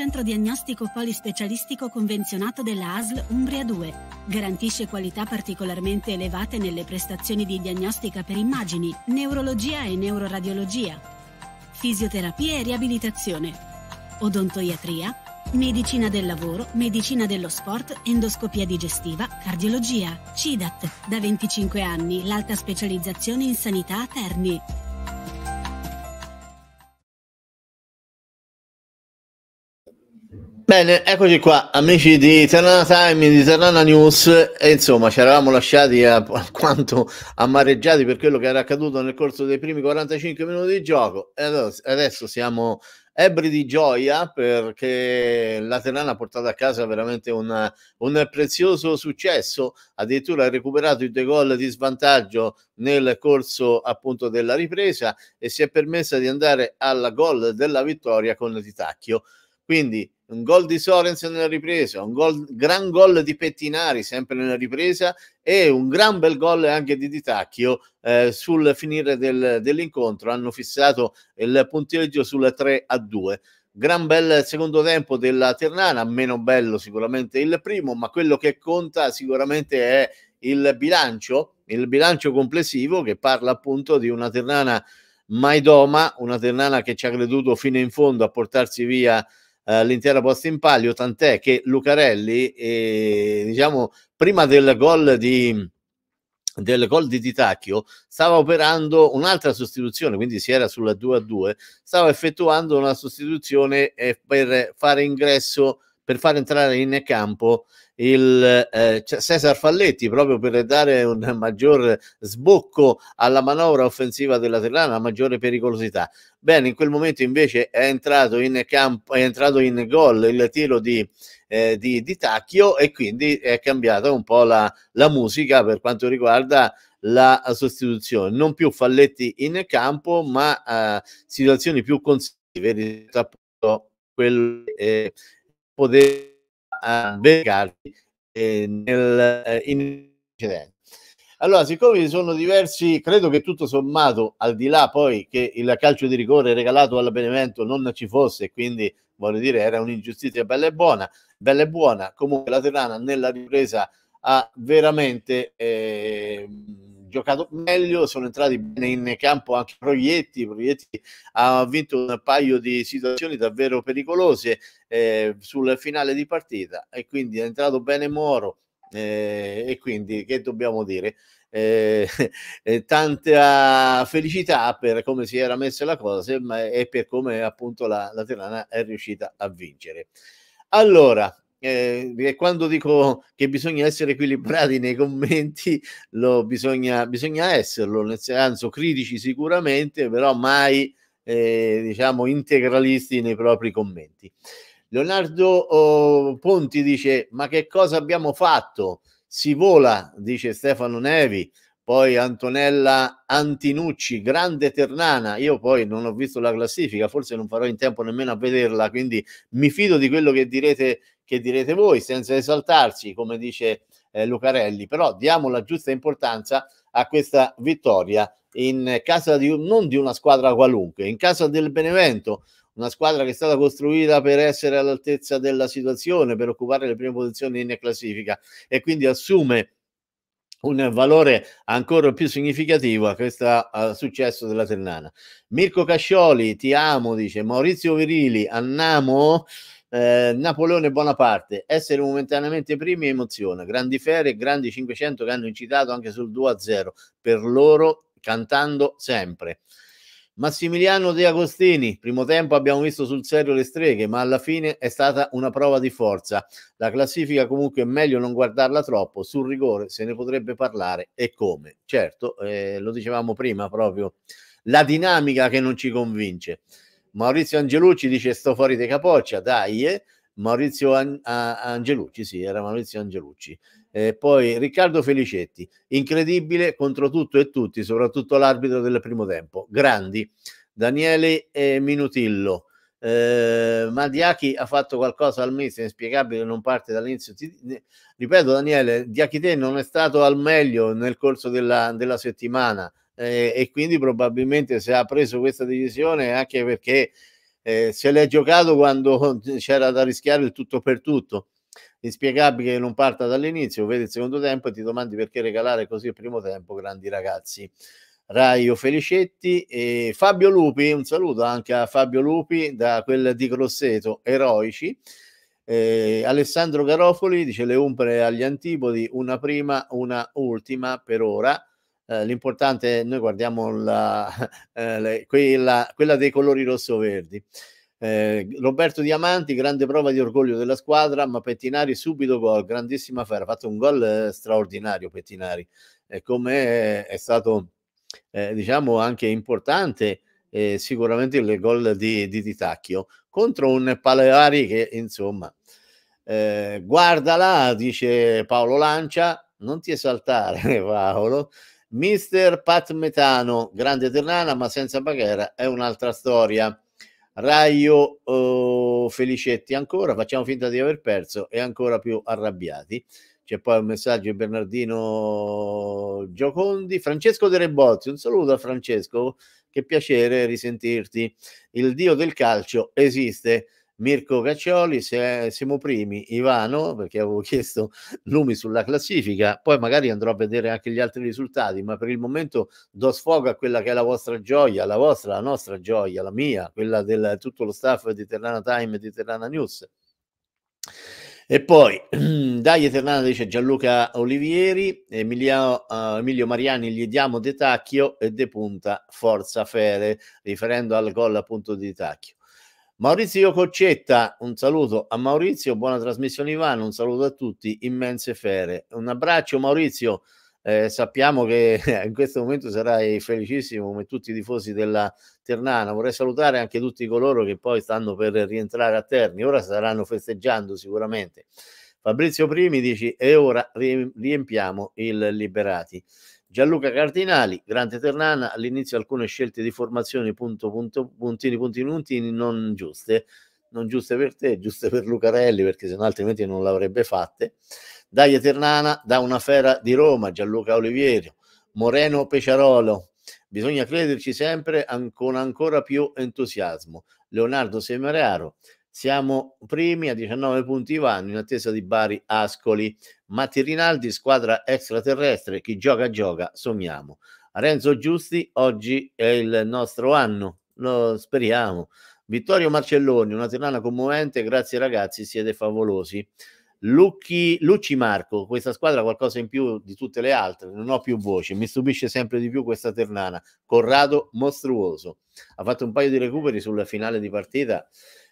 centro diagnostico polispecialistico convenzionato della ASL Umbria 2. Garantisce qualità particolarmente elevate nelle prestazioni di diagnostica per immagini, neurologia e neuroradiologia, fisioterapia e riabilitazione, odontoiatria, medicina del lavoro, medicina dello sport, endoscopia digestiva, cardiologia, CIDAT. Da 25 anni l'alta specializzazione in sanità a Terni. Bene, eccoci qua, amici di Terrana Time, di Terrana News. E insomma, ci eravamo lasciati alquanto amareggiati per quello che era accaduto nel corso dei primi 45 minuti di gioco. E adesso siamo ebri di gioia perché la Terrana ha portato a casa veramente una, un prezioso successo. Addirittura ha recuperato i due gol di svantaggio nel corso appunto della ripresa e si è permessa di andare al gol della vittoria con Titacchio. Quindi un gol di Sorensen nella ripresa, un gol, gran gol di Pettinari sempre nella ripresa e un gran bel gol anche di Ditacchio eh, sul finire del, dell'incontro. Hanno fissato il punteggio sul 3 a 2. Gran bel secondo tempo della Ternana, meno bello sicuramente il primo, ma quello che conta sicuramente è il bilancio, il bilancio complessivo che parla appunto di una Ternana mai doma, una Ternana che ci ha creduto fino in fondo a portarsi via eh, l'intera posta in palio, tant'è che Lucarelli, eh, diciamo, prima del gol di del gol di Titacchio stava operando un'altra sostituzione, quindi si era sulla 2 a 2, stava effettuando una sostituzione eh, per fare ingresso, per far entrare in campo il eh, Cesar Falletti proprio per dare un maggior sbocco alla manovra offensiva della Terrana, una maggiore pericolosità. Bene, in quel momento invece è entrato in, campo, è entrato in gol il tiro di, eh, di, di Tacchio e quindi è cambiata un po' la, la musica per quanto riguarda la sostituzione. Non più falletti in campo, ma eh, situazioni più consigliate rispetto appunto quello che eh, poteva eh, eh, nel, eh, in precedente. Allora, siccome ci sono diversi, credo che tutto sommato, al di là poi che il calcio di rigore regalato alla Benevento non ci fosse, quindi voglio dire era un'ingiustizia bella e buona, bella e buona, comunque la Terrana nella ripresa ha veramente eh, giocato meglio, sono entrati bene in campo anche Proietti, Proietti ha vinto un paio di situazioni davvero pericolose eh, sul finale di partita e quindi è entrato bene Moro, eh, e quindi che dobbiamo dire? Eh, eh, tanta felicità per come si era messa la cosa e per come appunto la, la Terana è riuscita a vincere. Allora, eh, quando dico che bisogna essere equilibrati nei commenti, lo, bisogna, bisogna esserlo, nel senso critici sicuramente, però mai eh, diciamo integralisti nei propri commenti. Leonardo oh, Ponti dice: Ma che cosa abbiamo fatto? Si vola, dice Stefano Nevi. Poi Antonella Antinucci, grande Ternana. Io poi non ho visto la classifica, forse non farò in tempo nemmeno a vederla, quindi mi fido di quello che direte, che direte voi, senza esaltarci, come dice eh, Lucarelli. Però diamo la giusta importanza a questa vittoria in casa di, non di una squadra qualunque, in casa del Benevento una squadra che è stata costruita per essere all'altezza della situazione, per occupare le prime posizioni in classifica e quindi assume un valore ancora più significativo a questo successo della Ternana. Mirko Cascioli, ti amo, dice Maurizio Virili, annamo. Eh, Napoleone Bonaparte, essere momentaneamente primi emoziona, grandi ferie, grandi 500 che hanno incitato anche sul 2-0, per loro cantando sempre. Massimiliano De Agostini, primo tempo abbiamo visto sul serio le streghe, ma alla fine è stata una prova di forza. La classifica comunque è meglio non guardarla troppo, sul rigore se ne potrebbe parlare e come. Certo, eh, lo dicevamo prima proprio, la dinamica che non ci convince. Maurizio Angelucci dice sto fuori di capoccia, dai. Eh? Maurizio An- Angelucci, sì, era Maurizio Angelucci eh, poi Riccardo Felicetti, incredibile contro tutto e tutti, soprattutto l'arbitro del primo tempo, grandi, Daniele eh, Minutillo, eh, Madiachi ha fatto qualcosa al mese, inspiegabile, non parte dall'inizio. Ti, ripeto, Daniele, Diachite non è stato al meglio nel corso della, della settimana eh, e quindi probabilmente se ha preso questa decisione anche perché eh, se l'è giocato quando c'era da rischiare il tutto per tutto. Inspiegabile che non parta dall'inizio, vedi il secondo tempo e ti domandi perché regalare così il primo tempo, grandi ragazzi. Raio Felicetti e Fabio Lupi, un saluto anche a Fabio Lupi da quel di Grosseto, eroici. Eh, Alessandro Garofoli dice le ombre agli antipodi, una prima, una ultima per ora. Eh, l'importante è noi guardiamo la, eh, quella, quella dei colori rosso-verdi. Eh, Roberto Diamanti, grande prova di orgoglio della squadra, ma Pettinari subito gol, grandissima affaire, ha fatto un gol eh, straordinario Pettinari, eh, come è, stato eh, diciamo anche importante eh, sicuramente il gol di, di Titacchio contro un Paleari che insomma eh, guardala dice Paolo Lancia non ti esaltare Paolo mister Pat Metano grande Ternana ma senza Baghera è un'altra storia Raio oh, Felicetti ancora, facciamo finta di aver perso e ancora più arrabbiati. C'è poi un messaggio di Bernardino Giocondi, Francesco De Rebozzi, un saluto a Francesco, che piacere risentirti. Il dio del calcio esiste Mirko Caccioli, se, siamo primi, Ivano, perché avevo chiesto nomi sulla classifica, poi magari andrò a vedere anche gli altri risultati, ma per il momento do sfogo a quella che è la vostra gioia, la vostra, la nostra gioia, la mia, quella del tutto lo staff di Terrana Time e di Terrana News. E poi, dai Eternana dice Gianluca Olivieri, Emilio, uh, Emilio Mariani gli diamo detacchio e depunta Forza Fere, riferendo al gol appunto di Tacchio. Maurizio Coccetta, un saluto a Maurizio, buona trasmissione Ivano, un saluto a tutti, immense fere. Un abbraccio Maurizio, eh, sappiamo che in questo momento sarai felicissimo come tutti i tifosi della Ternana. Vorrei salutare anche tutti coloro che poi stanno per rientrare a Terni, ora staranno festeggiando sicuramente. Fabrizio Primi dici e ora riempiamo il Liberati. Gianluca Cardinali, grande Ternana, all'inizio alcune scelte di formazione, punto, punto, puntini, puntini, puntini, non giuste, non giuste per te, giuste per Lucarelli, perché se altrimenti non l'avrebbe fatte. Dai Ternana, da una fera di Roma, Gianluca Olivieri, Moreno Peciarolo, bisogna crederci sempre con ancora più entusiasmo. Leonardo Semeraro, siamo primi a 19 punti vanno in attesa di Bari Ascoli. Matti Rinaldi, squadra extraterrestre, chi gioca gioca, sogniamo. Renzo Giusti, oggi è il nostro anno, lo speriamo. Vittorio Marcelloni, una tirana commovente, grazie ragazzi, siete favolosi. Lucchi, Lucci Marco, questa squadra ha qualcosa in più di tutte le altre, non ho più voce, mi stupisce sempre di più questa ternana. Corrado mostruoso, ha fatto un paio di recuperi sulla finale di partita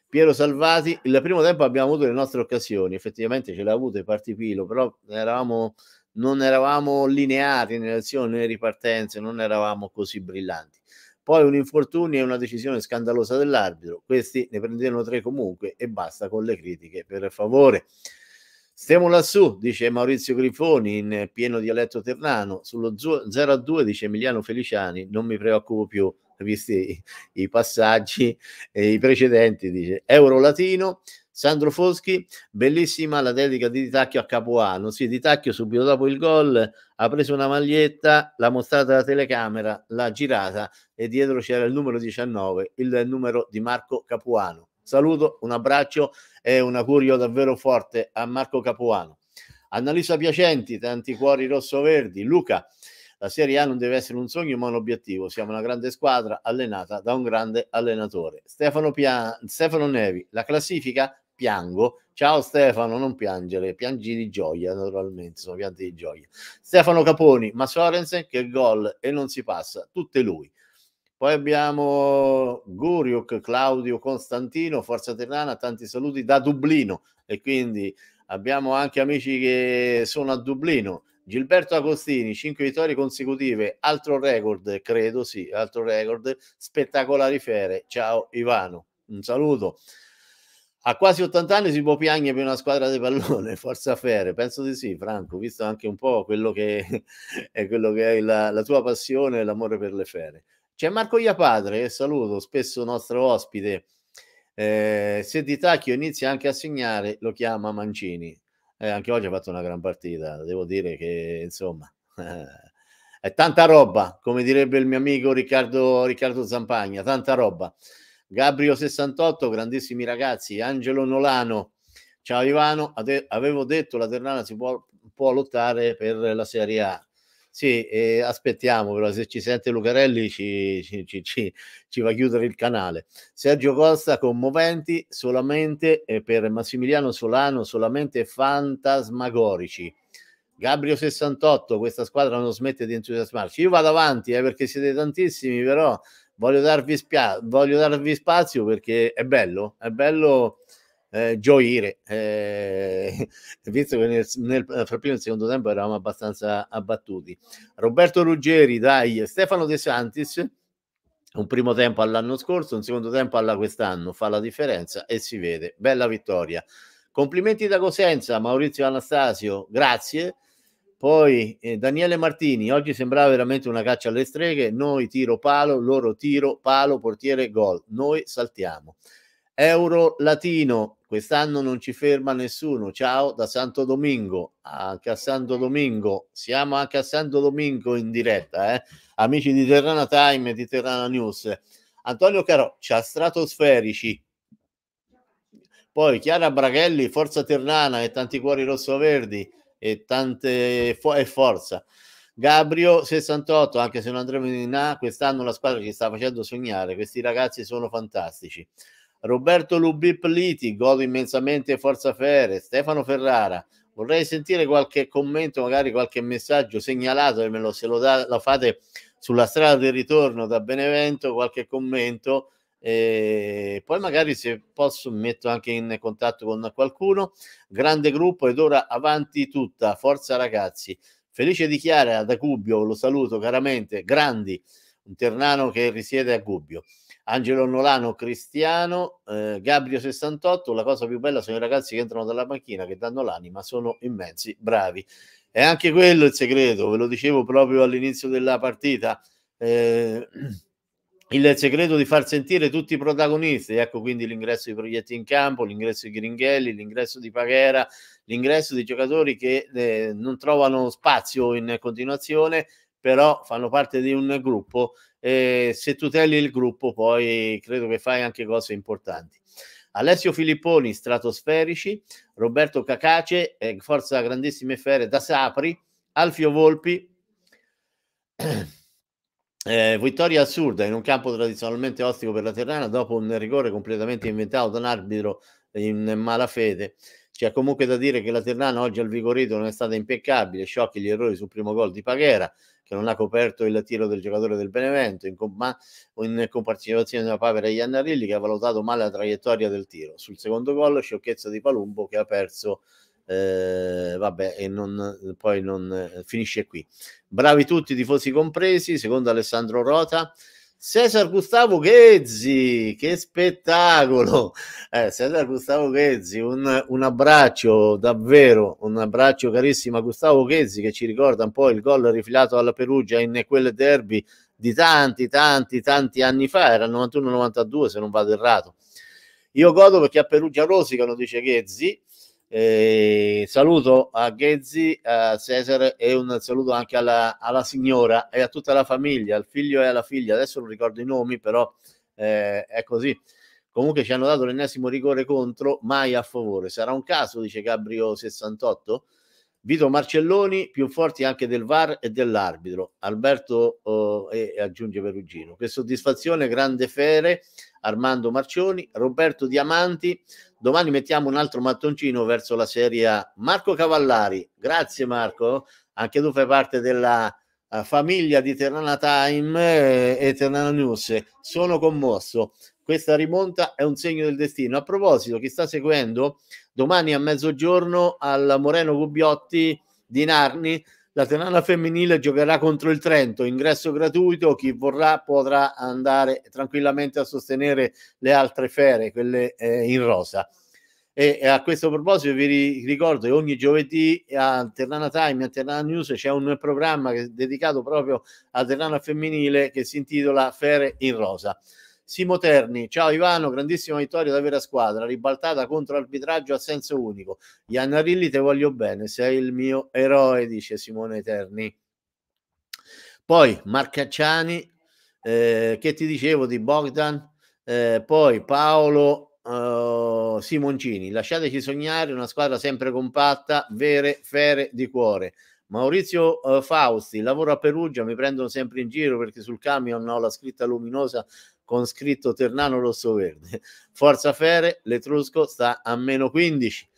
Piero Salvati, il primo tempo abbiamo avuto le nostre occasioni, effettivamente ce l'ha avuto il Partipilo, però eravamo, non eravamo lineati nelle azioni, nelle ripartenze, non eravamo così brillanti. Poi un infortunio e una decisione scandalosa dell'arbitro, questi ne prendevano tre comunque e basta con le critiche, per favore. Stiamo lassù, dice Maurizio Grifoni in pieno dialetto ternano, sullo 0-2 dice Emiliano Feliciani, non mi preoccupo più, visti i passaggi e i precedenti, dice Euro Latino, Sandro Foschi, bellissima la dedica di Ditacchio a Capuano. Sì, Ditacchio subito dopo il gol ha preso una maglietta, l'ha mostrata alla telecamera, l'ha girata e dietro c'era il numero 19, il numero di Marco Capuano. Saluto, un abbraccio e un augurio davvero forte a Marco Capuano. Annalisa Piacenti, tanti cuori rosso-verdi, Luca, la Serie A non deve essere un sogno ma un obiettivo. Siamo una grande squadra allenata da un grande allenatore. Stefano, Pia- Stefano Nevi, la classifica piango. Ciao Stefano, non piangere, piangi di gioia naturalmente, sono pianti di gioia. Stefano Caponi, ma Sorensen che gol e non si passa, tutte lui. Poi abbiamo Guriuk, Claudio, Costantino, Forza Terrana, tanti saluti da Dublino e quindi abbiamo anche amici che sono a Dublino Gilberto Agostini, 5 vittorie consecutive, altro record, credo, sì, altro record, spettacolari fere. Ciao Ivano, un saluto. A quasi 80 anni si può piangere per una squadra di pallone, forza fere, penso di sì, Franco, visto anche un po' quello che è, quello che è la, la tua passione e l'amore per le fere. C'è Marco Iapadre, che eh, saluto, spesso nostro ospite. Eh, se Di Tacchio inizia anche a segnare, lo chiama Mancini eh, anche oggi ha fatto una gran partita, devo dire che insomma è tanta roba, come direbbe il mio amico Riccardo, Riccardo Zampagna, tanta roba. Gabrio 68, grandissimi ragazzi, Angelo Nolano, ciao Ivano, avevo detto la Ternana si può, può lottare per la Serie A, sì, eh, aspettiamo, però se ci sente Lucarelli ci, ci, ci, ci, va a chiudere il canale. Sergio Costa, commoventi, solamente eh, per Massimiliano Solano, solamente fantasmagorici. Gabriel 68, questa squadra non smette di entusiasmarci. Io vado avanti eh, perché siete tantissimi, però voglio darvi, voglio darvi spazio perché è bello, è bello eh, gioire, eh, visto che nel, nel, eh, fra primo e secondo tempo eravamo abbastanza abbattuti. Roberto Ruggeri, dai, Stefano De Santis, un primo tempo all'anno scorso, un secondo tempo alla quest'anno, fa la differenza e si vede. Bella vittoria. Complimenti da Cosenza, Maurizio Anastasio, grazie. Poi eh, Daniele Martini, oggi sembrava veramente una caccia alle streghe, noi tiro palo, loro tiro palo, portiere gol, noi saltiamo. Euro Latino, quest'anno non ci ferma nessuno. Ciao da Santo Domingo, anche a Santo Domingo, siamo anche a Santo Domingo in diretta, eh? amici di Terrana Time e di Terrana News. Antonio Caro, Caroccia, stratosferici. Poi Chiara Braghelli, Forza Ternana e tanti cuori rosso-verdi e tante fo- e forza. Gabrio 68, anche se non andremo in A, quest'anno la squadra ci sta facendo sognare, questi ragazzi sono fantastici. Roberto Lubip Liti, godo immensamente Forza Fere, Stefano Ferrara, vorrei sentire qualche commento, magari qualche messaggio segnalatemelo se lo, da, lo fate sulla strada del ritorno da Benevento, qualche commento. E poi magari se posso metto anche in contatto con qualcuno. Grande gruppo ed ora avanti tutta, forza ragazzi. Felice di Chiara da Gubbio, lo saluto caramente, grandi, un ternano che risiede a Gubbio. Angelo Nolano Cristiano, eh, Gabrio 68, la cosa più bella sono i ragazzi che entrano dalla macchina, che danno l'anima, sono immensi, bravi. E anche quello il segreto, ve lo dicevo proprio all'inizio della partita, eh, il segreto di far sentire tutti i protagonisti, ecco quindi l'ingresso di Proietti in campo, l'ingresso di Gringhelli, l'ingresso di Paghera, l'ingresso di giocatori che eh, non trovano spazio in continuazione però fanno parte di un gruppo e se tuteli il gruppo poi credo che fai anche cose importanti. Alessio Filipponi, Stratosferici, Roberto Cacace, eh, Forza Grandissime Fere, Da Sapri, Alfio Volpi, eh, vittoria assurda in un campo tradizionalmente ostico per la Terrana dopo un rigore completamente inventato da un arbitro in malafede. C'è comunque da dire che la Ternana oggi al Vigorito non è stata impeccabile, sciocchi gli errori sul primo gol di Paghera, che non ha coperto il tiro del giocatore del Benevento, in, compa- in compartecipazione della Pavera e Iannarilli che ha valutato male la traiettoria del tiro. Sul secondo gol sciocchezza di Palumbo che ha perso eh, vabbè, e non, poi non eh, finisce qui. Bravi tutti, tifosi compresi, secondo Alessandro Rota. Cesar Gustavo Ghezzi, che spettacolo! Eh, Cesar Gustavo Ghezzi, un, un, abbraccio davvero, un abbraccio carissimo a Gustavo Ghezzi che ci ricorda un po' il gol rifilato alla Perugia in quel derby di tanti, tanti, tanti anni fa, era il 91-92 se non vado errato. Io godo perché a Perugia rosicano, dice Ghezzi, eh, saluto a Ghezzi, a Cesare e un saluto anche alla, alla, signora e a tutta la famiglia, al figlio e alla figlia. Adesso non ricordo i nomi, però eh, è così. Comunque ci hanno dato l'ennesimo rigore contro, mai a favore. Sarà un caso, dice Gabrio68. Vito Marcelloni, più forti anche del VAR e dell'arbitro. Alberto oh, e aggiunge Perugino. Che soddisfazione, grande fere, Armando Marcioni, Roberto Diamanti. Domani mettiamo un altro mattoncino verso la Serie Marco Cavallari, grazie Marco, anche tu fai parte della eh, famiglia di Terrana Time e eh, Terrana News. Sono commosso questa rimonta è un segno del destino. A proposito, chi sta seguendo, domani a mezzogiorno al Moreno Gubbiotti di Narni, la Tenana femminile giocherà contro il Trento, ingresso gratuito, chi vorrà potrà andare tranquillamente a sostenere le altre fere, quelle eh, in rosa. E, a questo proposito vi ricordo che ogni giovedì a Ternana Time, a Ternana News c'è un programma dedicato proprio a Ternana femminile che si intitola Fere in rosa. Simo Terni, ciao Ivano, grandissima vittoria da vera squadra, ribaltata contro arbitraggio a senso unico. Iannarilli te voglio bene, sei il mio eroe, dice Simone Terni. Poi Marcacciani, eh, che ti dicevo di Bogdan, eh, poi Paolo eh, Simoncini, lasciateci sognare una squadra sempre compatta, vere, fere di cuore. Maurizio eh, Fausti, lavoro a Perugia, mi prendono sempre in giro perché sul camion ho la scritta luminosa con scritto Ternano rosso-verde. Forza Fere, l'Etrusco sta a meno 15.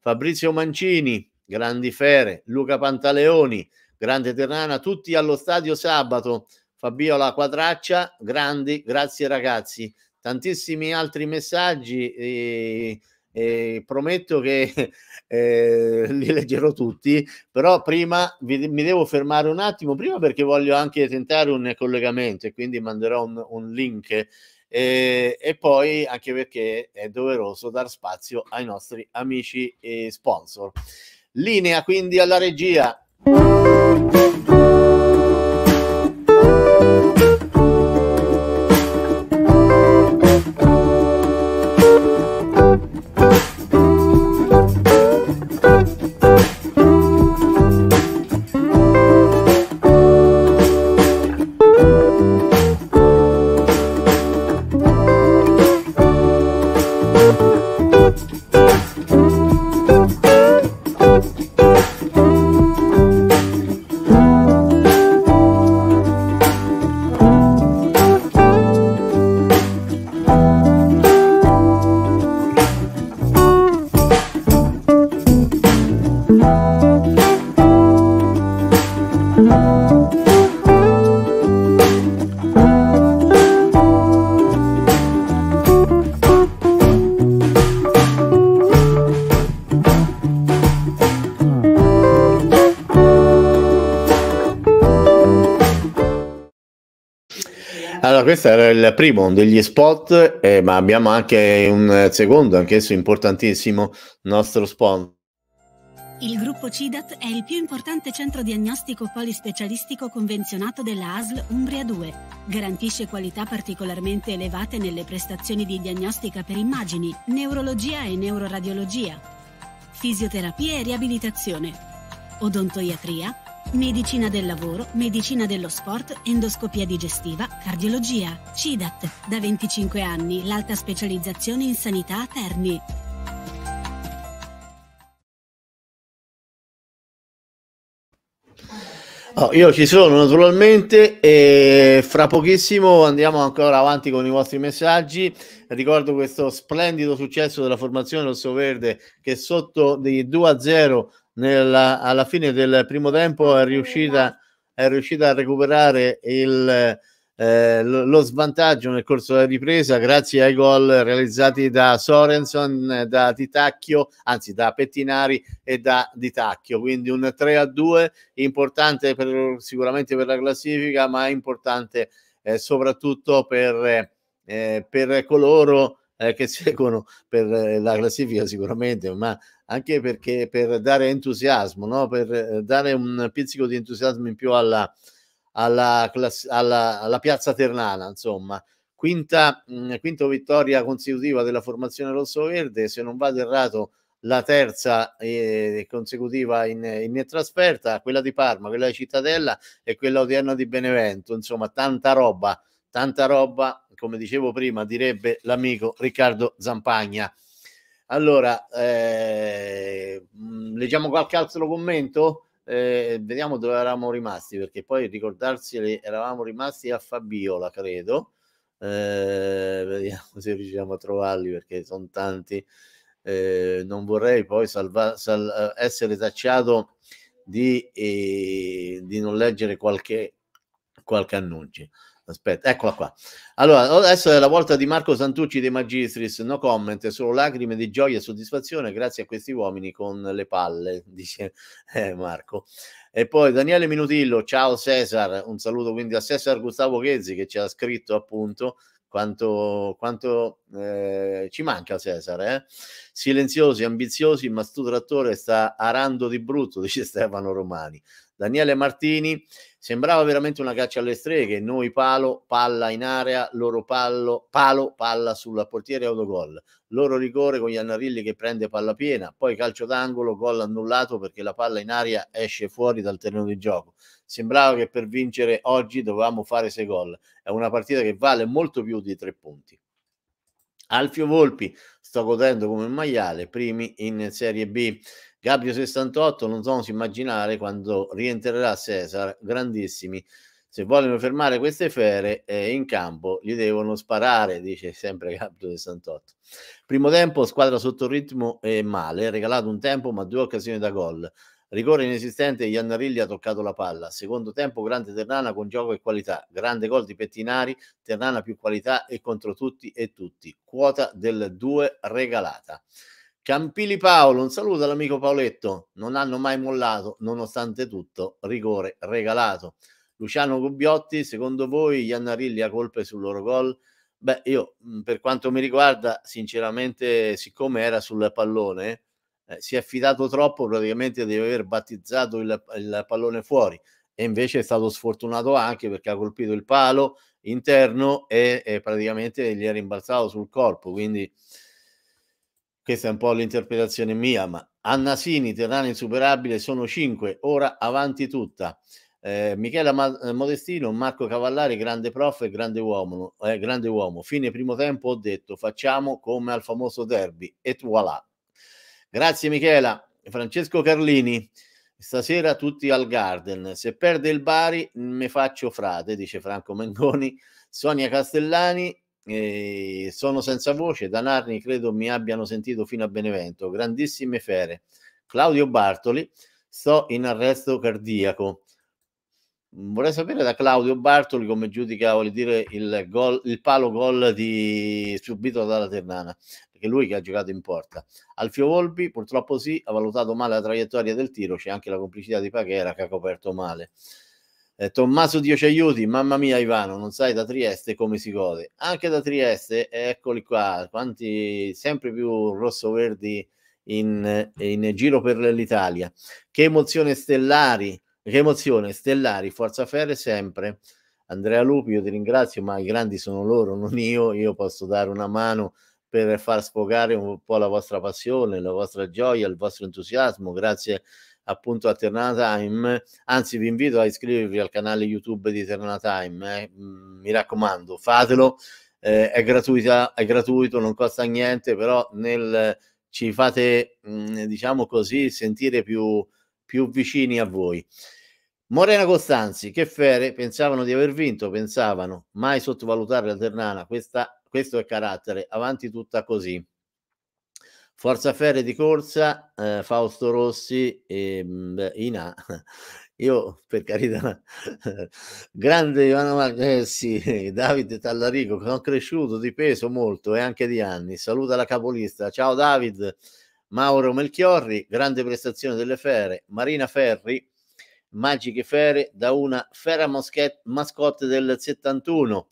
Fabrizio Mancini, Grandi Fere, Luca Pantaleoni, Grande Ternana, tutti allo stadio sabato. Fabio Fabiola Quadraccia, grandi, grazie ragazzi. Tantissimi altri messaggi. E eh, eh, prometto che eh, li leggerò tutti, però prima vi, mi devo fermare un attimo, prima perché voglio anche tentare un collegamento e quindi manderò un, un link eh, e poi anche perché è doveroso dar spazio ai nostri amici e sponsor. Linea quindi alla regia. il primo degli spot, eh, ma abbiamo anche un secondo, anch'esso importantissimo, nostro sponsor. Il gruppo CIDAT è il più importante centro diagnostico polispecialistico convenzionato della ASL Umbria 2. Garantisce qualità particolarmente elevate nelle prestazioni di diagnostica per immagini, neurologia e neuroradiologia, fisioterapia e riabilitazione, odontoiatria, Medicina del lavoro, medicina dello sport, endoscopia digestiva, cardiologia. CIDAT, da 25 anni, l'alta specializzazione in sanità a Terni. Oh, io ci sono naturalmente e fra pochissimo andiamo ancora avanti con i vostri messaggi. Ricordo questo splendido successo della formazione rossoverde che sotto dei 2 a 0 nella, alla fine del primo tempo è riuscita, è riuscita a recuperare il, eh, lo svantaggio nel corso della ripresa grazie ai gol realizzati da Sorenson, da Titacchio, anzi da Pettinari e da Ditacchio, quindi un 3 a 2 importante per, sicuramente per la classifica, ma importante eh, soprattutto per, eh, per coloro eh, che seguono per la classifica sicuramente, ma anche perché per dare entusiasmo, no? per eh, dare un pizzico di entusiasmo in più alla, alla, class- alla, alla piazza Ternana, insomma. Quinta, mh, mm, quinta vittoria consecutiva della formazione rosso-verde, se non vado errato la terza eh, consecutiva in, in trasferta, quella di Parma, quella di Cittadella e quella odierna di Benevento, insomma tanta roba, tanta roba, come dicevo prima, direbbe l'amico Riccardo Zampagna. Allora, eh, mm, leggiamo qualche altro commento? Eh, vediamo dove eravamo rimasti, perché poi ricordarsi eravamo rimasti a Fabiola, credo. Eh, vediamo se riusciamo a trovarli perché sono tanti. Eh, non vorrei poi salva- sal- eh, essere tacciato di, eh, di non leggere qualche, qualche annuncio. Aspetta, eccola qua. Allora, adesso è la volta di Marco Santucci dei Magistris, no comment, solo lacrime di gioia e soddisfazione grazie a questi uomini con le palle, dice eh, Marco. E poi Daniele Minutillo, ciao Cesar, un saluto quindi a Cesar Gustavo Ghezzi che ci ha scritto appunto quanto, quanto eh, ci manca Cesar, eh? silenziosi, ambiziosi, ma sto trattore sta arando di brutto, dice Stefano Romani. Daniele Martini, sembrava veramente una caccia alle streghe, noi palo, palla in area, loro palo, palo, palla sulla portiere autogol, loro rigore con Iannarilli che prende palla piena, poi calcio d'angolo, gol annullato perché la palla in aria esce fuori dal terreno di gioco. Sembrava che per vincere oggi dovevamo fare 6 gol, è una partita che vale molto più di 3 punti. Alfio Volpi, sto godendo come un maiale, primi in Serie B. Gabbio 68, non so immaginare quando rientrerà Cesar, grandissimi. Se vogliono fermare queste fere eh, in campo, gli devono sparare, dice sempre Gabriel 68. Primo tempo, squadra sotto ritmo e male, regalato un tempo ma due occasioni da gol. Rigore inesistente, Iannarilli ha toccato la palla. Secondo tempo, grande Ternana con gioco e qualità. Grande gol di Pettinari, Ternana più qualità e contro tutti e tutti. Quota del 2 regalata. Campili Paolo, un saluto all'amico Paoletto, non hanno mai mollato, nonostante tutto, rigore regalato. Luciano Gubbiotti, secondo voi Iannarilli ha colpe sul loro gol? Beh, io per quanto mi riguarda, sinceramente, siccome era sul pallone, eh, si è fidato troppo praticamente di aver battizzato il, il pallone fuori e invece è stato sfortunato anche perché ha colpito il palo interno e, e praticamente gli è rimbalzato sul corpo, quindi questa è un po' l'interpretazione mia, ma Annasini, Terrano insuperabile, sono cinque, ora avanti tutta. Eh, Michela Ma- eh, Modestino, Marco Cavallari, grande prof e grande uomo, eh, grande uomo. Fine primo tempo ho detto facciamo come al famoso derby et voilà. Grazie Michela. Francesco Carlini, stasera tutti al Garden. Se perde il Bari me faccio frate, dice Franco Mengoni. Sonia Castellani, e sono senza voce, da Narni credo mi abbiano sentito fino a Benevento, grandissime fere. Claudio Bartoli, sto in arresto cardiaco. Mm, vorrei sapere da Claudio Bartoli come giudica vuol dire, il, gol, il palo gol di... subito dalla Ternana, perché lui che ha giocato in porta. Alfio Volpi purtroppo sì, ha valutato male la traiettoria del tiro, c'è anche la complicità di Paghera che ha coperto male. Eh, Tommaso Dio ci aiuti, mamma mia Ivano, non sai da Trieste come si gode. Anche da Trieste, eccoli qua, quanti sempre più rosso-verdi in, in giro per l'Italia. Che emozione stellari, che emozione stellari, Forza Ferre sempre. Andrea Lupi, io ti ringrazio, ma i grandi sono loro, non io. Io posso dare una mano per far sfogare un po' la vostra passione, la vostra gioia, il vostro entusiasmo. Grazie appunto a Ternana Time. Anzi, vi invito a iscrivervi al canale YouTube di Ternana Time. Eh. Mm, mi raccomando, fatelo. Eh, è, gratuita, è gratuito, non costa niente, però nel, ci fate, mh, mm, diciamo così, sentire più, più vicini a voi. Morena Costanzi, che Fere pensavano di aver vinto, pensavano mai sottovalutare la Ternana, questa, questo è carattere, avanti tutta così. Forza Ferre di corsa, eh, Fausto Rossi e ehm, mh, Ina. Io per carità, grande Ivano Margessi, eh, Davide Tallarico, sono cresciuto di peso molto e anche di anni. Saluta la capolista. Ciao David, Mauro Melchiorri, grande prestazione delle fere. Marina Ferri, Magiche Fere da una Fera mascotte del 71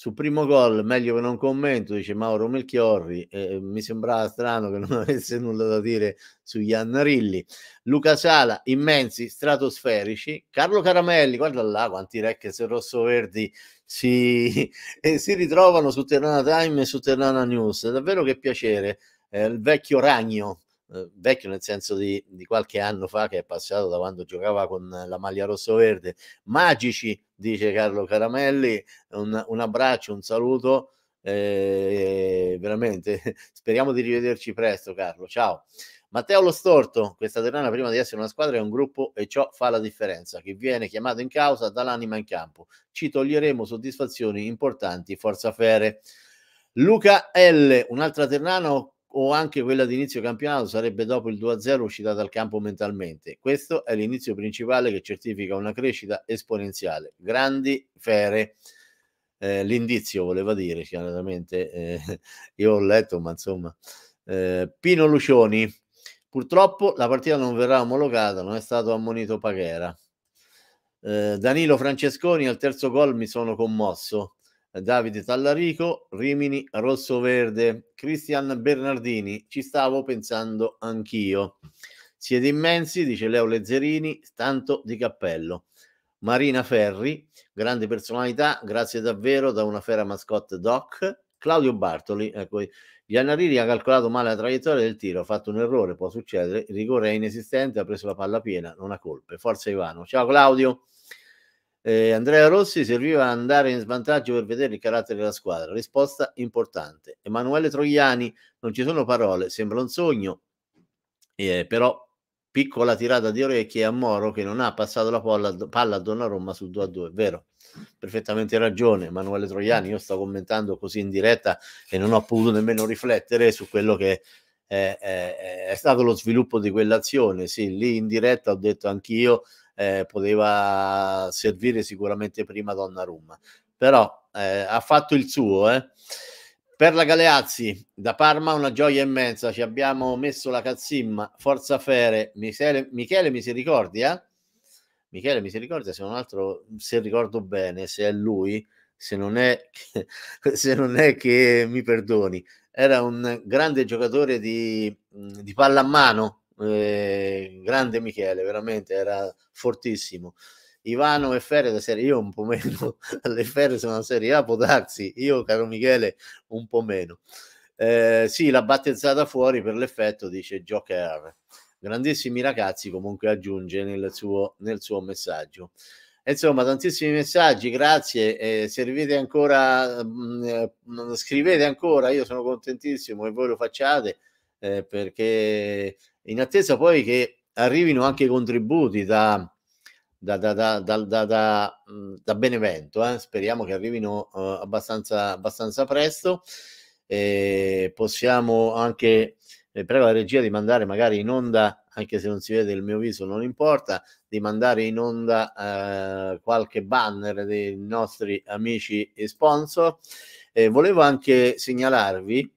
sul primo gol meglio che non commento dice Mauro Melchiorri eh, mi sembrava strano che non avesse nulla da dire su Iannarilli Luca Sala immensi stratosferici Carlo Caramelli guarda là quanti Rex rosso-verdi si, eh, si ritrovano su Ternana Time e su Ternana News davvero che piacere eh, il vecchio ragno eh, vecchio nel senso di, di qualche anno fa che è passato da quando giocava con la maglia rosso-verde magici dice Carlo Caramelli. Un, un abbraccio, un saluto. Eh, veramente speriamo di rivederci presto, Carlo. Ciao. Matteo Lo Storto, questa Ternana prima di essere una squadra è un gruppo e ciò fa la differenza. Chi viene chiamato in causa dall'anima in campo. Ci toglieremo soddisfazioni importanti, forza fere. Luca L, un'altra altro o anche quella di inizio campionato sarebbe dopo il 2-0 uscita dal campo mentalmente. Questo è l'inizio principale che certifica una crescita esponenziale. Grandi fere. Eh, l'indizio voleva dire, chiaramente eh, io ho letto, ma insomma. Eh, Pino Lucioni, purtroppo la partita non verrà omologata, non è stato ammonito Paghera. Eh, Danilo Francesconi al terzo gol mi sono commosso Davide Tallarico, Rimini Rossoverde, Cristian Bernardini, ci stavo pensando anch'io. Siete immensi, dice Leo Lezzerini, tanto di cappello. Marina Ferri, grande personalità, grazie davvero da una fera mascotte doc. Claudio Bartoli, ecco, Giannariri ha calcolato male la traiettoria del tiro, ha fatto un errore, può succedere, il rigore è inesistente, ha preso la palla piena, non ha colpe. Forza Ivano. Ciao Claudio eh, Andrea Rossi serviva andare in svantaggio per vedere il carattere della squadra. Risposta importante. Emanuele Troiani, non ci sono parole, sembra un sogno, eh, però piccola tirata di orecchie a Moro che non ha passato la palla, palla a Donnarumma sul 2-2, a è vero? Perfettamente ragione Emanuele Troiani, io sto commentando così in diretta e non ho potuto nemmeno riflettere su quello che è, è, è stato lo sviluppo di quell'azione. Sì, lì in diretta ho detto anch'io eh, poteva servire sicuramente prima Donnarumma però eh, ha fatto il suo eh. per la Galeazzi da Parma una gioia immensa ci abbiamo messo la cazzimma forza Fere Michele, Michele Misericordia Michele ricorda se non altro se ricordo bene se è lui se non è che, se non è che mi perdoni era un grande giocatore di, di pallamano Ehm, grande Michele, veramente era fortissimo. Ivano e Ferre da Serie io un po' meno, le Ferre sono la Serie A, ah, può darsi, io caro Michele un po' meno. Eh, sì, l'ha battezzata fuori per l'effetto, dice Joker. Grandissimi ragazzi comunque aggiunge nel suo, nel suo messaggio. Insomma, tantissimi messaggi, grazie. Mm, eh, servite ancora, mh, scrivete ancora, io sono contentissimo che voi lo facciate eh, perché in attesa poi che arrivino anche i contributi da, da, da, da mm, Benevento, eh? speriamo che arrivino uh, abbastanza, abbastanza, presto. Eh, possiamo anche, eh, prego la regia di mandare magari in onda, anche se non si vede il mio viso, non importa, di mandare in onda eh, qualche banner dei nostri amici e sponsor. Eh, volevo anche segnalarvi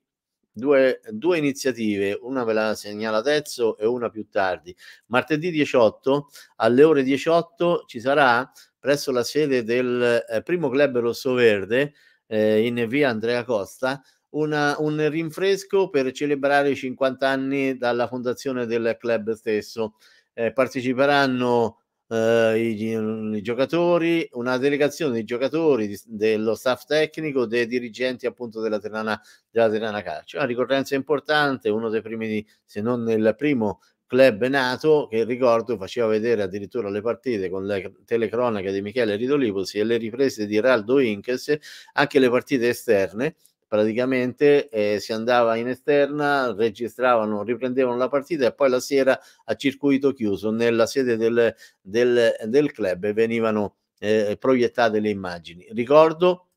due, due iniziative, una ve la segnala adesso e una più tardi. Martedì 18 alle ore 18 ci sarà presso la sede del eh, primo club rossoverde eh, in via Andrea Costa una, un rinfresco per celebrare i 50 anni dalla fondazione del club stesso. Eh, parteciperanno eh, i, i, giocatori, una delegazione di giocatori, di, dello staff tecnico, dei dirigenti appunto della Terrana della Terana Calcio. Una ricorrenza importante, uno dei primi, se non il primo club nato che ricordo faceva vedere addirittura le partite con le telecronache di Michele Ridoliposi e le riprese di Raldo Inkes, anche le partite esterne praticamente eh, si andava in esterna, registravano, riprendevano la partita e poi la sera a circuito chiuso nella sede del, del, del club venivano eh, proiettate le immagini. Ricordo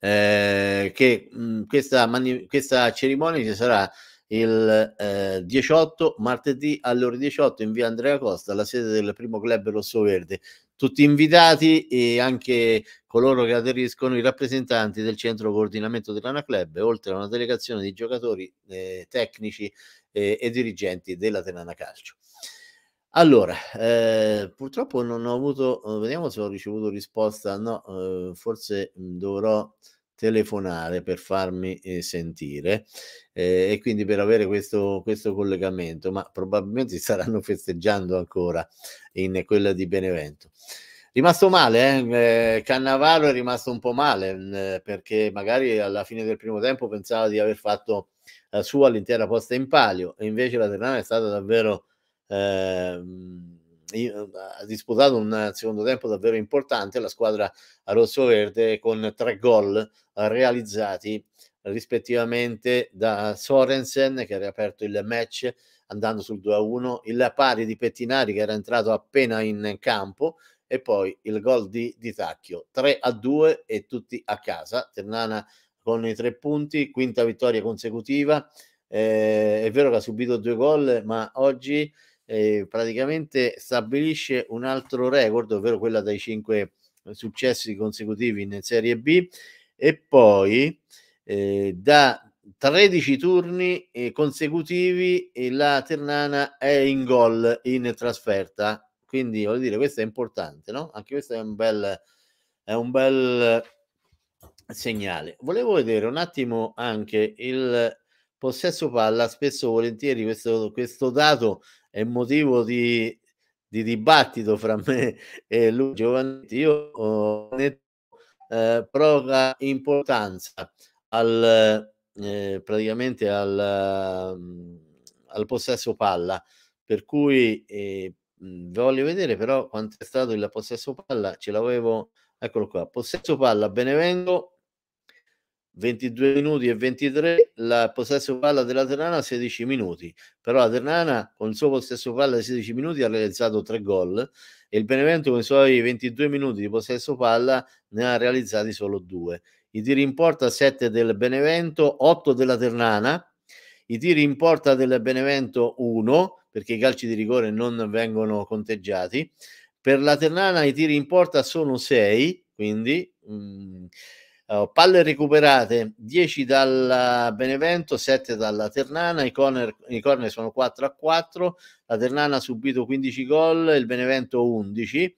eh, che mh, mm, questa, mani- questa cerimonia ci sarà il eh, 18 martedì alle ore 18 in via Andrea Costa, la sede del primo club rosso verde tutti invitati e anche coloro che aderiscono i rappresentanti del centro coordinamento Club, oltre a una delegazione di giocatori, eh, tecnici eh, e dirigenti della Tenana Calcio. Allora, eh, purtroppo non ho avuto, eh, vediamo se ho ricevuto risposta, no, eh, forse mm, dovrò telefonare per farmi eh, sentire eh, e quindi per avere questo, questo, collegamento, ma probabilmente staranno festeggiando ancora in quella di Benevento. Rimasto male, eh? eh Cannavaro è rimasto un po' male mm, perché magari alla fine del primo tempo pensava di aver fatto la eh, sua l'intera posta in palio e invece la Ternana è stata davvero... Ehm, Ehm, ha disputato un secondo tempo davvero importante, la squadra rosso-verde con tre gol realizzati rispettivamente da Sorensen che ha riaperto il match andando sul 2-1, il pari di Pettinari che era entrato appena in campo e poi il gol di Di Tacchio, 3-2 e tutti a casa, Ternana con i tre punti, quinta vittoria consecutiva, eh, è vero che ha subito due gol ma oggi eh, praticamente stabilisce un altro record, ovvero quella dai cinque successi consecutivi in Serie B e poi eh, da 13 turni eh, consecutivi eh, la Ternana è in gol in trasferta. Quindi voglio dire, questo è importante, no? Anche questo è un bel, è un bel segnale. Volevo vedere un attimo anche il possesso palla, spesso volentieri questo, questo dato è motivo di, di dibattito fra me e lui Giovannetti. Io ho detto eh, proga importanza al, eh, praticamente al, mm, al, possesso palla, per cui eh, voglio vedere però quanto è stato il possesso palla, ce l'avevo, eccolo qua, possesso palla benevengo 22 minuti e 23 la possesso palla della Ternana 16 minuti però la Ternana con il suo possesso palla di 16 minuti ha realizzato 3 gol e il Benevento con i suoi 22 minuti di possesso palla ne ha realizzati solo 2 i tiri in porta 7 del Benevento 8 della Ternana i tiri in porta del Benevento 1 perché i calci di rigore non vengono conteggiati per la Ternana i tiri in porta sono 6 quindi mh, mm, Uh, palle recuperate 10 dal Benevento, 7 dalla Ternana, i corner, i corner sono 4 a 4, la Ternana ha subito 15 gol, il Benevento 11,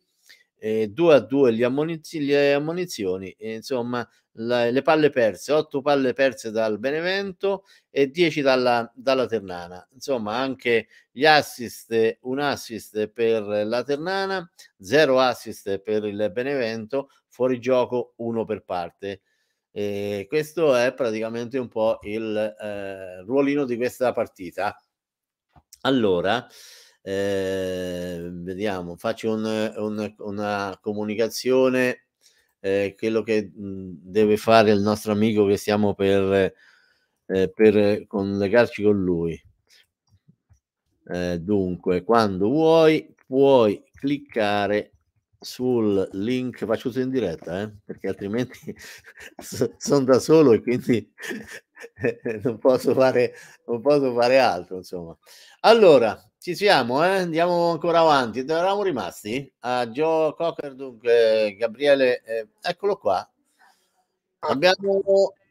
eh, 2 a 2 gli ammoniz- le ammonizioni, eh, insomma la, le palle perse, 8 palle perse dal Benevento e 10 dalla, dalla Ternana, insomma anche gli assist, un assist per la Ternana, 0 assist per il Benevento, fuori gioco uno per parte. E ehm, questo è praticamente un po' il eh, ruolino di questa partita. Allora, eh, vediamo, faccio un, un, una comunicazione, eh, quello che mh, mm, deve fare il nostro amico che stiamo per, eh, per collegarci con lui. Eh, dunque, quando vuoi puoi cliccare sul link, faccio tutto in diretta, eh? perché altrimenti sono da solo e quindi non, posso fare, non posso fare altro. Insomma. Allora, ci siamo, eh? andiamo ancora avanti. Dove eravamo rimasti? A Joe Cocker, dunque, Gabriele, eh, eccolo qua. Ah. Abbiamo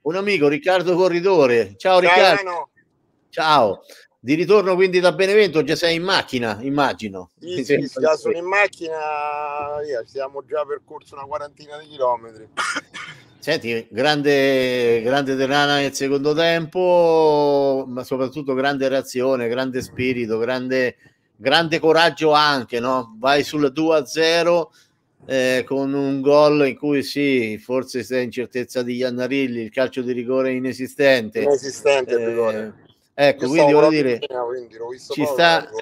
un amico, Riccardo Corridore. Ciao Riccardo. Ciao. Di ritorno quindi da Benevento già sei in macchina, immagino. Sì, sì, già sono in macchina, via, siamo già percorso una quarantina di chilometri. Senti, grande, grande Terrana nel secondo tempo, ma soprattutto grande reazione, grande spirito, grande, grande coraggio anche, no? Vai sul 2-0 eh, con un gol in cui sì, forse sei in certezza di Iannarilli, il calcio di rigore inesistente. Inesistente il eh, rigore. Ecco, quindi voglio dire, mattina, quindi ci, sta, ecco.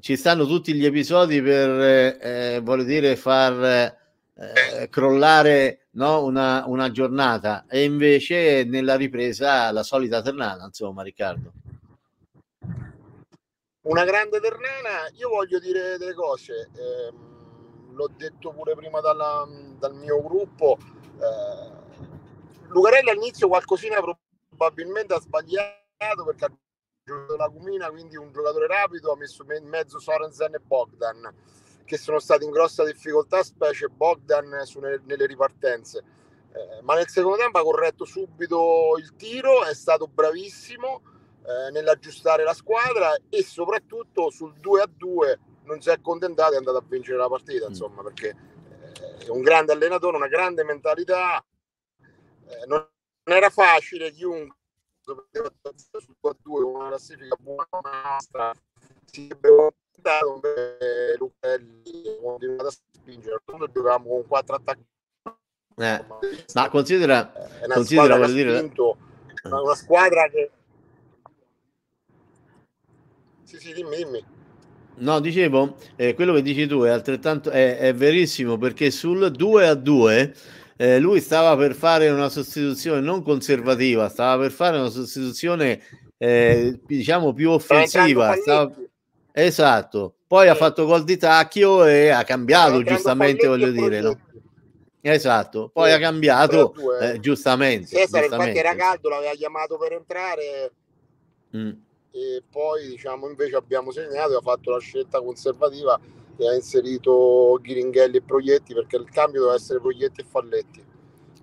ci, stanno tutti gli episodi per, eh, eh voglio dire, far eh, eh, crollare no, una, una giornata e invece nella ripresa la solita ternana, insomma, Riccardo una grande ternana. Io voglio dire delle cose, eh, l'ho detto pure prima dalla, dal mio gruppo. Eh, Lucarelli all'inizio qualcosina probabilmente ha sbagliato perché giocatore della Cumina, quindi un giocatore rapido, ha messo in mezzo Sorensen e Bogdan, che sono stati in grossa difficoltà, specie Bogdan sulle, nelle ripartenze. Eh, ma nel secondo tempo ha corretto subito il tiro, è stato bravissimo eh, nell'aggiustare la squadra e soprattutto sul 2 a 2 non si è accontentato e è andato a vincere la partita, mm. insomma, perché eh, è un grande allenatore, una grande mentalità. Eh, non era facile chiunque poteva sul 4-2 una classifica buona nostra, si sarebbe dato per Lucarelli continuato a spingere. Quando giocavamo con quattro attacchi, eh, ma considera, eh, una considera squadra dire... spinto, una squadra che sì, sì, dimmi, dimmi. No, dicevo, eh, quello che dici tu è altrettanto è, è verissimo perché sul 2 a 2 eh, lui stava per fare una sostituzione non conservativa, stava per fare una sostituzione eh, diciamo più offensiva. Stava... Esatto, poi sì. ha fatto gol di tacchio e ha cambiato, giustamente voglio dire. No? Esatto, poi sì. ha cambiato, eh, giustamente. Cesare, giustamente. infatti era caldo, l'aveva chiamato per entrare. Mm. E poi diciamo invece abbiamo segnato e ha fatto la scelta conservativa e ha inserito Ghiringhelli e Proietti perché il cambio doveva essere Proietti e Falletti.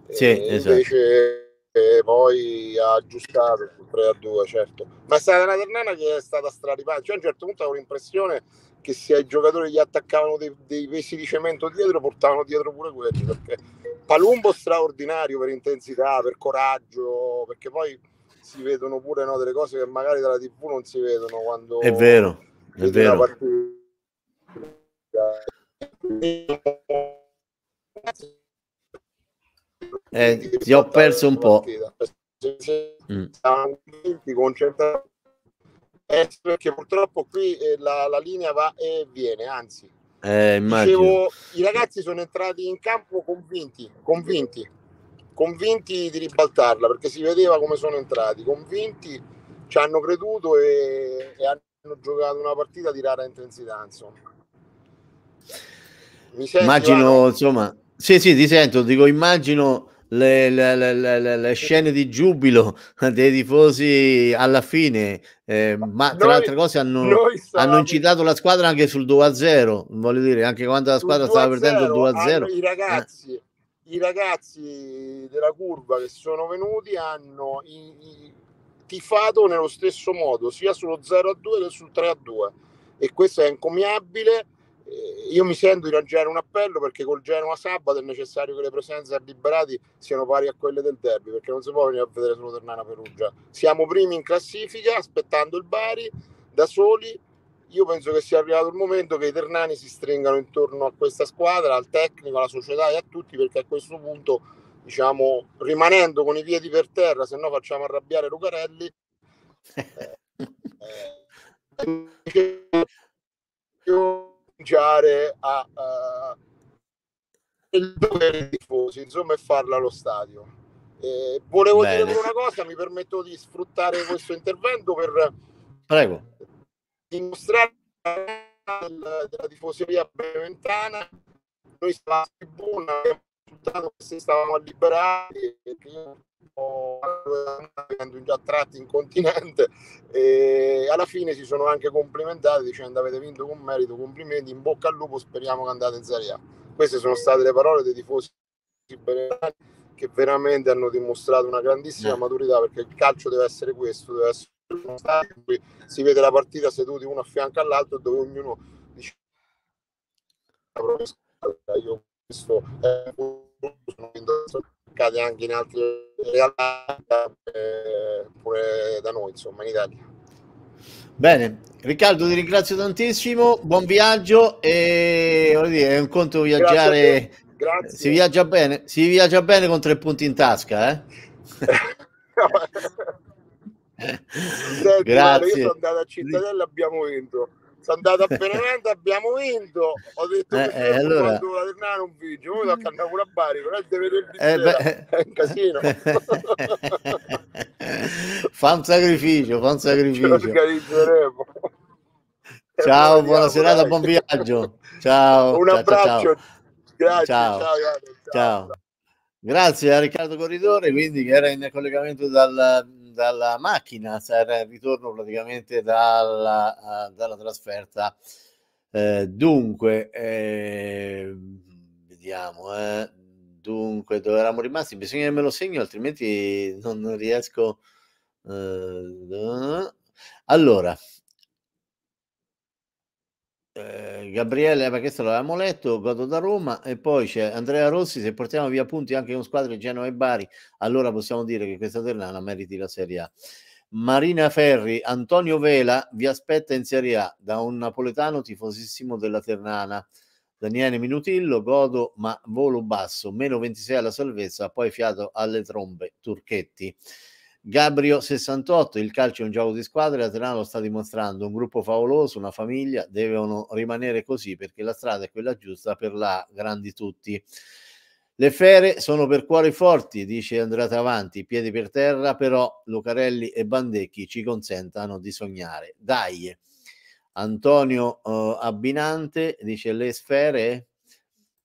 Sì, e esatto. Invece eh, poi ha aggiustato sul 3 a 2, certo. Ma è stata una ternana che è stata straripata. Cioè, a un certo punto avevo l'impressione che se i giocatori gli attaccavano dei, dei, pesi di cemento dietro, portavano dietro pure quelli. Perché Palumbo straordinario per intensità, per coraggio, perché poi si vedono pure no, delle cose che magari dalla TV non si vedono quando è vero, è vero. Eh, ti ho perso un po'. Mm. Perché purtroppo qui eh, la, la, linea va e viene, anzi, eh, Dicevo, i ragazzi sono entrati in campo convinti, convinti, convinti di ribaltarla perché si vedeva come sono entrati, convinti, ci hanno creduto e, e hanno giocato una partita di rara intensità. Insomma. Mi senti, immagino, va? insomma, sì, sì, ti sento, dico, immagino le, le, le, le scene di giubilo dei tifosi alla fine, eh, ma tra noi, altre cose hanno, stavamo... hanno, incitato la squadra anche sul 2-0, voglio dire, anche quando la squadra stava perdendo il 2-0. I eh. ragazzi, eh. I ragazzi della curva che sono venuti hanno i, i, tifato nello stesso modo, sia sullo 0-2 che sul 3-2 e questo è encomiabile io mi sento di lanciare un appello perché col Genoa sabato è necessario che le presenze liberati siano pari a quelle del derby perché non si può venire a vedere solo Ternana Perugia siamo primi in classifica aspettando il Bari da soli io penso che sia arrivato il momento che i Ternani si stringano intorno a questa squadra al tecnico, alla società e a tutti perché a questo punto diciamo rimanendo con i piedi per terra se no facciamo arrabbiare Lucarelli eh, eh, rinunciare a, uh, il dovere dei tifosi, insomma, e farla allo stadio. Eh, volevo Bene. dire una cosa, mi permetto di sfruttare questo intervento per Prego. dimostrare della tifoseria breventana. Noi siamo in tribuna, abbiamo risultato che si stavano liberati avendo già tratti in continente e alla fine si sono anche complimentati dicendo avete vinto con merito complimenti in bocca al lupo speriamo che andate in Serie A queste sono state le parole dei tifosi che veramente hanno dimostrato una grandissima eh. maturità perché il calcio deve essere questo deve essere uno stadio in cui si vede la partita seduti uno a fianco all'altro dove ognuno dice io questo è eh, un accade anche in altre realtà, eh, pure da noi, insomma, in Italia. Bene, Riccardo ti ringrazio tantissimo, buon viaggio e dire, è un conto viaggiare, grazie, si viaggia bene, si viaggia bene con tre punti in tasca, eh? Senti, grazie. Guarda, io sono andato a Cittadella abbiamo vinto sono andato a Benevento, abbiamo vinto. Ho detto eh, che eh, allora... quando la Ternana non vince, ora sto andando pure a Bari, però deve vedere eh, è un casino. fa un sacrificio, fa un sacrificio. Ce organizzeremo. Ciao, buona serata, buon viaggio. Ciao. Un ciao, abbraccio. Ciao. Grazie. Ciao. Ciao, ciao. ciao. Grazie a Riccardo Corridore, quindi che era in collegamento dal dalla macchina, sarà il ritorno praticamente dalla, eh, dalla trasferta. Eh, dunque, eh, vediamo, eh. dunque, dove eravamo rimasti? Bisogna che me lo segno, altrimenti non, non riesco. Eh, eh. allora, eh, Gabriele, perché questo l'avevamo letto, godo da Roma e poi c'è Andrea Rossi, se portiamo via punti anche con squadre Genova e Bari, allora possiamo dire che questa Ternana meriti la Serie A. Marina Ferri, Antonio Vela vi aspetta in Serie A da un napoletano tifosissimo della Ternana. Daniele Minutillo, godo ma volo basso, meno 26 alla salvezza, poi fiato alle trombe, Turchetti. Gabrio 68, il calcio è un gioco di squadra e Atenano lo sta dimostrando, un gruppo favoloso, una famiglia, devono rimanere così perché la strada è quella giusta per la grandi tutti. Le fere sono per cuori forti, dice Andrea Travanti, piedi per terra, però Lucarelli e Bandecchi ci consentano di sognare. Dai! Antonio eh, Abbinante dice le sfere,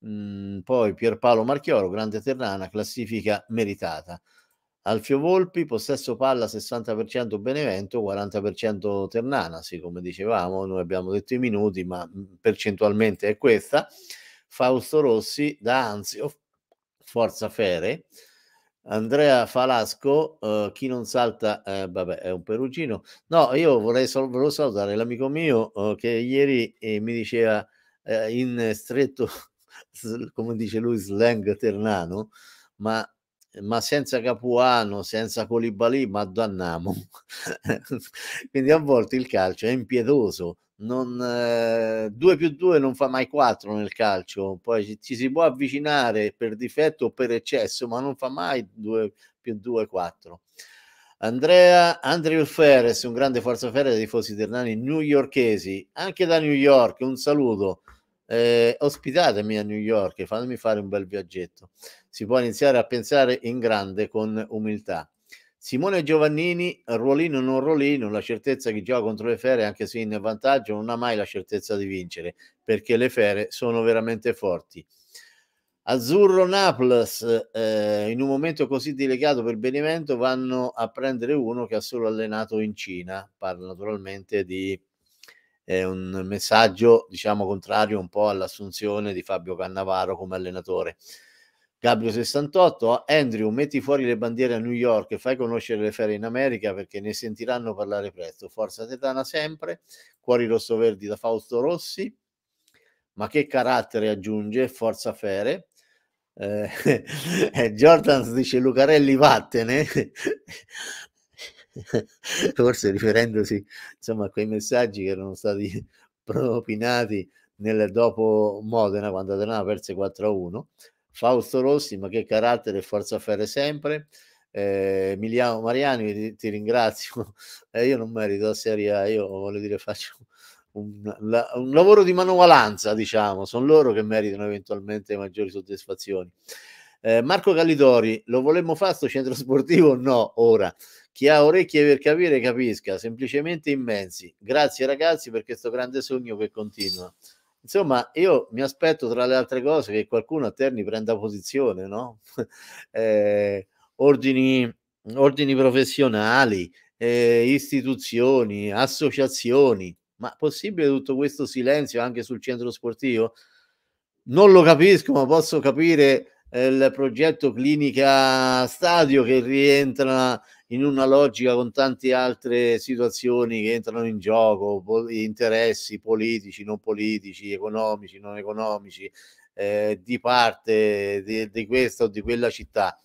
mm, poi Pierpaolo Marchioro, grande Terrana, classifica meritata. Alfio Volpi, possesso palla 60% Benevento, 40% Ternana, sì come dicevamo, noi abbiamo detto i minuti, ma mm, percentualmente è questa. Fausto Rossi da Anzio, Forza Fere, Andrea Falasco, eh, chi non salta, eh, vabbè, è un perugino. No, io vorrei sal- salutare l'amico mio eh, che ieri eh, mi diceva eh, in stretto, come dice lui, slang ternano, ma ma senza Capuano, senza Colibali, ma dannamo. Quindi a volte il calcio è impietoso. Non, eh, 2 più 2 non fa mai 4 nel calcio, poi ci, ci, si può avvicinare per difetto o per eccesso, ma non fa mai 2 più 2 4. Andrea Andrew Ferres, un grande forza ferrea dei tifosi ternani newyorkesi, anche da New York, un saluto. Eh, ospitatemi a New York, fatemi fare un bel viaggetto si può iniziare a pensare in grande con umiltà. Simone Giovannini, ruolino o non ruolino, la certezza che gioca contro le fere, anche se in vantaggio, non ha mai la certezza di vincere, perché le fere sono veramente forti. Azzurro Naples, eh, in un momento così delicato per Benevento, vanno a prendere uno che ha solo allenato in Cina. Parla naturalmente di eh, un messaggio, diciamo, contrario un po' all'assunzione di Fabio Cannavaro come allenatore. Gabrio 68, Andrew, metti fuori le bandiere a New York e fai conoscere le ferie in America perché ne sentiranno parlare presto. Forza Tetana sempre, cuori rosso-verdi da Fausto Rossi. Ma che carattere aggiunge, forza fere. Eh, eh Jordan dice Lucarelli vattene. Forse riferendosi insomma, a quei messaggi che erano stati propinati nel dopo Modena quando Atenana perse 4-1 Fausto Rossi, ma che carattere, e forza a fare sempre. Eh, Emiliano Mariani, ti, ti ringrazio. Eh, io non merito la Serie A, io voglio dire faccio un, la, un lavoro di manovalanza, diciamo, sono loro che meritano eventualmente maggiori soddisfazioni. Eh, Marco Callitori, lo volemmo fare sto centro sportivo? No, ora. Chi ha orecchie per capire capisca, semplicemente immensi. Grazie ragazzi per questo grande sogno che continua. Insomma, io mi aspetto tra le altre cose che qualcuno a Terni prenda posizione, no? eh, ordini, ordini, professionali, eh, istituzioni, associazioni. Ma possibile tutto questo silenzio anche sul centro sportivo? Non lo capisco, ma posso capire eh, il progetto clinica stadio che rientra in una logica con tante altre situazioni che entrano in gioco, interessi politici, non politici, economici, non economici, eh, di parte di, di questa o di quella città.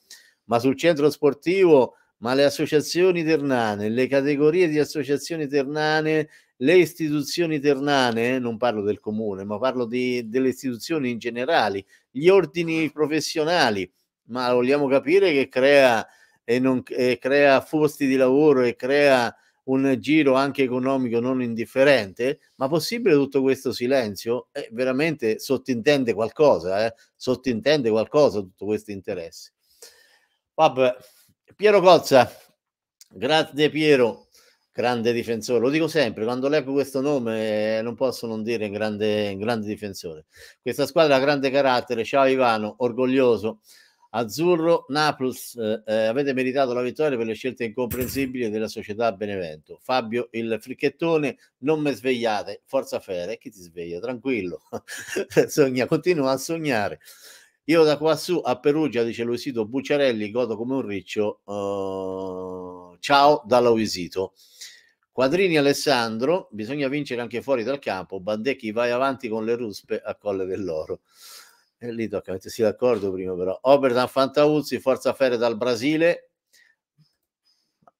Ma sul centro sportivo, ma le associazioni ternane, le categorie di associazioni ternane, le istituzioni ternane, non parlo del comune, ma parlo di, delle istituzioni in generale, gli ordini professionali, ma vogliamo capire che crea e, non, e crea posti di lavoro e crea un giro anche economico non indifferente, ma possibile tutto questo silenzio? Eh, veramente sottintende qualcosa, eh? sottintende qualcosa tutto questo interesse. Vabbè, Piero Cozza, grazie Piero, grande difensore, lo dico sempre, quando leggo questo nome eh, non posso non dire grande, grande difensore. Questa squadra ha grande carattere, ciao Ivano, orgoglioso Azzurro Naples, eh, eh, avete meritato la vittoria per le scelte incomprensibili della società Benevento. Fabio il fricchettone, non me svegliate, forza fere, chi ti sveglia? Tranquillo, Sogna, continua a sognare. Io da quassù a Perugia, dice Luisito Bucciarelli, godo come un riccio. Uh, ciao da Luisito. Quadrini Alessandro, bisogna vincere anche fuori dal campo. Bandecchi vai avanti con le ruspe a Colle dell'Oro. Eh, lì tocca mettersi d'accordo prima però Oberdan Fantauzzi, Forza Ferre dal Brasile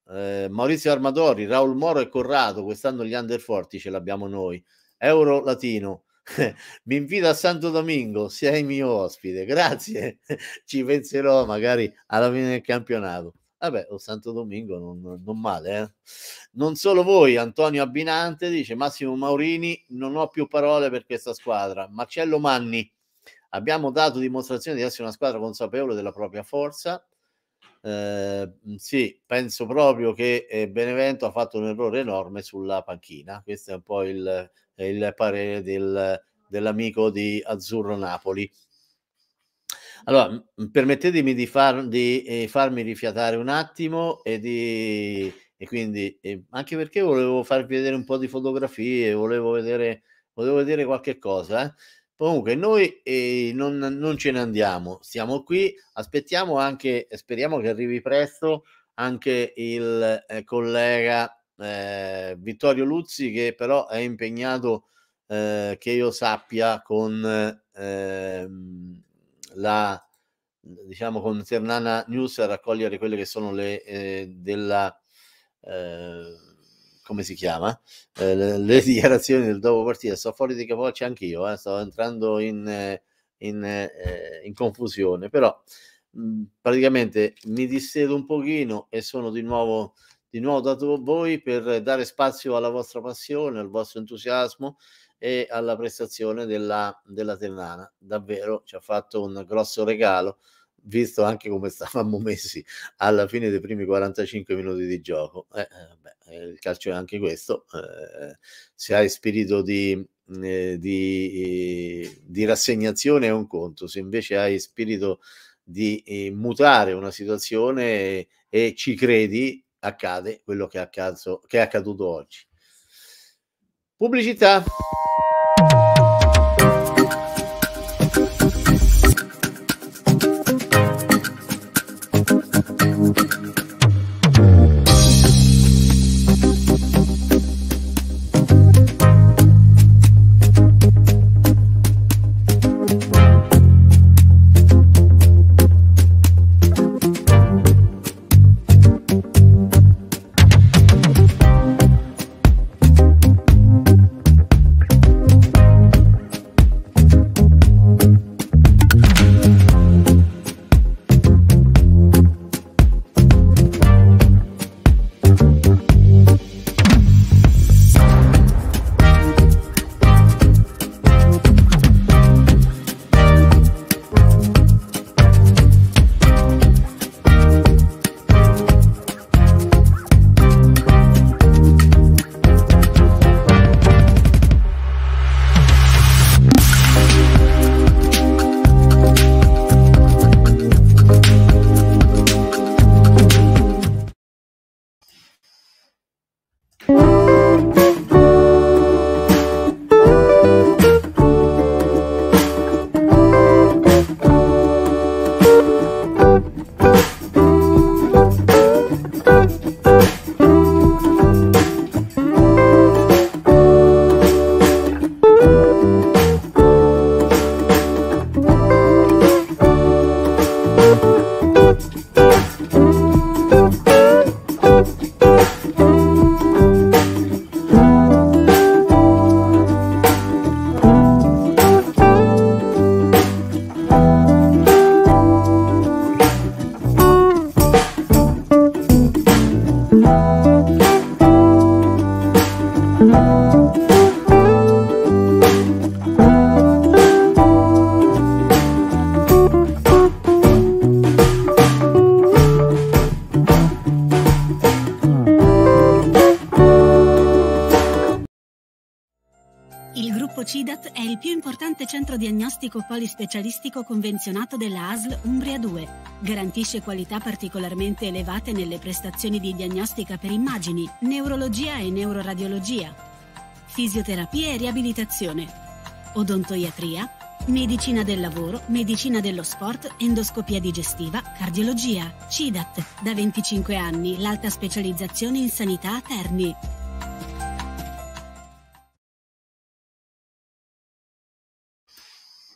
eh, Maurizio Armadori, Raul Moro e Corrado quest'anno gli under 40 ce l'abbiamo noi Euro Latino mi invita a Santo Domingo sei mio ospite, grazie ci penserò magari alla fine del campionato vabbè, o Santo Domingo non, non male eh? non solo voi, Antonio Abbinante dice Massimo Maurini non ho più parole per questa squadra Marcello Manni Abbiamo dato dimostrazione di essere una squadra consapevole della propria forza. Eh, sì, penso proprio che eh, Benevento ha fatto un errore enorme sulla panchina. Questo è un po' il, il parere del, dell'amico di Azzurro Napoli. Allora, permettetemi di, far, di eh, farmi rifiatare un attimo e, di, e quindi eh, anche perché volevo farvi vedere un po' di fotografie, volevo vedere, volevo vedere qualche cosa. Eh. Comunque, noi eh, non, non, ce ne andiamo, siamo qui, aspettiamo anche, speriamo che arrivi presto anche il eh, collega eh, Vittorio Luzzi, che però è impegnato, eh, che io sappia, con ehm, la diciamo con Ternana News a raccogliere quelle che sono le eh, della eh, come si chiama, eh, le, le, dichiarazioni del dopo partita, sto fuori di capoccia anch'io, eh, sto entrando in, in, eh, in confusione, però mh, mm, praticamente mi dissedo un pochino e sono di nuovo, di nuovo dato a voi per dare spazio alla vostra passione, al vostro entusiasmo e alla prestazione della, della Ternana. Davvero ci ha fatto un grosso regalo visto anche come stavamo messi alla fine dei primi 45 minuti di gioco, eh, eh beh, eh, il calcio è anche questo, eh, se hai spirito di, eh, di, eh, di, rassegnazione è un conto, se invece hai spirito di mutare una situazione e, e, ci credi, accade quello che è, accaduto, che è accaduto oggi. Pubblicità. centro diagnostico polispecialistico convenzionato della ASL Umbria 2. Garantisce qualità particolarmente elevate nelle prestazioni di diagnostica per immagini, neurologia e neuroradiologia, fisioterapia e riabilitazione, odontoiatria, medicina del lavoro, medicina dello sport, endoscopia digestiva, cardiologia, CIDAT. Da 25 anni l'alta specializzazione in sanità a Terni.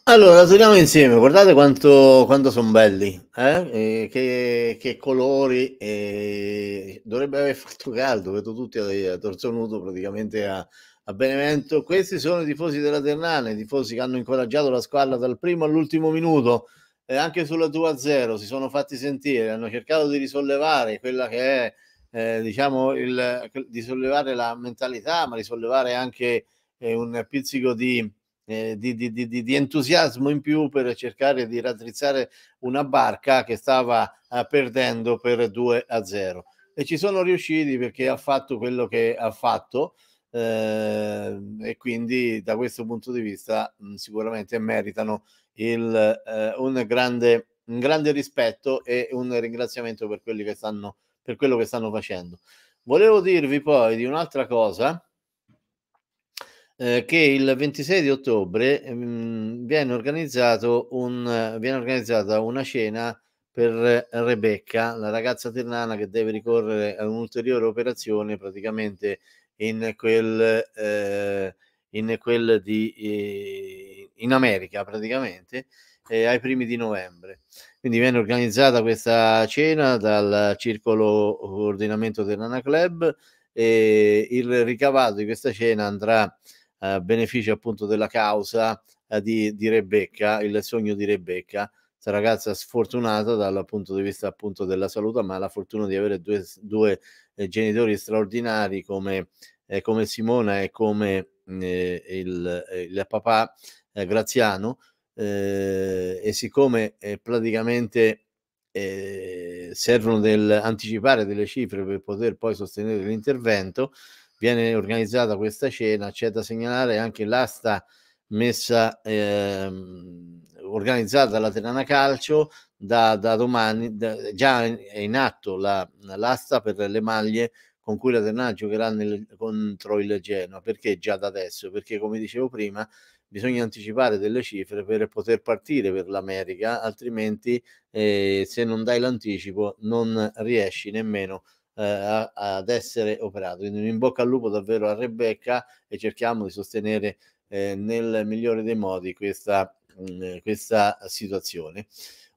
Allora, torniamo insieme, guardate quanto, quanto sono belli, eh? E che, che, colori, e... dovrebbe aver fatto caldo, vedo tutti a, a torso nudo praticamente a, a, Benevento. Questi sono i tifosi della Ternana, i tifosi che hanno incoraggiato la squadra dal primo all'ultimo minuto, e anche sulla 2-0 si sono fatti sentire, hanno cercato di risollevare quella che è, eh, diciamo, il, di sollevare la mentalità, ma risollevare anche eh, un pizzico di eh, di, di, di, di, entusiasmo in più per cercare di raddrizzare una barca che stava eh, perdendo per 2 a 0 e ci sono riusciti perché ha fatto quello che ha fatto eh, e quindi da questo punto di vista mh, mm, sicuramente meritano il, eh, un, grande, un grande rispetto e un ringraziamento per, quelli che stanno, per quello che stanno facendo. Volevo dirvi poi di un'altra cosa eh, che il 26 di ottobre mh, ehm, viene, un, viene, organizzata una cena per Rebecca, la ragazza ternana che deve ricorrere a un'ulteriore operazione praticamente in quel, eh, in, quel di, eh, in America praticamente eh, ai primi di novembre. Quindi viene organizzata questa cena dal Circolo Ordinamento Ternana Club e il ricavato di questa cena andrà eh, benefici appunto della causa eh, di, di, Rebecca, il sogno di Rebecca, questa ragazza sfortunata dal punto di vista appunto della salute, ma ha la fortuna di avere due, due eh, genitori straordinari come, eh, come, Simona e come mm, eh, il, eh, il, papà Graziano. e siccome praticamente servono nel anticipare delle cifre per poter poi sostenere l'intervento, viene organizzata questa cena, c'è da segnalare anche l'asta messa eh, organizzata dalla Terana Calcio da, da domani, da, già è in atto la, l'asta per le maglie con cui la Terana giocherà nel, contro il Genoa, perché già da adesso? Perché come dicevo prima bisogna anticipare delle cifre per poter partire per l'America, altrimenti eh, se non dai l'anticipo non riesci nemmeno a eh, a, ad essere operato. Quindi un in bocca al lupo davvero a Rebecca e cerchiamo di sostenere eh, nel migliore dei modi questa, mh, mm, eh, questa situazione.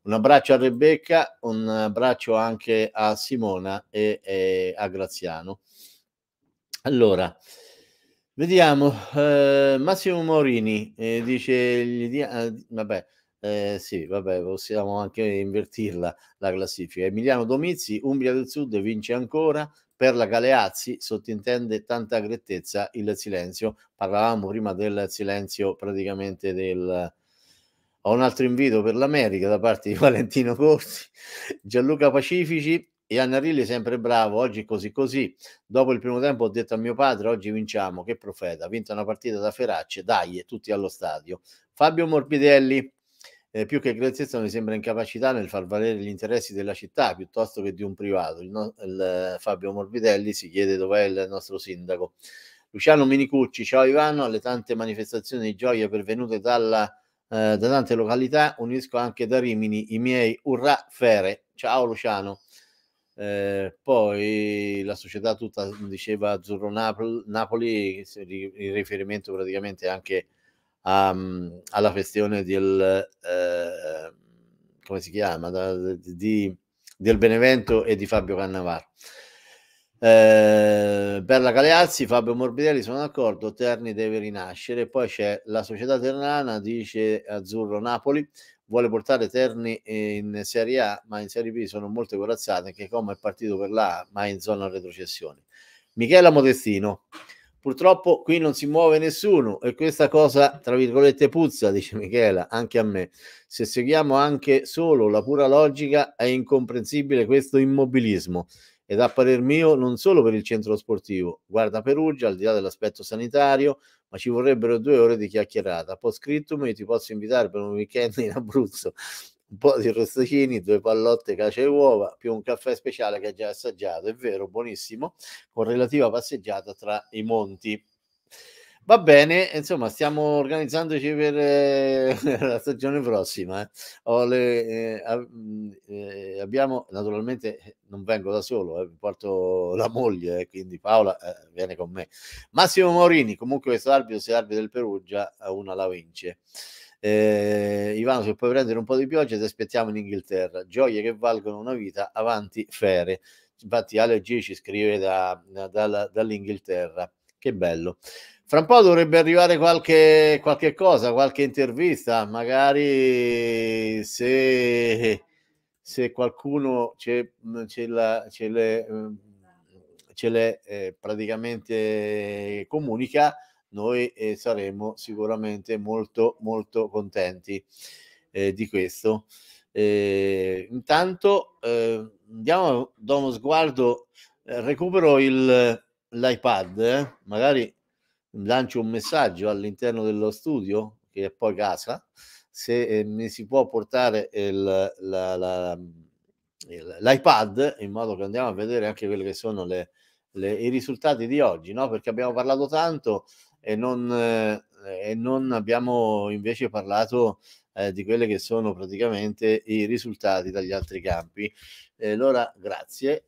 Un abbraccio a Rebecca, un abbraccio anche a Simona e, e a Graziano. Allora, vediamo. Eh, Massimo Morini eh, dice, gli dia- eh, vabbè, eh, sì, vabbè, possiamo anche invertirla la classifica. Emiliano Domizzi, Umbria del Sud vince ancora, per la Galeazzi sottintende tanta grettezza il silenzio. Parlavamo prima del silenzio praticamente del... Ho un altro invito per l'America da parte di Valentino Corsi, Gianluca Pacifici e Anna Rilli, sempre bravo, oggi così così. Dopo il primo tempo ho detto a mio padre, oggi vinciamo, che profeta, vinta una partita da Feracce, dai, tutti allo stadio. Fabio Morbidelli, eh, più che graziazione sembra incapacità nel far valere gli interessi della città piuttosto che di un privato. Il, no, il eh, Fabio Morbidelli si chiede dov'è il nostro sindaco. Luciano Minicucci, ciao Ivano, alle tante manifestazioni di gioia pervenute dalla, eh, da tante località, unisco anche da Rimini i miei urrà fere. Ciao Luciano. Eh, poi la società tutta diceva Azzurro Napoli in riferimento praticamente anche a a, uhm, alla questione del, eh, come si chiama, da, di, del Benevento e di Fabio Cannavaro. Eh, Perla Caleazzi, Fabio Morbidelli sono d'accordo, Terni deve rinascere, poi c'è la società ternana, dice Azzurro Napoli, vuole portare Terni eh, in Serie A, ma in Serie B sono molte corazzate che come è partito per la ma in zona retrocessione. Michela Modestino, Purtroppo qui non si muove nessuno e questa cosa, tra virgolette, puzza, dice Michela, anche a me. Se seguiamo anche solo la pura logica è incomprensibile questo immobilismo ed a parer mio non solo per il centro sportivo. Guarda Perugia, al di là dell'aspetto sanitario, ma ci vorrebbero due ore di chiacchierata. Post scriptum io ti posso invitare per un weekend in Abruzzo un po' di rosticini, due pallotte, cacio e uova, più un caffè speciale che ha già assaggiato, è vero, buonissimo, con relativa passeggiata tra i monti. Va bene, insomma, stiamo organizzandoci per eh, la stagione prossima. Eh. Le, eh, eh, abbiamo, naturalmente, non vengo da solo, eh, mi porto la moglie, eh, quindi Paola viene con me. Massimo Maurini, comunque questo arbitro, se arbitro del Perugia, una la vince eh, Ivano se puoi prendere un po' di pioggia ti aspettiamo in Inghilterra gioie che valgono una vita avanti fere infatti Ale G ci scrive da, da, dall'Inghilterra che bello fra un po' dovrebbe arrivare qualche, qualche cosa qualche intervista magari se se qualcuno ce, mm, ce, la, ce le, mm, ce le eh, praticamente comunica noi eh, saremo sicuramente molto molto contenti eh, di questo. Eh, intanto eh, andiamo, do uno sguardo, eh, recupero il, l'iPad, eh, magari lancio un messaggio all'interno dello studio, che è poi casa, se mi si può portare il, la, la, il, l'iPad in modo che andiamo a vedere anche quelli che sono le, le, i risultati di oggi, no? perché abbiamo parlato tanto, e non, eh, e non abbiamo invece parlato eh, di quelli che sono praticamente i risultati dagli altri campi. E allora grazie,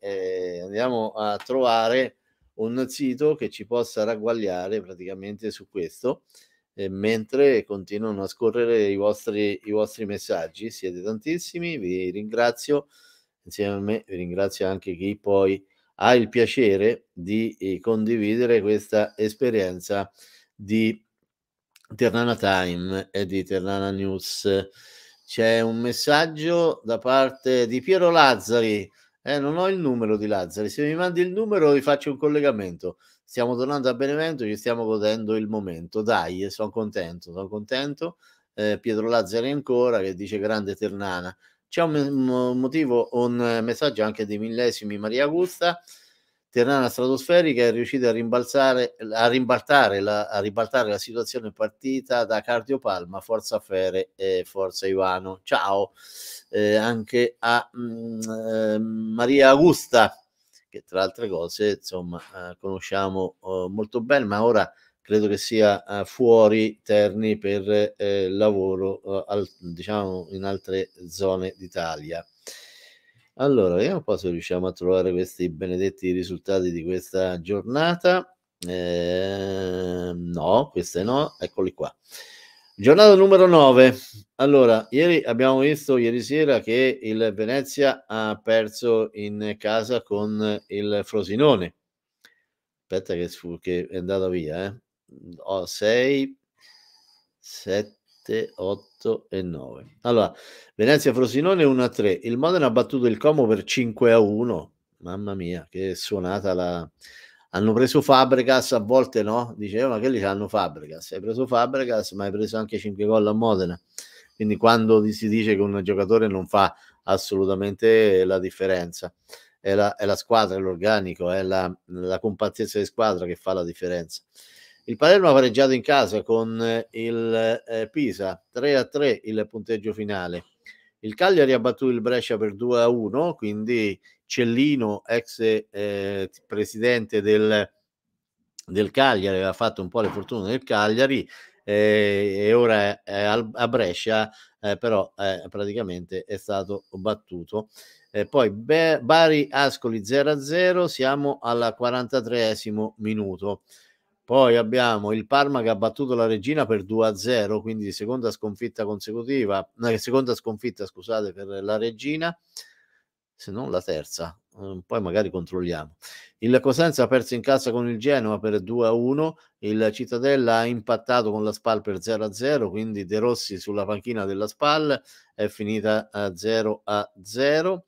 andiamo a trovare un sito che ci possa ragguagliare praticamente su questo mentre continuano a scorrere i vostri, i vostri messaggi. Siete tantissimi, vi ringrazio. Insieme a me vi ringrazio anche chi poi ha il piacere di eh, condividere questa esperienza di Ternana Time e di Ternana News. C'è un messaggio da parte di Piero Lazzari. Eh, non ho il numero di Lazzari, se mi mandi il numero vi faccio un collegamento. Stiamo tornando a Benevento, ci stiamo godendo il momento. Dai, sono contento, sono contento. Eh, Pietro Lazzari ancora che dice grande Ternana. C'è un motivo, un messaggio anche dei millesimi Maria Augusta, Terrana stratosferica, è riuscita a, rimbalzare, a, rimbaltare la, a ribaltare la situazione partita da Cardiopalma, Forza Fere e Forza Ivano. Ciao eh, anche a mh, mm, eh, Maria Augusta, che tra altre cose insomma eh, conosciamo eh, molto bene, ma ora credo che sia eh, fuori Terni per eh, lavoro eh, al, diciamo in altre zone d'Italia allora vediamo un po' se riusciamo a trovare questi benedetti risultati di questa giornata eh, no queste no eccoli qua giornata numero 9 allora ieri abbiamo visto ieri sera che il Venezia ha perso in casa con il Frosinone aspetta che, che, è andato via, eh. Mhmm, ho 6, 7, 8 e 9. Allora, Venezia Frosinone 1 a 3. Il Modena ha battuto il Como per 5 a 1. Mamma mia, che suonata la... Hanno preso Fabregas, a volte no, dicevano che lì hanno Fabregas. Hai preso Fabregas, ma hai preso anche 5 gol a Modena. Quindi quando si dice che un giocatore non fa assolutamente la differenza, è la, è la squadra, è l'organico, è la, la compattezza di squadra che fa la differenza. Il Palermo ha pareggiato in casa con eh, il eh, Pisa 3 a 3 il punteggio finale. Il Cagliari ha battuto il Brescia per 2 a 1, quindi Cellino, ex eh, presidente del, del, Cagliari, aveva fatto un po' le fortune del Cagliari eh, e ora è al, a Brescia, eh, però eh, praticamente è stato battuto. Eh, poi Be- Bari Ascoli 0-0, a siamo al 43 minuto. Poi abbiamo il Parma che ha battuto la Regina per 2-0, quindi seconda sconfitta consecutiva, eh, seconda sconfitta, scusate, per la Regina, se non la terza, ehm, poi magari controlliamo. Il Cosenza ha perso in casa con il Genoa per 2-1, il Cittadella ha impattato con la Spal per 0-0, quindi De Rossi sulla panchina della Spal è finita a 0-0.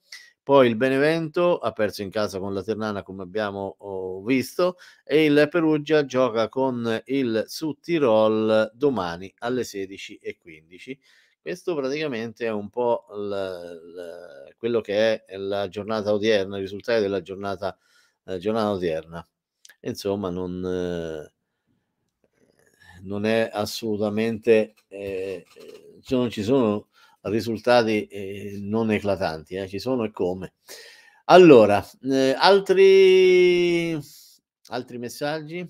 Poi il Benevento ha perso in casa con la Ternana, come abbiamo visto, e il Perugia gioca con il Sud Tirol domani alle 16.15. Questo praticamente è un po' l, l, quello che è la giornata odierna, i risultati della giornata, eh, giornata odierna. Insomma, non, eh, non è assolutamente... Eh, eh non ci sono risultati eh, non eclatanti, eh, ci sono e come. Allora, eh, altri, altri messaggi?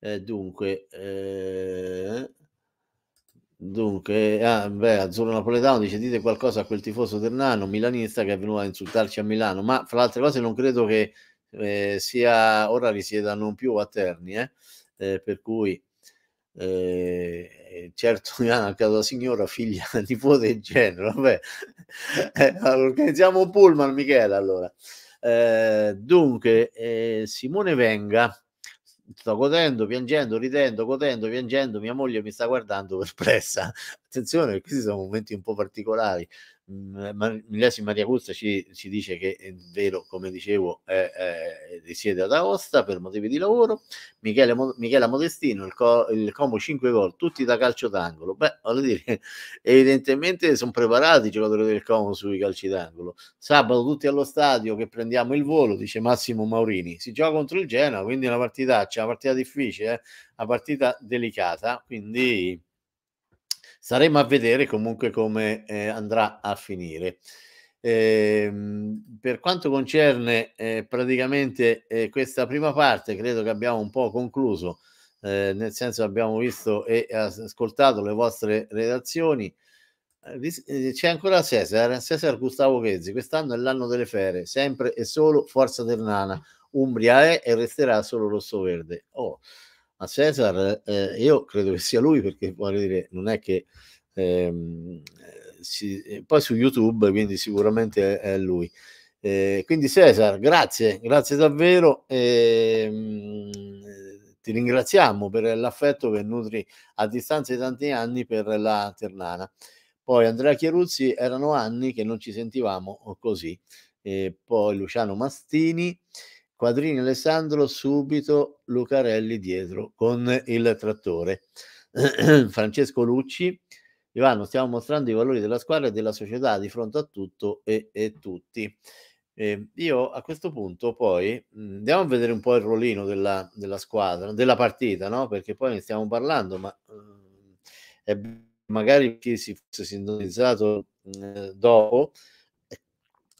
Eh, dunque, eh, dunque ah, beh, Azzurro Napoletano dice dite qualcosa a quel tifoso ternano milanista che è venuto a insultarci a Milano, ma fra le altre cose non credo che eh, sia, ora risieda non più a Terni, per cui eh, certo neanche la signora figlia nipote e genero vabbè eh, organizziamo un pullman Michele allora eh, dunque ehm, Simone Venga sto godendo, piangendo, ridendo, godendo, piangendo mia moglie mi sta guardando perplessa attenzione questi sono momenti un po' particolari Milesi eh, Maria Custa ci, ci, dice che è vero, come dicevo, è, è, risiede ad Aosta per motivi di lavoro. Michele, Michela Modestino, il, co, il Como 5 gol, tutti da calcio d'angolo. Beh, voglio dire, evidentemente sono preparati i giocatori del Como sui calci d'angolo. Sabato tutti allo stadio che prendiamo il volo, dice Massimo Maurini. Si gioca contro il Genoa, quindi è una partitaccia, una partita difficile, eh? una partita delicata. Quindi Saremo a vedere comunque come eh, andrà a finire. Eh, per quanto concerne eh, praticamente eh, questa prima parte, credo che abbiamo un po' concluso, eh, nel senso abbiamo visto e ascoltato le vostre redazioni. Eh, c'è ancora Cesar, Cesar Gustavo Chezzi, quest'anno è l'anno delle fere, sempre e solo Forza Ternana, Umbria è e resterà solo rosso-verde. Oh a Cesar, eh, io credo che sia lui perché voglio dire, non è che... Ehm, si, eh, poi su YouTube, quindi sicuramente è, è lui. Eh, quindi Cesar, grazie, grazie davvero. E, ehm, ti ringraziamo per l'affetto che nutri a distanza di tanti anni per la Ternana. Poi Andrea Chieruzzi, erano anni che non ci sentivamo eh, così. E poi Luciano Mastini. Quadrini Alessandro subito Lucarelli dietro con il trattore. Francesco Lucci, Ivano, stiamo mostrando i valori della squadra e della società di fronte a tutto e, e tutti. Eh, io a questo punto poi mm, andiamo a vedere un po' il rollino della, della squadra, della partita, no? perché poi ne stiamo parlando, ma eh, magari chi si fosse sintonizzato eh, dopo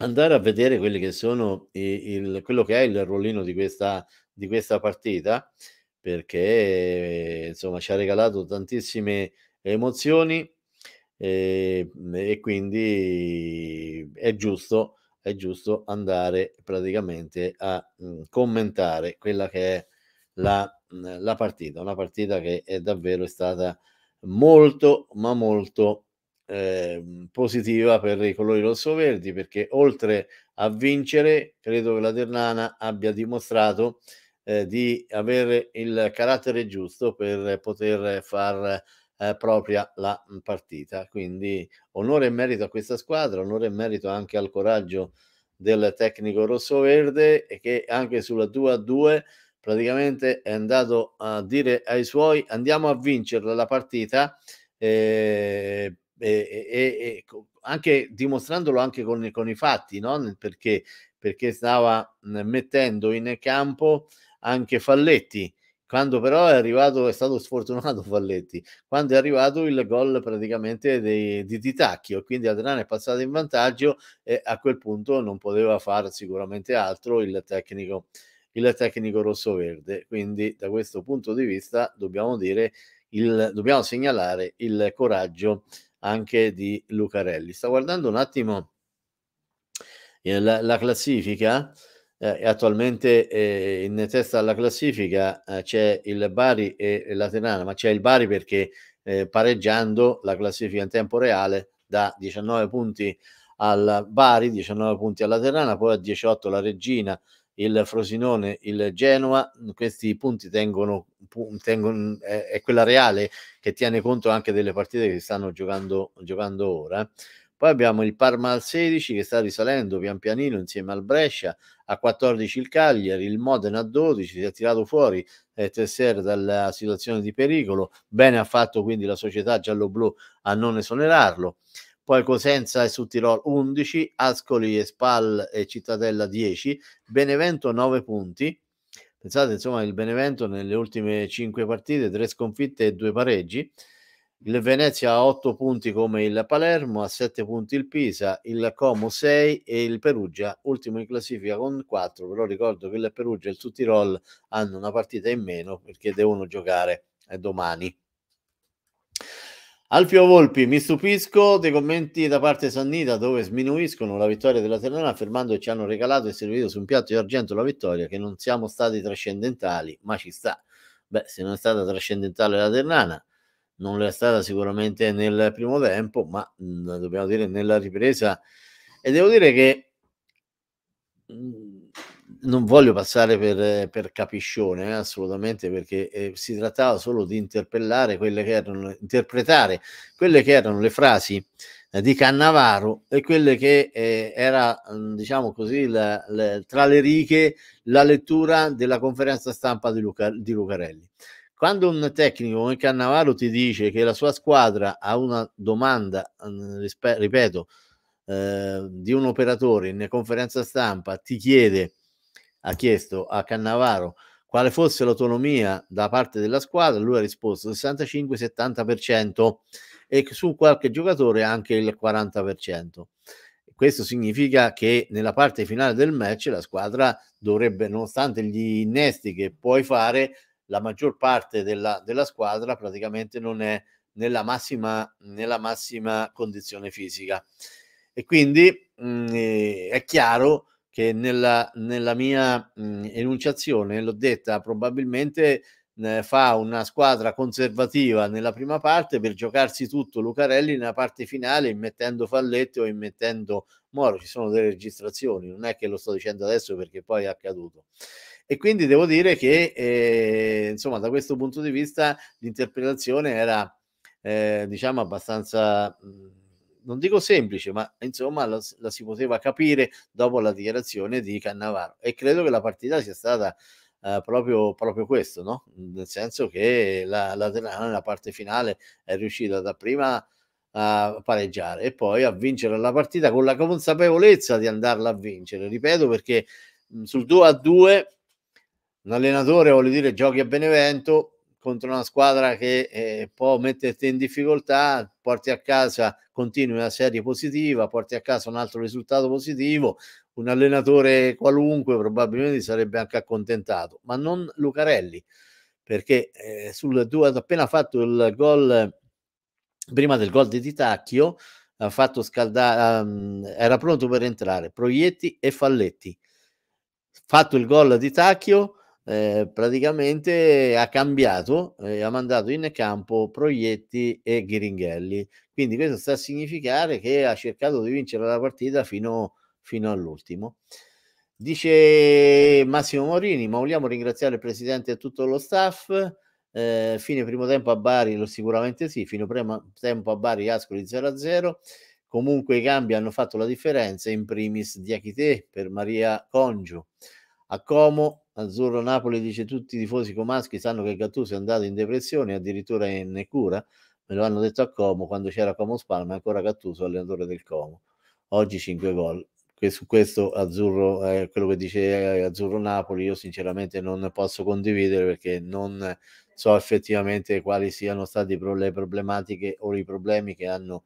andare a vedere quelli che sono il, il, quello che è il ruolino di questa, di questa partita perché insomma ci ha regalato tantissime emozioni e, ehm, e quindi è giusto, è giusto andare praticamente a mm, commentare quella che è la, la partita, una partita che è davvero stata molto ma molto Ehm, positiva per i colori rosso-verdi perché oltre a vincere credo che la Ternana abbia dimostrato eh, di avere il carattere giusto per poter far eh, propria la partita quindi onore e merito a questa squadra onore e merito anche al coraggio del tecnico rosso-verde e che anche sulla 2 a 2 praticamente è andato a dire ai suoi andiamo a vincere la partita eh, e, e, e anche dimostrandolo anche con, con i fatti, no? perché, perché stava mettendo in campo anche Falletti. Quando però è arrivato, è stato sfortunato Falletti, quando è arrivato il gol praticamente dei, di Titacchio, quindi Adriano è passato in vantaggio e a quel punto non poteva fare sicuramente altro il tecnico, il tecnico rosso-verde. Quindi da questo punto di vista dobbiamo dire, il, dobbiamo segnalare il coraggio anche di Lucarelli. Sta guardando un attimo eh, la, la classifica. Eh, attualmente eh, in testa alla classifica eh, c'è il Bari e, e la Tenana, ma c'è il Bari perché eh, pareggiando la classifica in tempo reale da 19 punti al Bari, 19 punti alla Terrana, poi a 18 la Regina, il Frosinone, il Genoa, questi punti tengono, tengono è, quella reale che tiene conto anche delle partite che si stanno giocando, giocando ora. Poi abbiamo il Parma al 16 che sta risalendo pian pianino insieme al Brescia, a 14 il Cagliari, il Modena a 12, si è tirato fuori eh, Tesser dalla situazione di pericolo, bene ha fatto quindi la società giallo-blu a non esonerarlo poi Cosenza e su Tirol 11, Ascoli e Spal e Cittadella 10, Benevento 9 punti. Pensate, insomma, il Benevento nelle ultime 5 partite, 3 sconfitte e 2 pareggi. Il Venezia ha 8 punti come il Palermo, ha 7 punti il Pisa, il Como 6 e il Perugia, ultimo in classifica con 4. Però ricordo che il Perugia e il Sud Tirol hanno una partita in meno perché devono giocare eh, domani. Alfio Volpi, mi stupisco dei commenti da parte Sannita dove sminuiscono la vittoria della Terrana affermando che ci hanno regalato e servito su un piatto di argento la vittoria, che non siamo stati trascendentali, ma ci sta. Beh, se non è stata trascendentale la Ternana, non l'è stata sicuramente nel primo tempo, ma mh, mm, dobbiamo dire nella ripresa. E devo dire che mh, mm, non voglio passare per, per capiscione, eh, assolutamente, perché eh, si trattava solo di interpellare quelle che erano, interpretare quelle che erano le frasi eh, di Cannavaro e quelle che eh, era, mm, diciamo così, la, la, tra le righe la lettura della conferenza stampa di, Luca, di Lucarelli. Quando un tecnico come Cannavaro ti dice che la sua squadra ha una domanda, mm, ripeto, eh, di un operatore in conferenza stampa ti chiede ha chiesto a Cannavaro quale fosse l'autonomia da parte della squadra, lui ha risposto 65-70% e su qualche giocatore anche il 40%. Questo significa che nella parte finale del match la squadra dovrebbe, nonostante gli innesti che puoi fare, la maggior parte della, della squadra praticamente non è nella massima, nella massima condizione fisica. E quindi mh, mm, eh, è chiaro che nella, nella mia mh, mhmm, enunciazione l'ho detta probabilmente mh, fa una squadra conservativa nella prima parte per giocarsi tutto Lucarelli nella parte finale immettendo Falletti o immettendo Moro ci sono delle registrazioni non è che lo sto dicendo adesso perché poi è accaduto e quindi devo dire che eh, insomma da questo punto di vista l'interpretazione era eh, diciamo abbastanza mh, mhmm, non dico semplice, ma insomma la, la, si poteva capire dopo la dichiarazione di Cannavaro. E credo che la partita sia stata eh, proprio, proprio, questo, no? nel senso che la, la nella parte finale è riuscita dapprima a pareggiare e poi a vincere la partita con la consapevolezza di andarla a vincere. Ripeto perché mh, sul 2 a 2 un allenatore, vuole dire, giochi a Benevento contro una squadra che eh, può metterti in difficoltà, porti a casa, continui una serie positiva, porti a casa un altro risultato positivo, un allenatore qualunque probabilmente sarebbe anche accontentato, ma non Lucarelli, perché eh, sul 2 ha appena fatto il gol, prima del gol di Titacchio, ha fatto scaldare, um, era pronto per entrare, Proietti e Falletti. Fatto il gol di Tacchio, eh, praticamente ha cambiato eh, ha mandato in campo Proietti e Ghiringhelli. Quindi questo sta a significare che ha cercato di vincere la partita fino, fino all'ultimo. Dice Massimo Morini, ma vogliamo ringraziare il presidente e tutto lo staff. Eh, fine primo tempo a Bari, lo sicuramente sì, fine primo tempo a Bari Ascoli 0-0. Comunque i cambi hanno fatto la differenza, in primis di Achite per Maria Congio. A Como, Azzurro Napoli dice tutti i tifosi comaschi sanno che Gattuso è andato in depressione, addirittura in cura. Me lo hanno detto a Como quando c'era Como Spalma, ancora Gattuso allenatore del Como. Oggi 5 gol. su questo Azzurro, eh, quello che dice eh, Azzurro Napoli, io sinceramente non posso condividere perché non so effettivamente quali siano state le problematiche o i problemi che hanno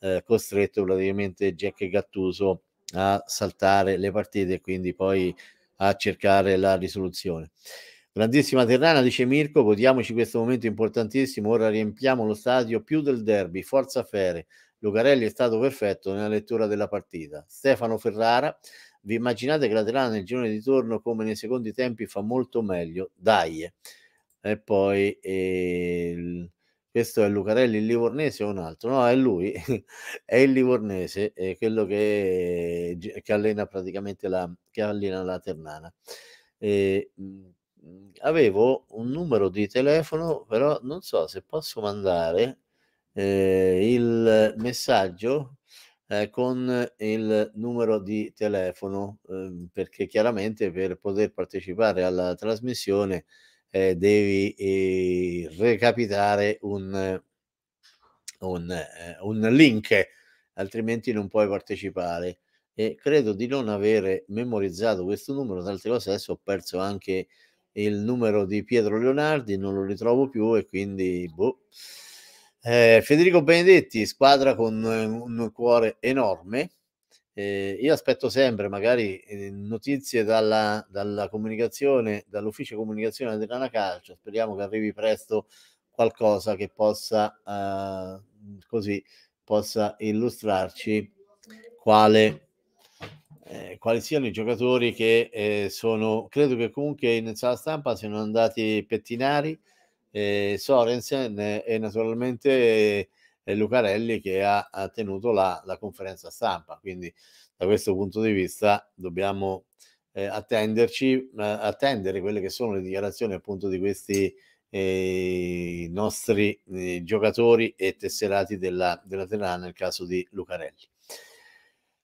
eh, costretto praticamente Jack Gattuso a saltare le partite e quindi poi a cercare la risoluzione. Grandissima Terrana, dice Mirko, godiamoci questo momento importantissimo, ora riempiamo lo stadio più del derby, forza Fere. Lucarelli è stato perfetto nella lettura della partita. Stefano Ferrara, vi immaginate che la Terrana nel girone di torno come nei secondi tempi fa molto meglio? Dai! E poi... Eh, questo è Lucarelli il Livornese o un altro? No, è lui, è il Livornese, è quello che, che, allena praticamente la, che allena la Ternana. E, mhmm, avevo un numero di telefono, però non so se posso mandare eh, il messaggio eh, con il numero di telefono, eh, perché chiaramente per poter partecipare alla trasmissione eh, devi eh, recapitare un, un, eh, un, link, altrimenti non puoi partecipare. E credo di non avere memorizzato questo numero, tante cose adesso ho perso anche il numero di Pietro Leonardi, non lo ritrovo più e quindi boh. eh, Federico Benedetti, squadra con eh, un cuore enorme, eh, io aspetto sempre magari eh, notizie dalla, dalla, comunicazione, dall'ufficio comunicazione dell'Ana Calcio. Speriamo che arrivi presto qualcosa che possa eh, così possa illustrarci quale, eh, quali siano i giocatori che eh, sono. Credo che comunque in sala stampa siano andati Pettinari, eh, Sorensen e naturalmente Lucarelli che ha, ha tenuto la, la, conferenza stampa. Quindi da questo punto di vista dobbiamo eh, attenderci, eh, attendere quelle che sono le dichiarazioni appunto di questi eh, nostri eh, giocatori e tesserati della, della Terrana nel caso di Lucarelli.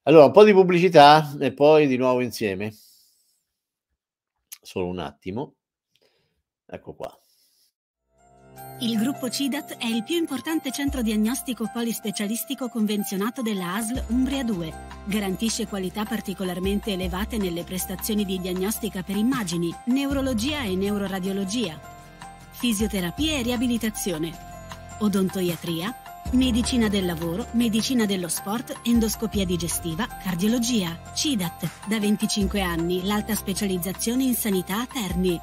Allora, un po' di pubblicità e poi di nuovo insieme. Solo un attimo. Ecco qua. Il gruppo CIDAT è il più importante centro diagnostico polispecialistico convenzionato della ASL Umbria 2. Garantisce qualità particolarmente elevate nelle prestazioni di diagnostica per immagini, neurologia e neuroradiologia, fisioterapia e riabilitazione, odontoiatria, medicina del lavoro, medicina dello sport, endoscopia digestiva, cardiologia. CIDAT, da 25 anni, l'alta specializzazione in sanità a Terni.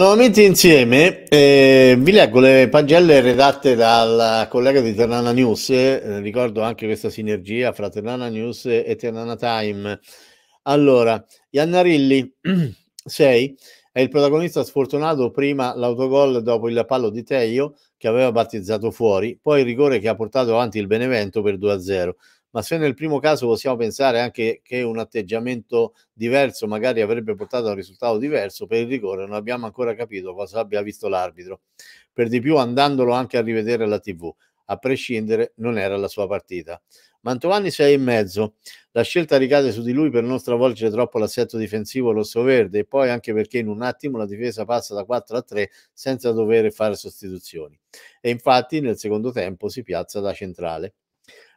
nuovamente insieme, eh, vi leggo le pagelle redatte dal collega di Ternana News, eh, ricordo anche questa sinergia fra Ternana News e Ternana Time. Allora, Iannarilli 6 è il protagonista sfortunato prima l'autogol dopo il pallo di Teio che aveva battezzato fuori, poi il rigore che ha portato avanti il Benevento per 2-0 ma se nel primo caso possiamo pensare anche che un atteggiamento diverso magari avrebbe portato a un risultato diverso, per il rigore non abbiamo ancora capito cosa abbia visto l'arbitro, per di più andandolo anche a rivedere alla tv. A prescindere, non era la sua partita. Mantovani 6 e mezzo. La scelta ricade su di lui per non stravolgere troppo l'assetto difensivo rossoverde e poi anche perché in un attimo la difesa passa da 4 a 3 senza dover fare sostituzioni. E infatti nel secondo tempo si piazza da centrale.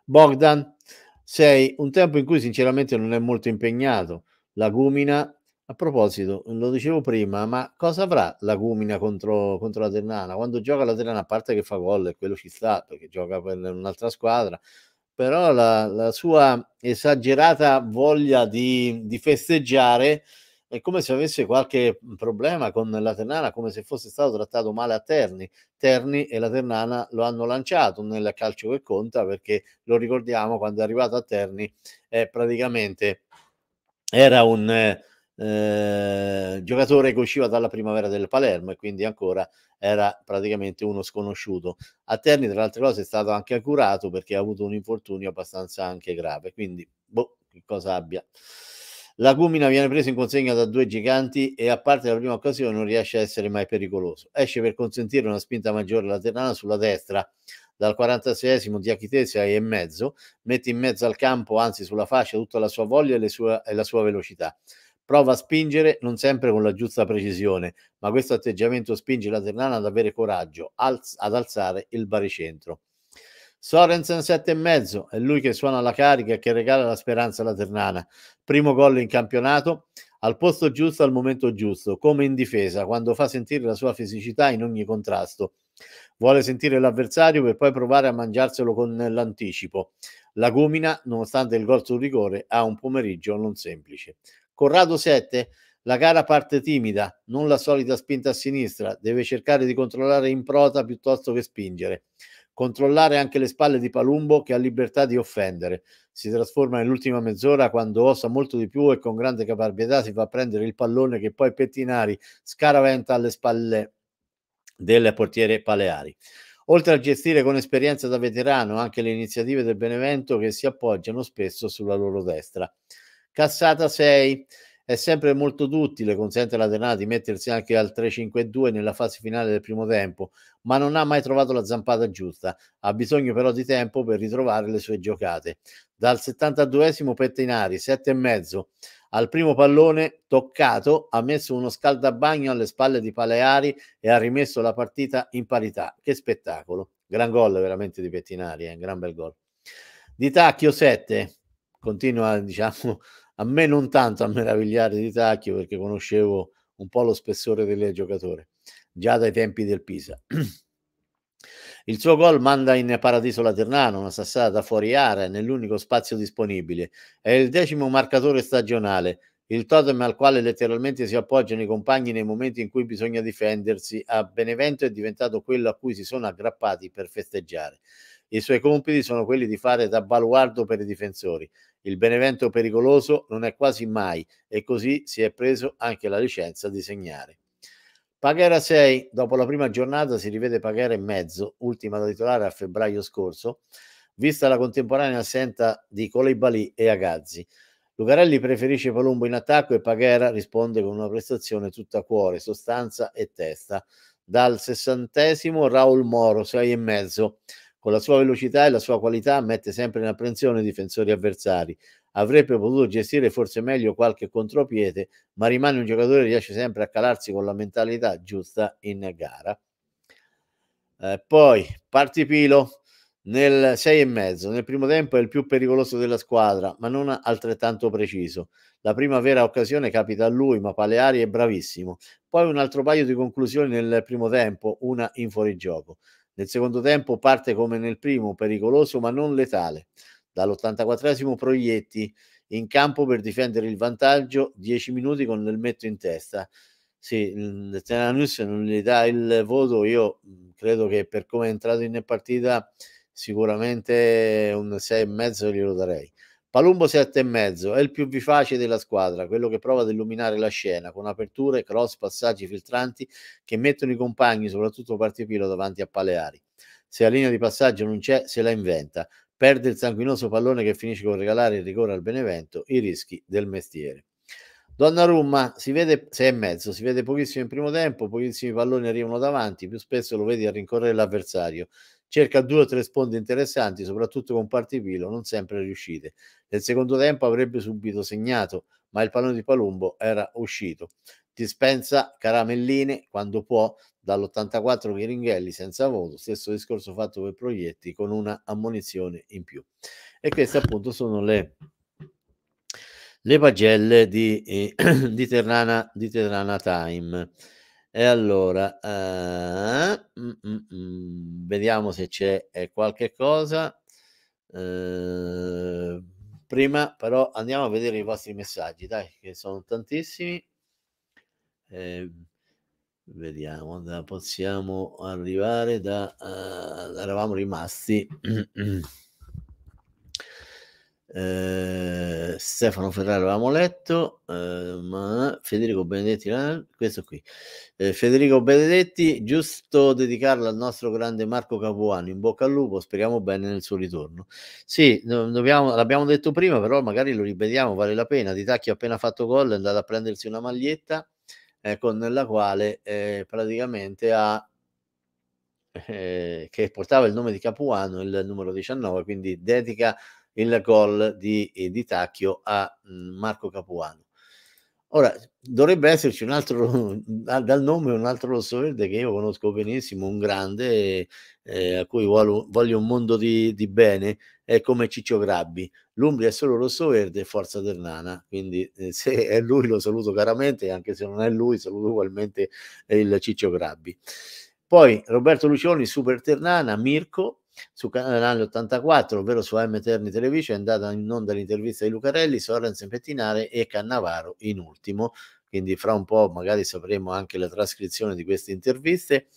Bogdan sei un tempo in cui sinceramente non è molto impegnato. Lagumina, a proposito, mm, lo dicevo prima, ma cosa avrà Lagumina contro, contro la Ternana? Quando gioca la Ternana, a parte che fa gol, e quello ci sta, perché gioca per un'altra squadra, però la, la sua esagerata voglia di, di festeggiare è come se avesse qualche mhmm, problema con la Ternana, come se fosse stato trattato male a Terni. Terni e la Ternana lo hanno lanciato nel calcio che conta perché lo ricordiamo quando è arrivato a Terni eh, praticamente era un eh, giocatore che usciva dalla primavera del Palermo e quindi ancora era praticamente uno sconosciuto. A Terni tra le altre cose è stato anche curato perché ha avuto un infortunio abbastanza anche grave, quindi boh, che cosa abbia Lagumina viene preso in consegna da due giganti e a parte la prima occasione non riesce a essere mai pericoloso. Esce per consentire una spinta maggiore alla sulla destra. Dal 46esimo di Achitesia e mezzo, mette in mezzo al campo, anzi sulla fascia, tutta la sua voglia e, sue, e la sua velocità prova a spingere non sempre con la giusta precisione, ma questo atteggiamento spinge la Ternana ad avere coraggio alz- ad alzare il baricentro. Sorensen e mezzo, è lui che suona la carica e che regala la speranza alla Ternana. Primo gol in campionato, al posto giusto, al momento giusto, come in difesa, quando fa sentire la sua fisicità in ogni contrasto. Vuole sentire l'avversario per poi provare a mangiarselo con l'anticipo. Lagumina, nonostante il gol sul rigore, ha un pomeriggio non semplice. Corrado 7 la gara parte timida, non la solita spinta a sinistra, deve cercare di controllare in prota piuttosto che spingere controllare anche le spalle di Palumbo che ha libertà di offendere. Si trasforma nell'ultima mezz'ora quando osa molto di più e con grande caparbietà si fa prendere il pallone che poi Pettinari scaraventa alle spalle del portiere Paleari. Oltre a gestire con esperienza da veterano anche le iniziative del Benevento che si appoggiano spesso sulla loro destra. Cassata 6 è sempre molto duttile, consente alla Ternana di mettersi anche al 3-5-2 nella fase finale del primo tempo, ma non ha mai trovato la zampata giusta. Ha bisogno però di tempo per ritrovare le sue giocate. Dal 72esimo Pettinari, 7,5 al primo pallone toccato, ha messo uno scaldabagno alle spalle di Paleari e ha rimesso la partita in parità. Che spettacolo! Gran gol veramente di Pettinari, eh? un gran bel gol. Di Tacchio 7, continua diciamo a me non tanto a meravigliare di Tacchio perché conoscevo un po' lo spessore del giocatore già dai tempi del Pisa. Il suo gol manda in paradiso la Ternana, una sassata fuori area nell'unico spazio disponibile. È il decimo marcatore stagionale, il totem al quale letteralmente si appoggiano i compagni nei momenti in cui bisogna difendersi. A Benevento è diventato quello a cui si sono aggrappati per festeggiare. I suoi compiti sono quelli di fare da baluardo per i difensori. Il Benevento pericoloso non è quasi mai e così si è preso anche la licenza di segnare. Paghera 6, dopo la prima giornata si rivede Paghera e mezzo, ultima da titolare a febbraio scorso, vista la contemporanea assenza di Coleibali e Agazzi. Lucarelli preferisce Palumbo in attacco e Paghera risponde con una prestazione tutta cuore, sostanza e testa. Dal sessantesimo Raul Moro, 6 e mezzo. Con la sua velocità e la sua qualità mette sempre in apprensione i difensori avversari. Avrebbe potuto gestire forse meglio qualche contropiede, ma rimane un giocatore che riesce sempre a calarsi con la mentalità giusta in gara. Eh, poi Partipilo nel 6 e mezzo, nel primo tempo è il più pericoloso della squadra, ma non altrettanto preciso. La prima vera occasione capita a lui, ma Paleari è bravissimo. Poi un altro paio di conclusioni nel primo tempo, una in fuorigioco. Nel secondo tempo parte come nel primo, pericoloso ma non letale. dall84 Proietti in campo per difendere il vantaggio, 10 minuti con l'elmetto in testa. Sì, il mm, Tenanus non gli dà il voto, io mm, credo che per come è entrato in partita sicuramente un 6,5 glielo darei. Palumbo 7,5 è il più vivace della squadra, quello che prova ad illuminare la scena con aperture, cross, passaggi filtranti che mettono i compagni, soprattutto Partipilo, davanti a Paleari. Se la linea di passaggio non c'è, se la inventa. Perde il sanguinoso pallone che finisce con regalare il rigore al Benevento, i rischi del mestiere. Donnarumma si vede 6,5, si vede pochissimo in primo tempo, pochissimi palloni arrivano davanti, più spesso lo vedi a rincorrere l'avversario cerca due o tre sponde interessanti, soprattutto con parti Partipilo, non sempre riuscite. Nel secondo tempo avrebbe subito segnato, ma il pallone di Palumbo era uscito. Dispensa caramelline quando può dall'84 Chiringhelli senza voto, stesso discorso fatto per Proietti con una ammonizione in più. E queste appunto sono le, le pagelle di, eh, di, Terrana, di Terrana Time. E allora, uh, mm, mm, mm, vediamo se c'è eh, qualche cosa. Uh, prima però andiamo a vedere i vostri messaggi, dai, che sono tantissimi. Eh, vediamo, da, possiamo arrivare da... Uh, eravamo rimasti... Ehm, Stefano Ferraro avevamo letto, eh, ma Federico Benedetti, eh, questo qui. Eh, Federico Benedetti, giusto dedicarlo al nostro grande Marco Capuano, in bocca al lupo, speriamo bene nel suo ritorno. Sì, dobbiamo, l'abbiamo detto prima, però magari lo ripetiamo, vale la pena. Di Tacchi ha appena fatto gol, è andato a prendersi una maglietta eh, con la quale eh, praticamente ha che portava il nome di Capuano, il numero 19, quindi dedica il gol di, eh, di Tacchio a mm, Marco Capuano. Ora, dovrebbe esserci un altro, dal nome un altro rosso verde che io conosco benissimo, un grande eh, a cui voglio, voglio un mondo di, di, bene, è come Ciccio Grabbi. L'Umbria è solo rosso verde e forza Ternana, quindi eh, se è lui lo saluto caramente, anche se non è lui saluto ugualmente eh, il Ciccio Grabbi. Poi Roberto Lucioni, Super Ternana, Mirko, su Canale 84, ovvero su AM Eterni Television, è andata in onda l'intervista di Lucarelli, Sorensen Pettinare e Cannavaro in ultimo. Quindi fra un po' magari sapremo anche la trascrizione di queste interviste.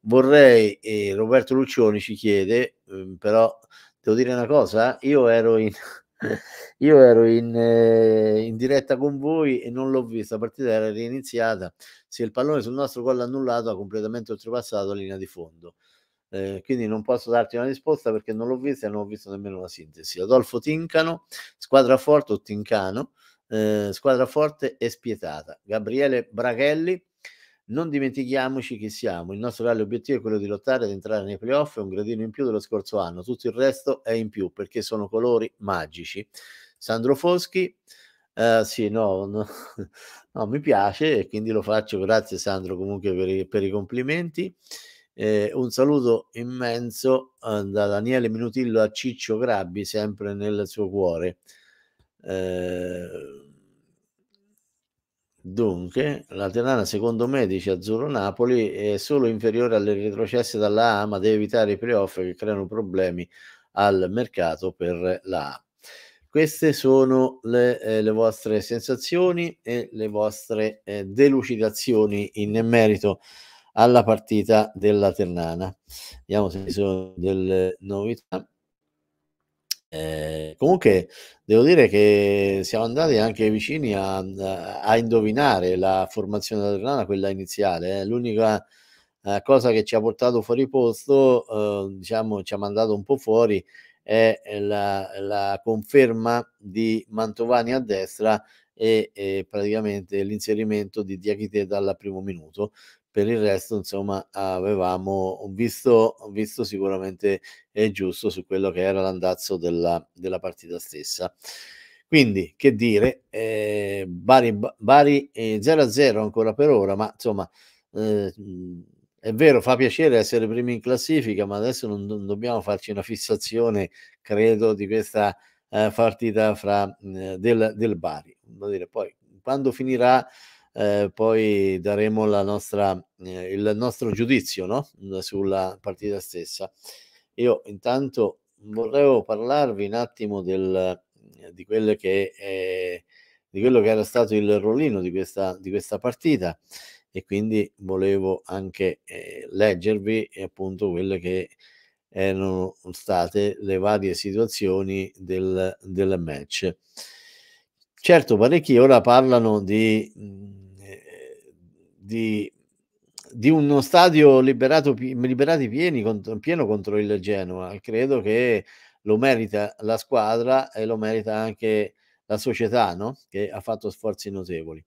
Vorrei, eh, Roberto Luccioni ci chiede, eh, però devo dire una cosa, io ero in... Io ero in, eh, in, diretta con voi e non l'ho vista, la partita era riniziata. Se il pallone sul nostro gol annullato ha completamente oltrepassato la linea di fondo eh, quindi non posso darti una risposta perché non l'ho vista e non ho visto nemmeno la sintesi. Adolfo Tincano, squadra forte o Tincano, eh, squadra forte e spietata. Gabriele Braghelli, non dimentichiamoci chi siamo. Il nostro grande obiettivo è quello di lottare ed entrare nei playoff, è un gradino in più dello scorso anno. Tutto il resto è in più perché sono colori magici. Sandro Foschi, eh, sì, no, no, no, mi piace e quindi lo faccio. Grazie Sandro comunque per i, per i complimenti. Eh, un saluto immenso eh, da Daniele Minutillo a Ciccio Grabbi, sempre nel suo cuore. Eh, dunque, la Terana, secondo me, dice Azzurro Napoli, è solo inferiore alle retrocesse dalla A, ma deve evitare i playoff che creano problemi al mercato per la A. Queste sono le, eh, le vostre sensazioni e le vostre eh, delucidazioni in merito alla partita della Ternana. Vediamo se ci sono delle novità. Eh, comunque devo dire che siamo andati anche vicini a, a indovinare la formazione della Ternana, quella iniziale. Eh. L'unica eh, cosa che ci ha portato fuori posto, eh, diciamo, ci ha mandato un po' fuori, è la, la conferma di Mantovani a destra e, e praticamente l'inserimento di Diachite dal primo minuto per il resto insomma avevamo visto, visto sicuramente è giusto su quello che era l'andazzo della, della partita stessa quindi che dire eh, Bari, Bari eh, 0-0 ancora per ora ma insomma eh, è vero fa piacere essere primi in classifica ma adesso non, non dobbiamo farci una fissazione credo di questa eh, partita fra, eh, del, del, Bari dire, poi quando finirà eh, poi daremo nostra, eh, il nostro giudizio no? sulla partita stessa. Io intanto vorrei parlarvi un attimo del, eh, di, che è, eh, di, quello che era stato il rollino di questa, di questa partita e quindi volevo anche eh, leggervi eh, appunto quelle che erano state le varie situazioni del, del match. Certo, parecchi ora parlano di di, di uno stadio liberato, liberati pieni, con, pieno contro il Genoa. Credo che lo merita la squadra e lo merita anche la società, no? che ha fatto sforzi notevoli.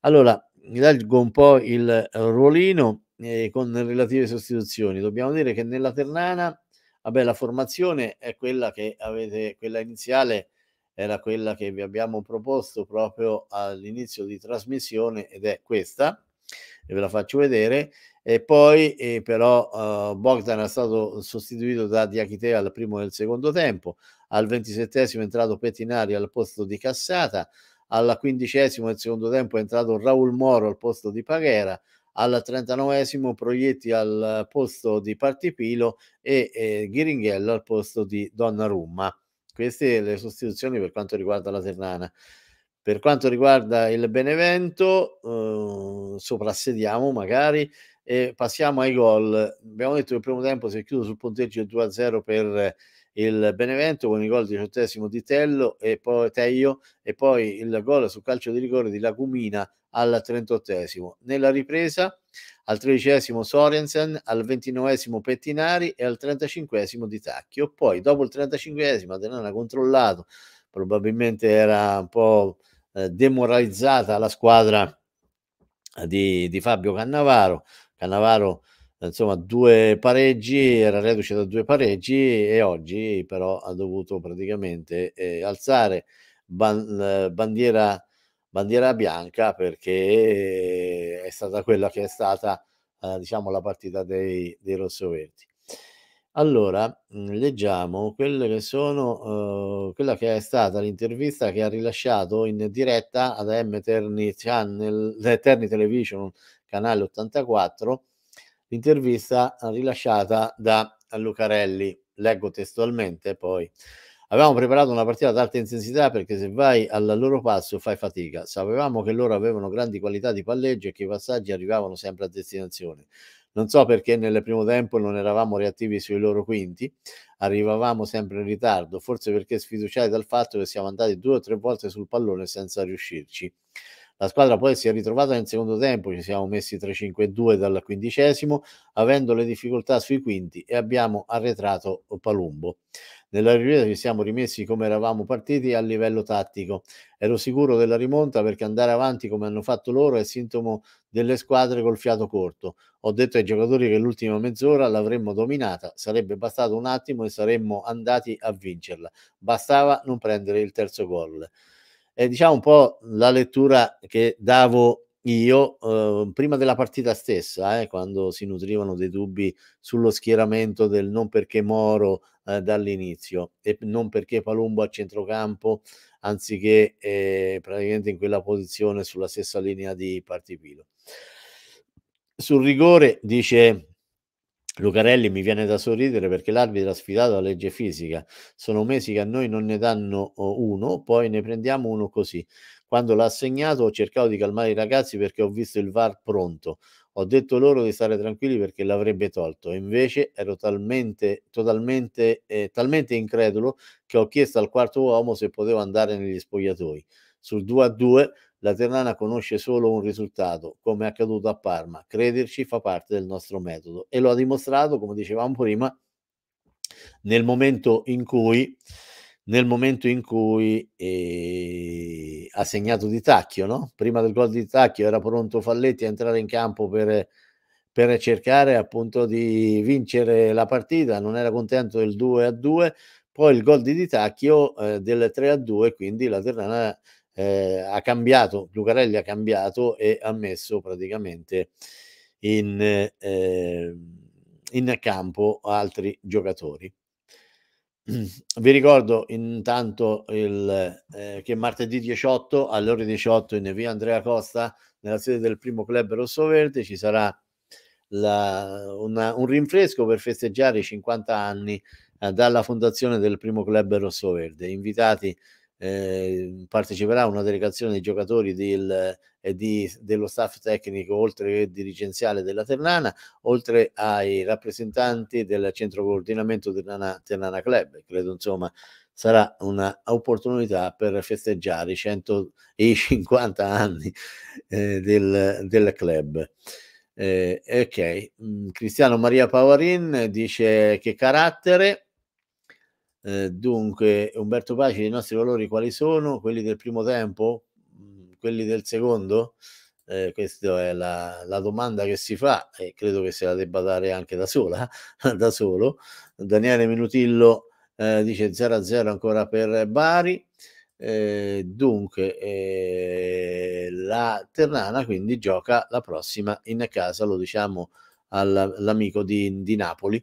Allora, leggo un po' il ruolino eh, con relative sostituzioni. Dobbiamo dire che nella Ternana, vabbè, la formazione è quella che avete, quella iniziale era quella che vi abbiamo proposto proprio all'inizio di trasmissione ed è questa e ve la faccio vedere. E poi eh, però eh, Bogdan è stato sostituito da Diachite al primo e al secondo tempo, al ventisettesimo è entrato Pettinari al posto di Cassata, al quindicesimo del secondo tempo è entrato Raul Moro al posto di Paghera, al trentanovesimo Proietti al posto di Partipilo e eh, Ghiringhello al posto di Donnarumma. Queste le sostituzioni per quanto riguarda la Ternana. Per quanto riguarda il Benevento, eh, uhm, soprassediamo magari e passiamo ai gol. Abbiamo detto che il primo tempo si è chiuso sul punteggio 2-0 per il Benevento con il gol diciottesimo di Tello e poi Teio e poi il gol sul calcio di rigore di Lagumina al 38 Nella ripresa al tredicesimo Sorensen, al ventinovesimo Pettinari e al trentacinquesimo Di Tacchio. Poi dopo il trentacinquesimo Adenana ha controllato, probabilmente era un po' Eh, demoralizzata la squadra eh, di, di, Fabio Cannavaro. Cannavaro, eh, insomma, due pareggi, era reduce da due pareggi e oggi però ha dovuto praticamente eh, alzare ban bandiera, bandiera, bianca perché è stata quella che è stata, eh, diciamo, la partita dei, dei rossoverdi. Allora, mm, leggiamo quelle che sono uhm, quella che è stata l'intervista che ha rilasciato in diretta ad M. Terni Channel eh, Terni Television, canale 84, l'intervista rilasciata da Lucarelli. Leggo testualmente poi: "Avevamo preparato una partita ad alta intensità perché se vai al loro passo fai fatica. Sapevamo che loro avevano grandi qualità di palleggio e che i passaggi arrivavano sempre a destinazione. Non so perché nel primo tempo non eravamo reattivi sui loro quinti, arrivavamo sempre in ritardo, forse perché sfiduciati dal fatto che siamo andati due o tre volte sul pallone senza riuscirci. La squadra poi si è ritrovata nel secondo tempo, ci siamo messi 3-5-2 dal quindicesimo, avendo le difficoltà sui quinti e abbiamo arretrato Palumbo. Nella ripresa ci siamo rimessi come eravamo partiti a livello tattico. Ero sicuro della rimonta perché andare avanti come hanno fatto loro è sintomo delle squadre col fiato corto. Ho detto ai giocatori che l'ultima mezz'ora l'avremmo dominata, sarebbe bastato un attimo e saremmo andati a vincerla. Bastava non prendere il terzo gol. È diciamo un po' la lettura che davo io eh, prima della partita stessa, eh, quando si nutrivano dei dubbi sullo schieramento del non perché Moro eh, dall'inizio e non perché Palumbo a centrocampo anziché eh, praticamente in quella posizione sulla stessa linea di Partipilo. Sul rigore dice Lucarelli mi viene da sorridere perché l'arbitro ha sfidato la legge fisica. Sono mesi che a noi non ne danno uno, poi ne prendiamo uno così. Quando l'ha segnato ho cercato di calmare i ragazzi perché ho visto il VAR pronto. Ho detto loro di stare tranquilli perché l'avrebbe tolto. invece ero talmente, totalmente, eh, talmente incredulo che ho chiesto al quarto uomo se poteva andare negli spogliatoi. Sul 2 a 2 la Ternana conosce solo un risultato, come è accaduto a Parma. Crederci fa parte del nostro metodo e lo ha dimostrato, come dicevamo prima, nel momento in cui nel momento in cui eh, ha segnato Di Tacchio, no? prima del gol di Tacchio era pronto Falletti a entrare in campo per, per cercare appunto di vincere la partita, non era contento del 2 a 2, poi il gol di Ditacchio eh, del 3 a 2, quindi la Ternana eh, ha cambiato, Lucarelli ha cambiato e ha messo praticamente in, eh, in campo altri giocatori. Vi ricordo intanto il, eh, che martedì 18 alle ore 18 in via Andrea Costa, nella sede del primo club rossoverde, ci sarà la, una, un rinfresco per festeggiare i 50 anni eh, dalla fondazione del primo club rossoverde. Invitati Ehm, parteciperà una delegazione di giocatori del, eh, di, dello staff tecnico oltre che dirigenziale della Ternana, oltre ai rappresentanti del centro coordinamento Ternana, Ternana Club. Credo insomma sarà un'opportunità per festeggiare i, 150 anni eh, del, del, club. Eh, ok, mm, Cristiano Maria Pavarin dice che carattere, eh, dunque, Umberto Paci, i nostri valori quali sono? Quelli del primo tempo? Mm, quelli del secondo? Eh, questa è la, la, domanda che si fa e credo che se la debba dare anche da sola, da solo. Daniele Minutillo eh, dice 0-0 ancora per Bari. Eh, dunque, eh, la Ternana quindi gioca la prossima in casa, lo diciamo all'amico di, di Napoli.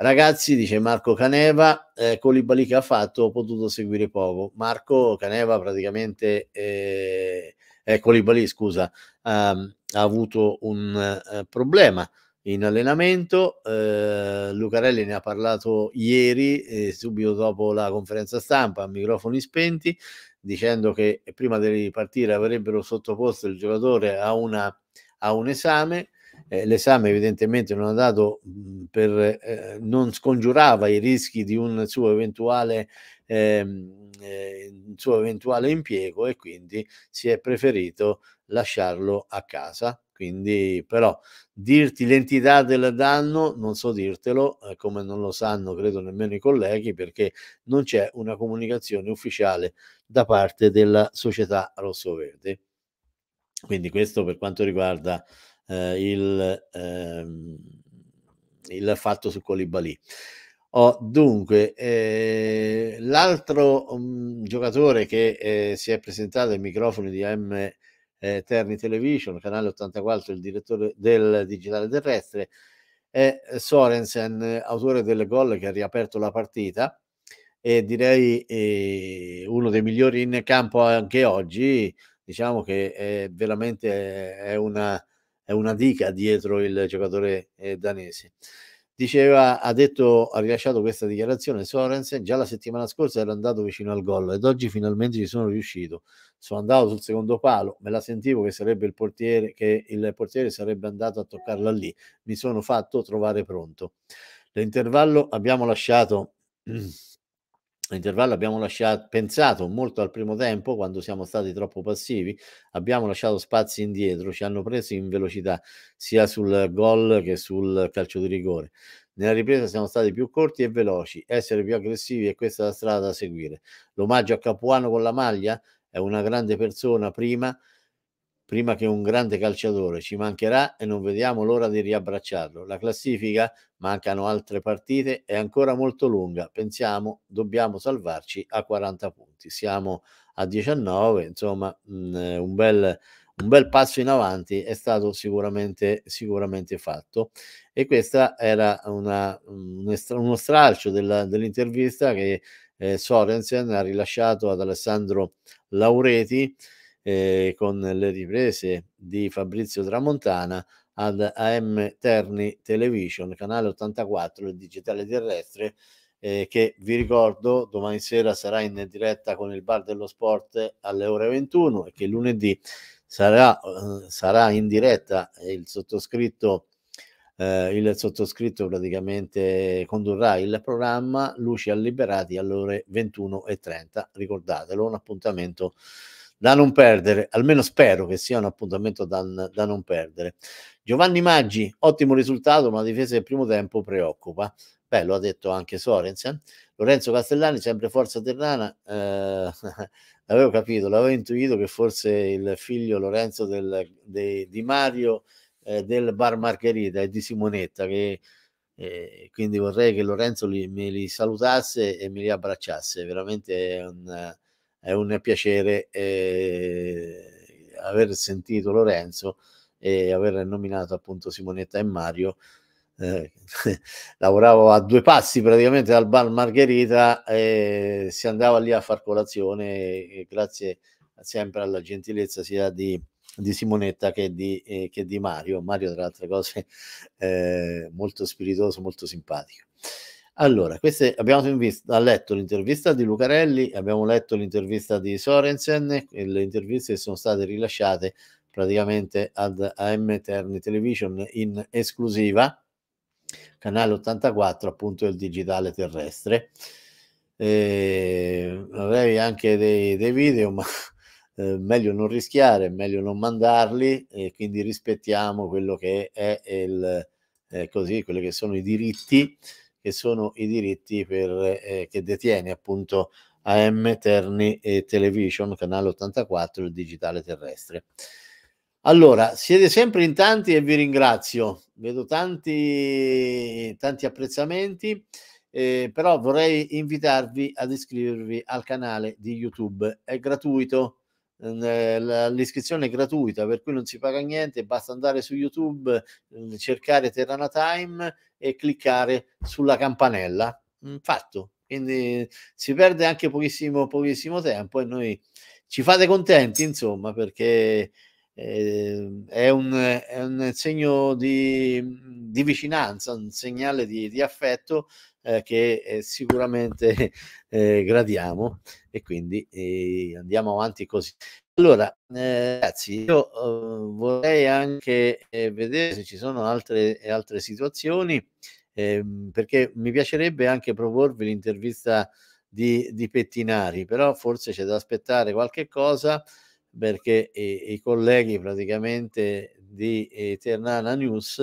Ragazzi, dice Marco Caneva, eh, Colibali che ha fatto, ho potuto seguire poco. Marco Caneva praticamente, eh, eh, Colibali scusa, ehm, ha avuto un eh, problema in allenamento. Eh, Lucarelli ne ha parlato ieri, eh, subito dopo la conferenza stampa, a microfoni spenti, dicendo che prima di partire avrebbero sottoposto il giocatore a, una, a un esame eh, l'esame evidentemente non, ha dato, mhmm, per, eh, non scongiurava i rischi di un suo eventuale, ehm, eh, suo eventuale impiego e quindi si è preferito lasciarlo a casa. Quindi, però, dirti l'entità del danno non so dirtelo, eh, come non lo sanno credo nemmeno i colleghi, perché non c'è una comunicazione ufficiale da parte della società rosso-verde. Quindi, questo per quanto riguarda eh, il, ehm, il, fatto su Colibali. Oh, dunque, eh, l'altro um, giocatore che eh, si è presentato ai microfoni di M eh, Terni Television, canale 84, il direttore del digitale terrestre, è Sorensen, autore del gol che ha riaperto la partita e direi eh, uno dei migliori in campo anche oggi. Diciamo che è veramente è una è una dica dietro il giocatore eh, danese. Diceva, ha detto, ha rilasciato questa dichiarazione Sorensen, già la settimana scorsa era andato vicino al gol ed oggi finalmente ci sono riuscito. Sono andato sul secondo palo, me la sentivo che sarebbe il portiere, che il portiere sarebbe andato a toccarla lì. Mi sono fatto trovare pronto. L'intervallo abbiamo lasciato intervallo abbiamo lasciato, pensato molto al primo tempo quando siamo stati troppo passivi, abbiamo lasciato spazi indietro, ci hanno preso in velocità sia sul gol che sul calcio di rigore. Nella ripresa siamo stati più corti e veloci, essere più aggressivi è questa la strada da seguire. L'omaggio a Capuano con la maglia è una grande persona prima prima che un grande calciatore ci mancherà e non vediamo l'ora di riabbracciarlo. La classifica, mancano altre partite, è ancora molto lunga. Pensiamo, dobbiamo salvarci a 40 punti. Siamo a 19, insomma, mh, mm, eh, un bel un bel passo in avanti è stato sicuramente, sicuramente fatto e questo era una, un estra, uno stralcio dell'intervista che eh, Sorensen ha rilasciato ad Alessandro Laureti eh, con le riprese di Fabrizio Tramontana ad AM Terni Television, canale 84, il digitale terrestre, eh, che vi ricordo domani sera sarà in diretta con il Bar dello Sport alle ore 21 e che lunedì sarà, eh, sarà in diretta il sottoscritto, eh, il sottoscritto praticamente condurrà il programma Luci Alliberati alle ore 21 e 30. Ricordatelo, un appuntamento da non perdere, almeno spero che sia un appuntamento da, da non perdere. Giovanni Maggi, ottimo risultato, ma la difesa del primo tempo preoccupa. Beh, lo ha detto anche Sorensen. Lorenzo Castellani, sempre Forza Terrana. Eh, l'avevo capito, l'avevo intuito che forse il figlio Lorenzo del, de, di Mario eh, del Bar Margherita e di Simonetta, che eh, quindi vorrei che Lorenzo li, me li salutasse e me li abbracciasse. Veramente è un è un piacere eh, aver sentito Lorenzo e aver nominato appunto Simonetta e Mario. Eh, lavoravo a due passi praticamente dal bar Margherita e eh, si andava lì a far colazione grazie sempre alla gentilezza sia di, di Simonetta che di, eh, che di, Mario. Mario tra le altre cose eh, molto spiritoso, molto simpatico. Allora, queste, abbiamo vista, letto l'intervista di Lucarelli, abbiamo letto l'intervista di Sorensen, le interviste che sono state rilasciate praticamente ad AM Eterni Television in esclusiva, canale 84, appunto il digitale terrestre. Eh, avrei anche dei, dei video, ma eh, meglio non rischiare, meglio non mandarli, e quindi rispettiamo quello che è il, eh, così, quelli che sono i diritti che sono i diritti per, eh, che detiene appunto AM Terni e Television, canale 84, il digitale terrestre. Allora, siete sempre in tanti e vi ringrazio, vedo tanti, tanti apprezzamenti, eh, però vorrei invitarvi ad iscrivervi al canale di YouTube, è gratuito eh, l'iscrizione è gratuita per cui non si paga niente basta andare su youtube mm, cercare Terrana Time e cliccare sulla campanella mm, fatto quindi si perde anche pochissimo, pochissimo tempo e noi ci fate contenti insomma perché eh, è, un, è, un, segno di, di, vicinanza, un segnale di, di affetto eh, che eh, sicuramente eh, gradiamo e quindi eh, andiamo avanti così. Allora, eh, ragazzi, io vorrei anche vedere se ci sono altre, altre situazioni, ehm, perché mi piacerebbe anche proporvi l'intervista di, di Pettinari, però forse c'è da aspettare qualche cosa perché i, i colleghi praticamente di Eternana News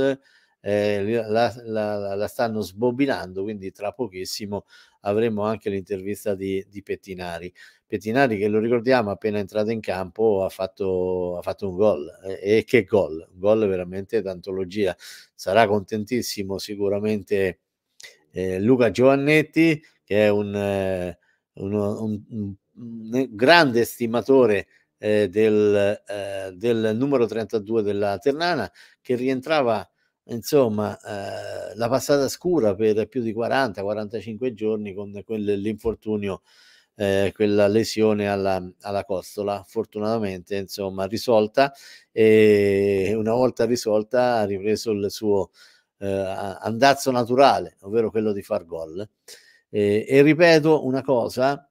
eh, la, la, la, stanno sbobinando, quindi tra pochissimo avremo anche l'intervista di, di, Pettinari. Pettinari che lo ricordiamo appena entrato in campo ha fatto, ha fatto un gol e che gol, un gol veramente d'antologia. Sarà contentissimo sicuramente eh, Luca Giovannetti che è un, eh, uno, un, un, un grande stimatore eh, del, eh, del, numero 32 della Ternana che rientrava insomma eh, la passata scura per più di 40-45 giorni con quell'infortunio eh, quella lesione alla, alla, costola fortunatamente insomma risolta e una volta risolta ha ripreso il suo eh, andazzo naturale ovvero quello di far gol e, e ripeto una cosa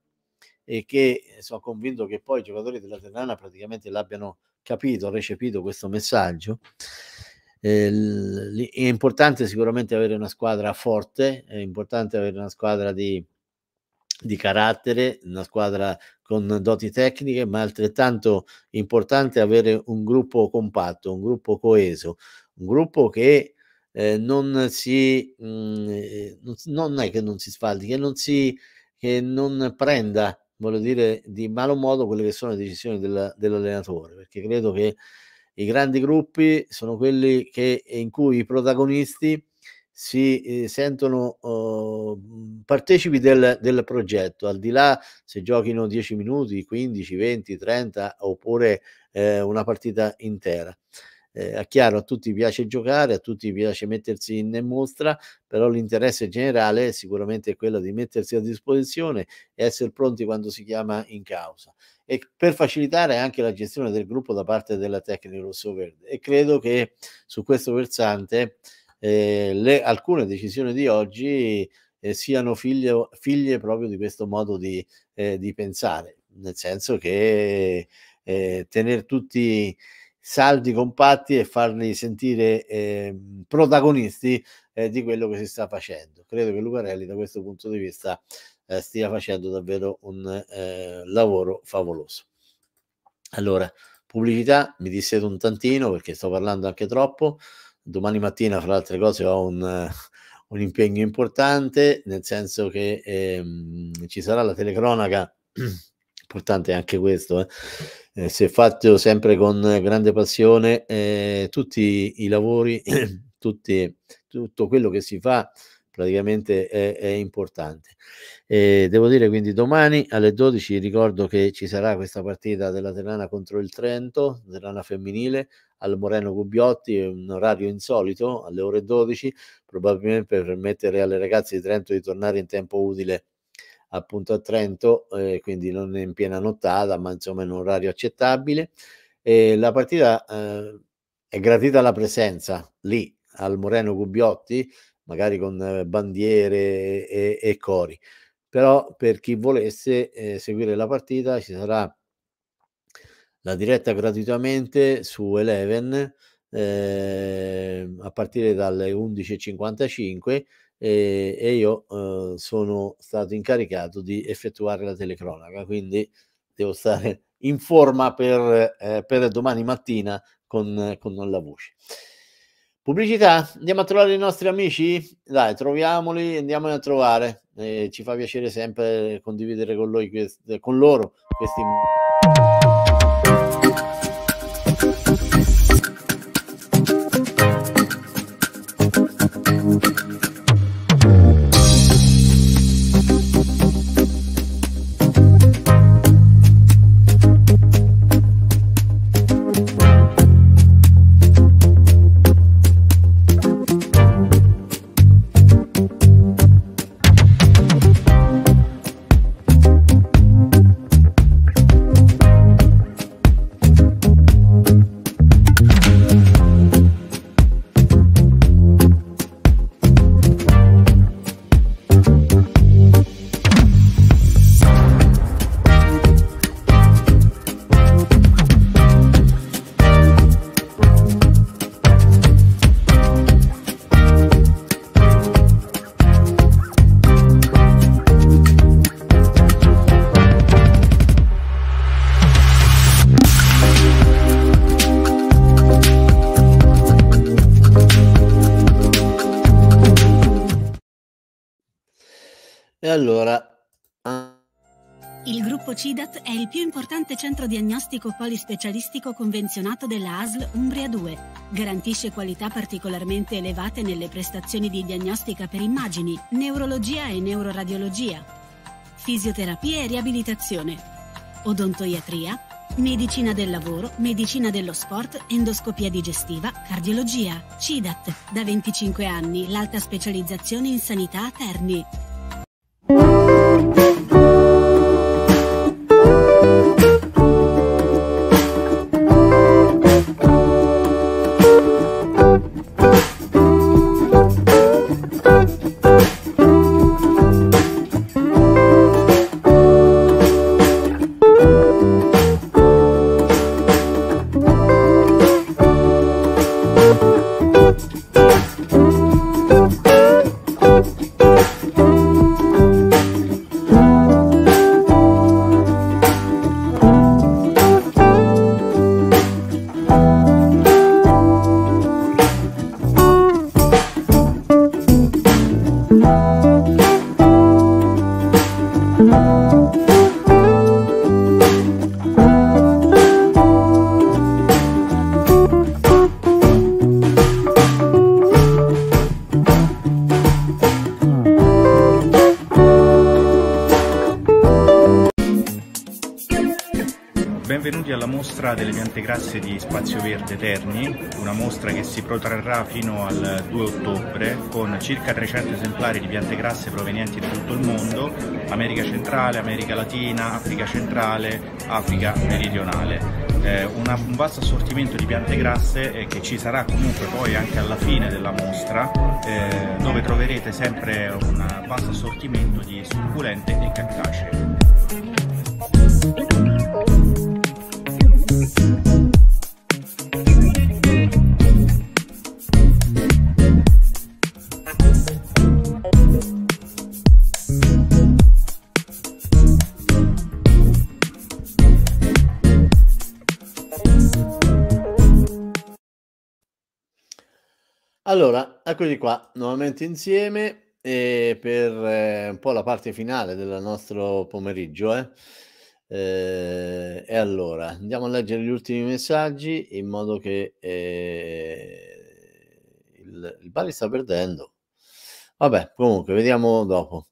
e che eh, sono convinto che poi i giocatori della Terrana praticamente l'abbiano capito, recepito questo messaggio. Eh, è importante sicuramente avere una squadra forte, è importante avere una squadra di, di carattere, una squadra con doti tecniche, ma altrettanto importante avere un gruppo compatto, un gruppo coeso, un gruppo che eh, non si mh, mm, eh, non è che non si sfaldi, che non si che non prenda voglio dire, di malo modo quelle che sono le decisioni del, dell'allenatore, perché credo che i grandi gruppi sono quelli che, in cui i protagonisti si eh, sentono eh, partecipi del, del, progetto, al di là se giochino 10 minuti, 15, 20, 30 oppure eh, una partita intera eh, è chiaro, a tutti piace giocare, a tutti piace mettersi in mostra, però l'interesse generale è sicuramente quello di mettersi a disposizione e essere pronti quando si chiama in causa. E per facilitare anche la gestione del gruppo da parte della Tecnica Rosso Verde. E credo che su questo versante eh, le, alcune decisioni di oggi eh, siano figlio, figlie proprio di questo modo di, eh, di pensare, nel senso che eh, tenere tutti saldi, compatti e farli sentire eh, protagonisti eh, di quello che si sta facendo. Credo che Lucarelli da questo punto di vista eh, stia facendo davvero un eh, lavoro favoloso. Allora, pubblicità, mi dissete un tantino perché sto parlando anche troppo. Domani mattina, fra le altre cose, ho un, un impegno importante, nel senso che ehm, ci sarà la telecronaca importante anche questo, eh. Eh, si fatto sempre con grande passione eh, tutti i lavori, tutti, tutto quello che si fa praticamente è, è importante. E devo dire quindi domani alle 12 ricordo che ci sarà questa partita della Terrana contro il Trento, Terrana femminile, al Moreno Gubbiotti, un orario insolito, alle ore 12, probabilmente per permettere alle ragazze di Trento di tornare in tempo utile appunto a Trento, eh, quindi non è in piena nottata, ma insomma in un orario accettabile. E la partita eh, è gradita la presenza lì al Moreno Gubbiotti, magari con eh, bandiere e, e cori. Però per chi volesse eh, seguire la partita ci sarà la diretta gratuitamente su Eleven eh, a partire dalle 11.55 e, e io eh, sono stato incaricato di effettuare la telecronaca, quindi devo stare in forma per, eh, per domani mattina con, con la voce. Pubblicità, andiamo a trovare i nostri amici? Dai, troviamoli, andiamoli a trovare. Eh, ci fa piacere sempre condividere con, lui, con loro questi... momenti. CIDAT è il più importante centro diagnostico polispecialistico convenzionato della ASL Umbria 2. Garantisce qualità particolarmente elevate nelle prestazioni di diagnostica per immagini, neurologia e neuroradiologia, fisioterapia e riabilitazione, odontoiatria, medicina del lavoro, medicina dello sport, endoscopia digestiva, cardiologia. CIDAT, da 25 anni, l'alta specializzazione in sanità a Terni. Verde Terni, una mostra che si protrarrà fino al 2 ottobre con circa 300 esemplari di piante grasse provenienti da tutto il mondo, America Centrale, America Latina, Africa Centrale, Africa Meridionale. Eh, una, un vasto assortimento di piante grasse eh, che ci sarà comunque poi anche alla fine della mostra eh, dove troverete sempre un vasto assortimento di succulente e caccacee. Allora, eccoli qua, nuovamente insieme e per eh, un po' la parte finale del nostro pomeriggio. Eh. Eh, e allora, andiamo a leggere gli ultimi messaggi in modo che eh, il, il Bari sta perdendo. Vabbè, comunque, vediamo dopo.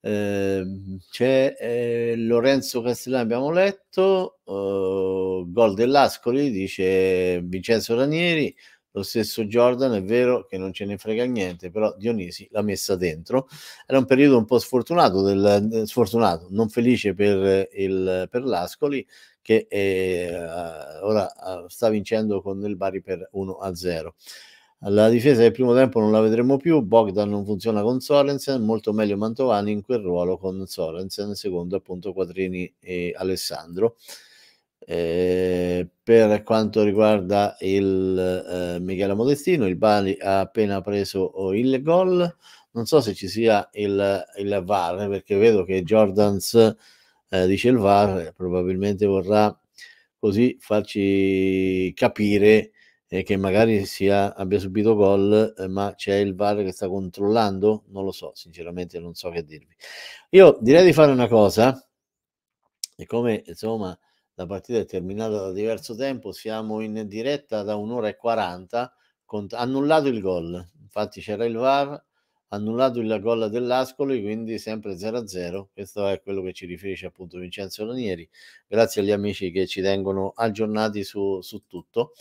Ehm, c'è eh, Lorenzo Castellani, abbiamo letto, eh, gol dell'Ascoli, dice Vincenzo Ranieri lo stesso Jordan è vero che non ce ne frega niente, però Dionisi l'ha messa dentro. Era un periodo un po' sfortunato, del, eh, sfortunato non felice per, il, per l'Ascoli, che è, eh, eh, ora sta vincendo con il Bari per 1-0. La difesa del primo tempo non la vedremo più, Bogdan non funziona con Sorensen, molto meglio Mantovani in quel ruolo con Sorensen, secondo appunto Quadrini e Alessandro. Eh, per quanto riguarda il eh, Michele Modestino, il Bari ha appena preso oh, il gol. Non so se ci sia il, il VAR, perché vedo che Jordans eh, dice il VAR, probabilmente vorrà così farci capire eh, che magari sia, abbia subito gol, eh, ma c'è il VAR che sta controllando? Non lo so, sinceramente non so che dirvi. Io direi di fare una cosa, e come insomma la partita è terminata da diverso tempo, siamo in diretta da un'ora e 40, con, annullato il gol, infatti c'era il VAR, annullato il gol dell'Ascoli, quindi sempre 0-0. Questo è quello che ci riferisce appunto Vincenzo Ranieri. Grazie agli amici che ci tengono aggiornati su, su tutto.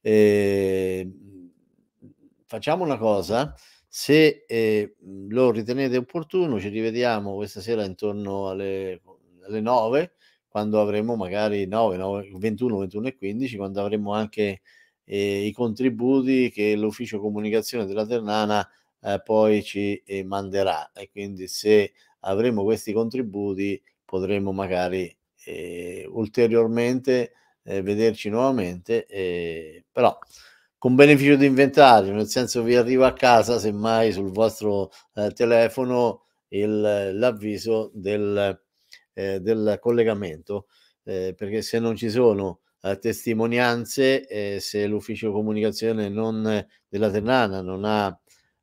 Eh, facciamo una cosa, se eh, lo ritenete opportuno ci rivediamo questa sera intorno alle, alle 9 quando avremo magari 9, 9, 21, 21 e 15, quando avremo anche eh, i contributi che l'ufficio comunicazione della Ternana eh, poi ci eh, manderà e quindi se avremo questi contributi potremo magari eh, ulteriormente eh, vederci nuovamente, eh, però con beneficio di inventario, nel senso vi arriva a casa semmai sul vostro telefono il, l'avviso del eh, del collegamento, eh, perché se non ci sono eh, testimonianze, eh, se l'ufficio comunicazione non, della Ternana non, ha,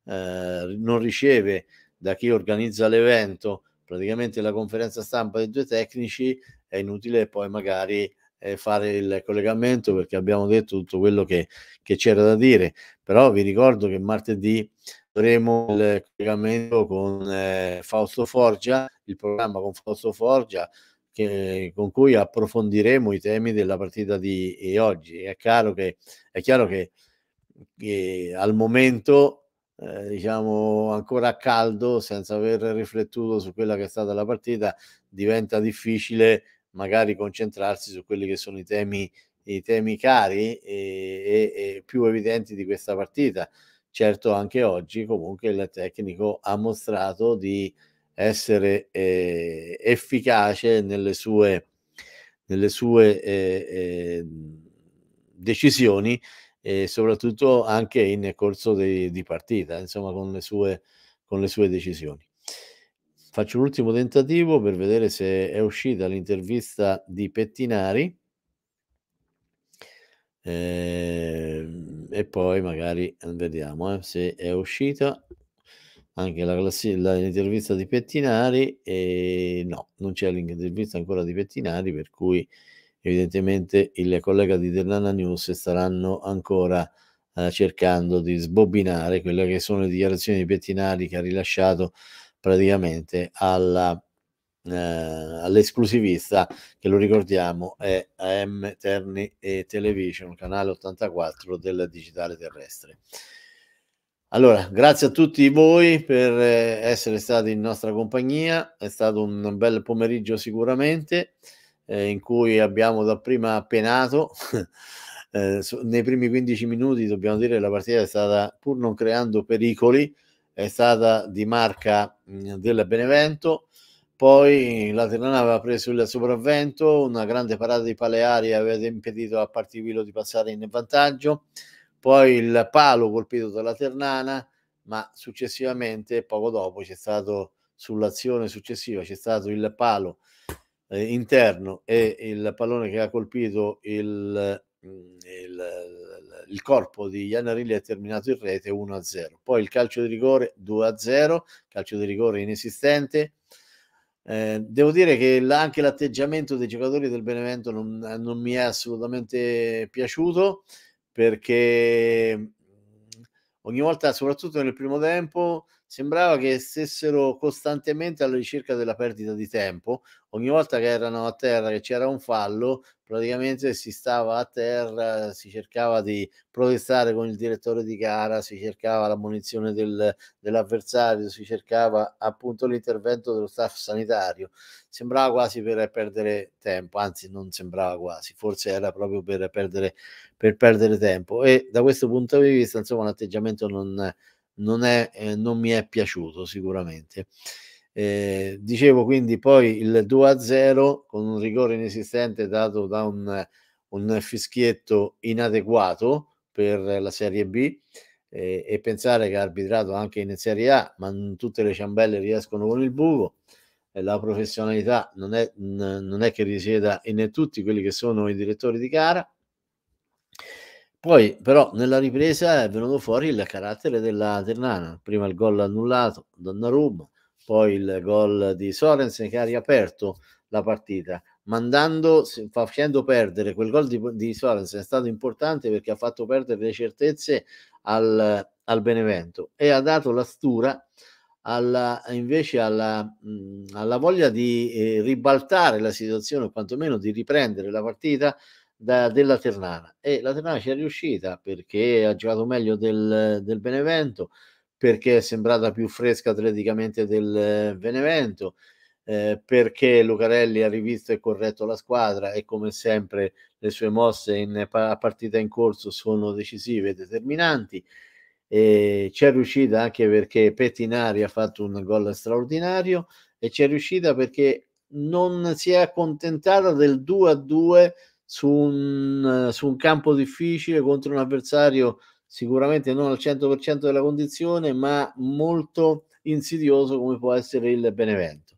eh, non riceve da chi organizza l'evento praticamente la conferenza stampa dei due tecnici, è inutile poi magari fare il collegamento perché abbiamo detto tutto quello che, che, c'era da dire però vi ricordo che martedì avremo il collegamento con eh, Fausto Forgia il programma con Fausto Forgia che, con cui approfondiremo i temi della partita di, di oggi. È, chiaro che, è chiaro che, che al momento eh, diciamo ancora a caldo senza aver riflettuto su quella che è stata la partita diventa difficile magari concentrarsi su quelli che sono i temi, i temi cari e, e, e, più evidenti di questa partita certo anche oggi comunque il tecnico ha mostrato di essere eh, efficace nelle sue, nelle sue eh, ehm, decisioni e soprattutto anche in corso di, di partita, insomma con le sue, con le sue decisioni. Faccio l'ultimo tentativo per vedere se è uscita l'intervista di Pettinari eh, e poi magari vediamo eh, se è uscita anche l'intervista di Pettinari e no, non c'è l'intervista ancora di Pettinari per cui evidentemente il collega di Dernana News staranno ancora eh, cercando di sbobbinare quelle che sono le dichiarazioni di Pettinari che ha rilasciato praticamente alla, eh, all'esclusivista che lo ricordiamo è AM Terni e Television, canale 84 del digitale terrestre. Allora, grazie a tutti voi per eh, essere stati in nostra compagnia, è stato un bel pomeriggio sicuramente, eh, in cui abbiamo dapprima penato, eh, nei primi 15 minuti dobbiamo dire che la partita è stata, pur non creando pericoli, è stata di marca mh, mm, del Benevento, poi la Tirana aveva preso il sopravvento, una grande parata di Paleari aveva impedito a Partivilo di passare in vantaggio, poi il palo colpito dalla Ternana, ma successivamente, poco dopo, c'è stato sull'azione successiva, c'è stato il palo eh, interno e il pallone che ha colpito il, mm, il, il corpo di Iannarilli è terminato in rete 1-0. Poi il calcio di rigore 2-0, calcio di rigore inesistente. Eh, devo dire che anche l'atteggiamento dei giocatori del Benevento non, non mi è assolutamente piaciuto perché mhmm, ogni volta, soprattutto nel primo tempo, sembrava che stessero costantemente alla ricerca della perdita di tempo. Ogni volta che erano a terra, che c'era un fallo, praticamente si stava a terra, si cercava di protestare con il direttore di gara, si cercava la munizione del, dell'avversario, si cercava appunto l'intervento dello staff sanitario. Sembrava quasi per perdere tempo, anzi non sembrava quasi, forse era proprio per perdere per perdere tempo e da questo punto di vista insomma l'atteggiamento non, non, è, eh, non mi è piaciuto sicuramente. Eh, dicevo quindi poi il 2-0 a con un rigore inesistente dato da un, un fischietto inadeguato per la Serie B eh, e pensare che ha arbitrato anche in Serie A, ma non tutte le ciambelle riescono con il buco. Eh, la professionalità non è, non è che risieda in tutti quelli che sono i direttori di gara poi però nella ripresa è venuto fuori il carattere della Ternana, prima il gol annullato, Donnarumma, poi il gol di Sorensen che ha riaperto la partita, mandando, facendo perdere quel gol di, di Sorensen è stato importante perché ha fatto perdere le certezze al, al Benevento e ha dato la stura alla, invece alla, mh, alla, voglia di eh, ribaltare la situazione o quantomeno di riprendere la partita da, della Ternana e la Ternana ci è riuscita perché ha giocato meglio del, del Benevento, perché è sembrata più fresca atleticamente del eh, Benevento, eh, perché Lucarelli ha rivisto e corretto la squadra e come sempre le sue mosse in, a partita in corso sono decisive e determinanti. E ci è riuscita anche perché Pettinari ha fatto un gol straordinario e ci è riuscita perché non si è accontentata del 2 a 2 su un, eh, su un campo difficile contro un avversario sicuramente non al 100% della condizione, ma molto insidioso come può essere il Benevento.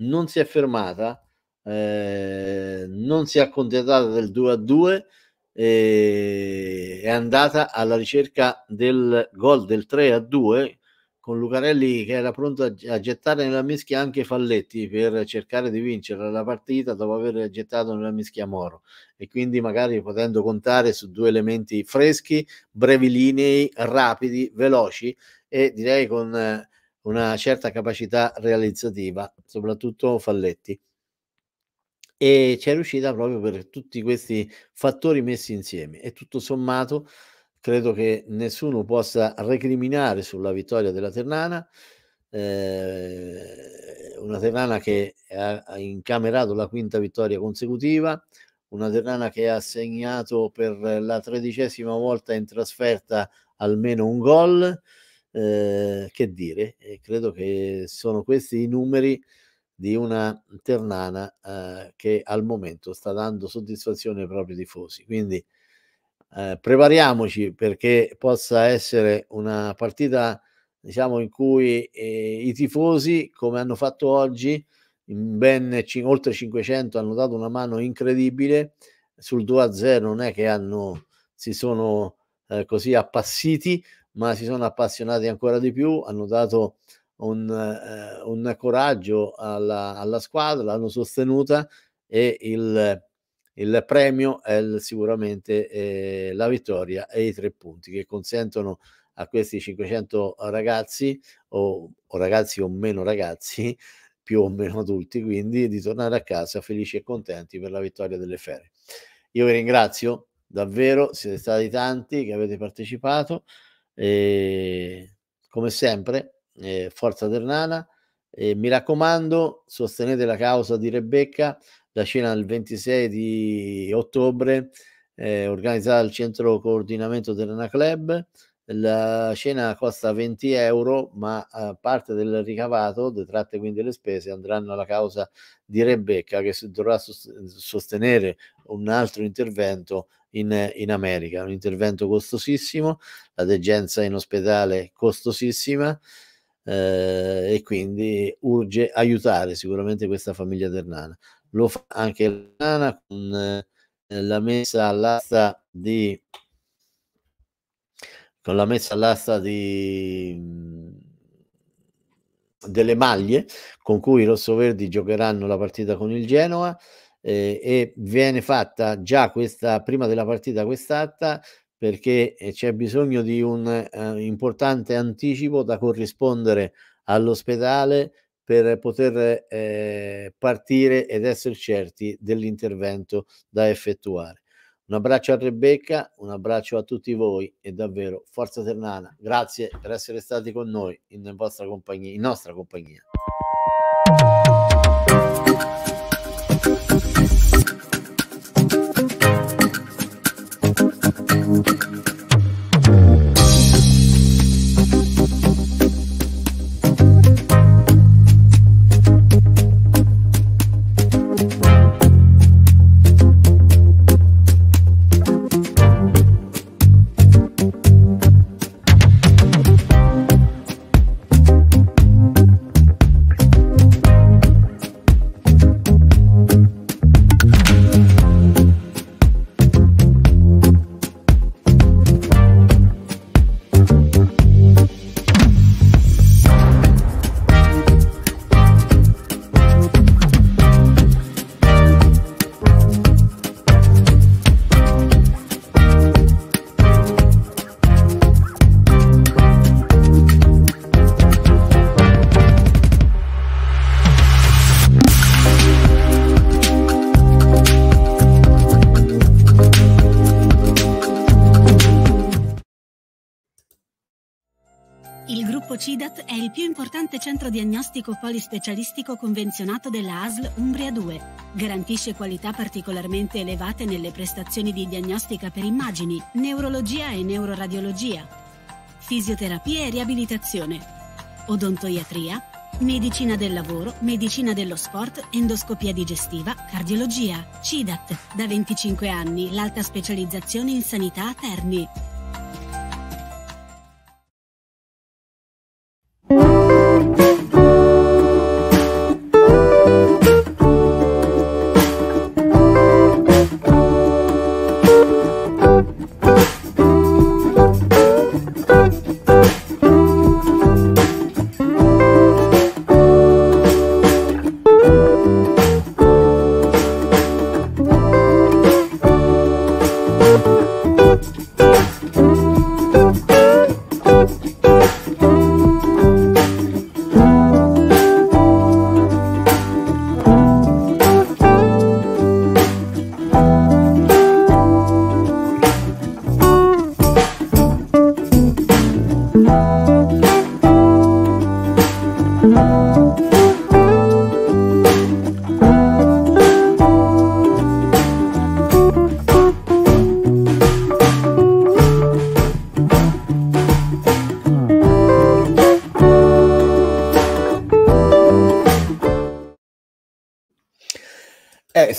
Non si è fermata, eh, non si è accontentata del 2 a 2, eh, è andata alla ricerca del gol del 3 a 2 con Lucarelli che era pronto a gettare nella mischia anche Falletti per cercare di vincere la partita dopo aver gettato nella mischia Moro e quindi magari potendo contare su due elementi freschi, brevi brevilinei, rapidi, veloci e direi con eh, una certa capacità realizzativa, soprattutto Falletti. E ci è riuscita proprio per tutti questi fattori messi insieme e tutto sommato credo che nessuno possa recriminare sulla vittoria della Ternana, eh, una Ternana che ha, incamerato la quinta vittoria consecutiva, una Ternana che ha segnato per la tredicesima volta in trasferta almeno un gol. Eh, che dire, eh, credo che sono questi i numeri di una Ternana eh, che al momento sta dando soddisfazione ai propri tifosi. Quindi eh, prepariamoci perché possa essere una partita diciamo in cui eh, i tifosi come hanno fatto oggi in ben oltre 500 hanno dato una mano incredibile sul 2 a 0 non è che hanno, si sono eh, così appassiti ma si sono appassionati ancora di più hanno dato un, eh, un coraggio alla, alla, squadra l'hanno sostenuta e il il premio è sicuramente eh, la vittoria e i tre punti che consentono a questi 500 ragazzi o, o, ragazzi o meno ragazzi più o meno adulti quindi di tornare a casa felici e contenti per la vittoria delle fere io vi ringrazio davvero siete stati tanti che avete partecipato e, come sempre eh, forza Ternana e mi raccomando sostenete la causa di Rebecca la cena il 26 di ottobre eh, organizzata al centro coordinamento dell'Ana Club. La cena costa 20 euro, ma eh, parte del ricavato, detratte quindi le spese, andranno alla causa di Rebecca che dovrà sostenere un altro intervento in, in America, un intervento costosissimo, la degenza in ospedale costosissima. Eh, e quindi urge aiutare sicuramente questa famiglia ternana lo fa anche Lana con eh, la messa all'asta di con la messa all'asta di mm, delle maglie con cui i rossoverdi giocheranno la partita con il Genoa eh, e viene fatta già questa prima della partita quest'atta perché eh, c'è bisogno di un eh, importante anticipo da corrispondere all'ospedale per poter eh, partire ed essere certi dell'intervento da effettuare. Un abbraccio a Rebecca, un abbraccio a tutti voi e davvero Forza Ternana, grazie per essere stati con noi in, vostra compagnia, in nostra compagnia. il più importante centro diagnostico polispecialistico convenzionato della ASL Umbria 2. Garantisce qualità particolarmente elevate nelle prestazioni di diagnostica per immagini, neurologia e neuroradiologia, fisioterapia e riabilitazione, odontoiatria, medicina del lavoro, medicina dello sport, endoscopia digestiva, cardiologia, CIDAT. Da 25 anni l'alta specializzazione in sanità a Terni.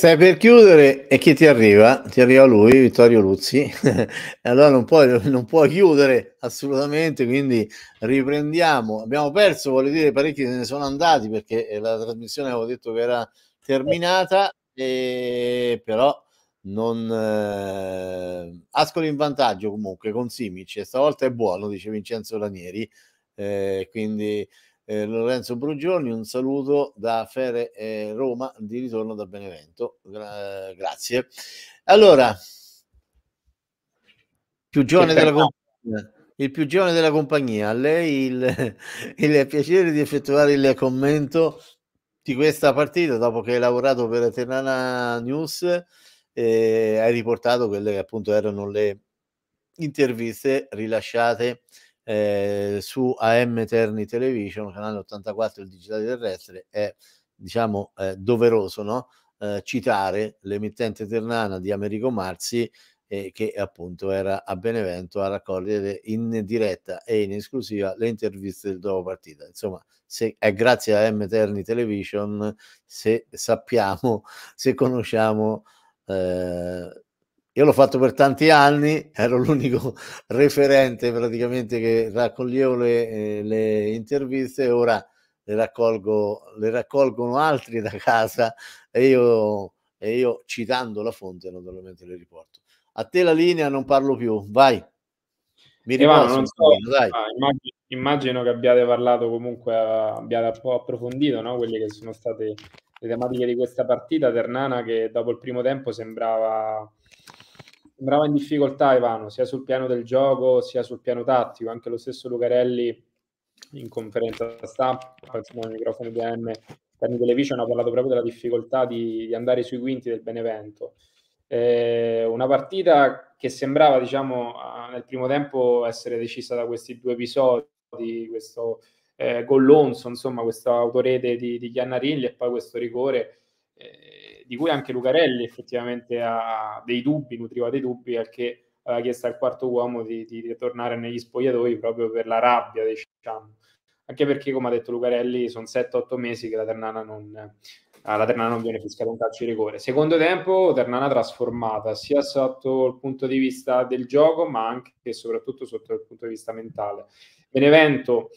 stai per chiudere e chi ti arriva? Ti arriva lui, Vittorio Luzzi. allora non può, non può chiudere assolutamente, quindi riprendiamo. Abbiamo perso, voglio dire, parecchi se ne sono andati perché eh, la trasmissione avevo detto che era terminata, e però non eh, Ascoli in vantaggio comunque con Simic, stavolta è buono, dice Vincenzo Ranieri. Eh, quindi eh, Lorenzo Brugioni, un saluto da Fere eh, Roma di ritorno da Benevento. Gra- eh, grazie. Allora, più giovane della compagnia, il più giovane della compagnia, a lei il, il piacere di effettuare il commento di questa partita dopo che hai lavorato per Terrana News. e hai riportato quelle che appunto erano le interviste rilasciate eh, su AM Eterni Television, canale 84 del digitale terrestre, è diciamo eh, doveroso no? eh, citare l'emittente ternana di Americo Marzi eh, che appunto era a Benevento a raccogliere in diretta e in esclusiva le interviste del dopo partita. Insomma, se è grazie a M Terni Television se sappiamo, se conosciamo eh, io l'ho fatto per tanti anni, ero l'unico referente praticamente che raccoglievo le, eh, le interviste ora le, raccolgo, le raccolgono altri da casa e io, e io citando la fonte naturalmente le riporto. A te la linea, non parlo più, vai. Mi Ivano, non so, dai. Ah, immagino, immagino, che abbiate parlato comunque, abbiate un po' approfondito no? quelle che sono state le tematiche di questa partita. Ternana che dopo il primo tempo sembrava sembrava in difficoltà Ivano, sia sul piano del gioco sia sul piano tattico, anche lo stesso Lucarelli in conferenza stampa, insomma, al microfono di IBM, Terni Television ha parlato proprio della difficoltà di, di andare sui quinti del Benevento. Eh, una partita che sembrava, diciamo, nel primo tempo essere decisa da questi due episodi, questo eh, gollonzo, insomma, questa autorete di, di Chiannarilli e poi questo rigore eh, di cui anche Lucarelli effettivamente ha dei dubbi, nutriva dei dubbi perché aveva eh, chiesto al quarto uomo di, di, di tornare negli spogliatoi proprio per la rabbia, diciamo. Anche perché, come ha detto Lucarelli, sono 7-8 mesi che la Ternana non, ah, la Ternana non viene fiscata un calcio di rigore. Secondo tempo, Ternana trasformata sia sotto il punto di vista del gioco, ma anche e soprattutto sotto il punto di vista mentale. Benevento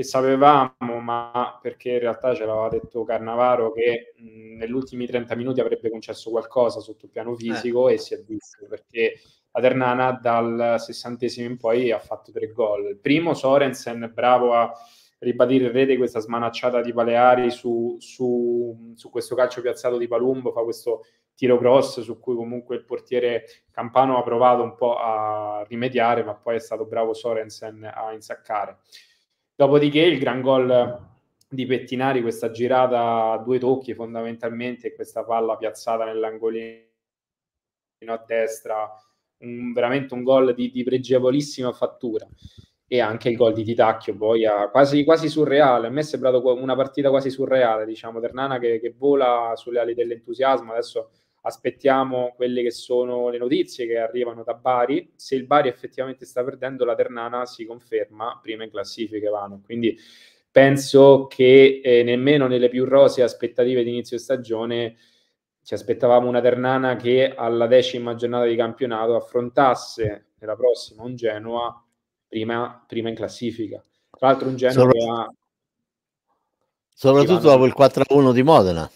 che sapevamo, ma perché in realtà ce l'aveva detto Carnavaro che mh, negli ultimi 30 minuti avrebbe concesso qualcosa sotto il piano fisico eh. e si è visto perché la Ternana dal sessantesimo in poi ha fatto tre gol. Il primo Sorensen, bravo a ribadire in rete questa smanacciata di Baleari su, su, su questo calcio piazzato di Palumbo, fa questo tiro cross su cui comunque il portiere Campano ha provato un po' a rimediare, ma poi è stato bravo Sorensen a insaccare. Dopodiché il gran gol di Pettinari, questa girata a due tocchi fondamentalmente, e questa palla piazzata nell'angolino a destra, un, veramente un gol di, di pregevolissima fattura. E anche il gol di Titacchio, boia, quasi, quasi, surreale. A me è sembrato una partita quasi surreale, diciamo, Ternana che, che vola sulle ali dell'entusiasmo. Adesso aspettiamo quelle che sono le notizie che arrivano da Bari, se il Bari effettivamente sta perdendo la Ternana si conferma prima in classifica vanno, quindi penso che eh, nemmeno nelle più rose aspettative di inizio stagione ci aspettavamo una Ternana che alla decima giornata di campionato affrontasse nella prossima un Genoa prima, prima in classifica. Tra l'altro un Genoa Sopr- che ha... Soprattutto dopo il 4-1 di Modena.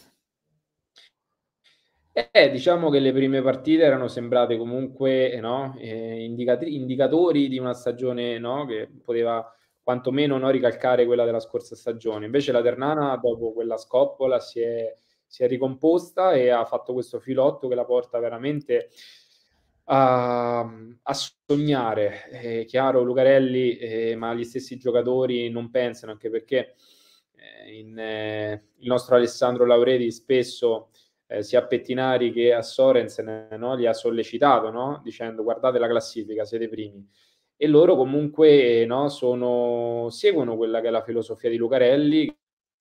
Eh, diciamo che le prime partite erano sembrate comunque eh, no, eh, indicatori, indicatori di una stagione no, che poteva quantomeno no, ricalcare quella della scorsa stagione. Invece la Ternana, dopo quella scoppola, si è, si è ricomposta e ha fatto questo filotto che la porta veramente a, a sognare. È eh, chiaro, Lucarelli, eh, ma gli stessi giocatori non pensano, anche perché eh, in, il nostro Alessandro Lauredi spesso eh, sia a Pettinari che a Sorensen eh, no? li ha sollecitato no? dicendo guardate la classifica, siete primi. E loro comunque no, sono, seguono quella che è la filosofia di Lucarelli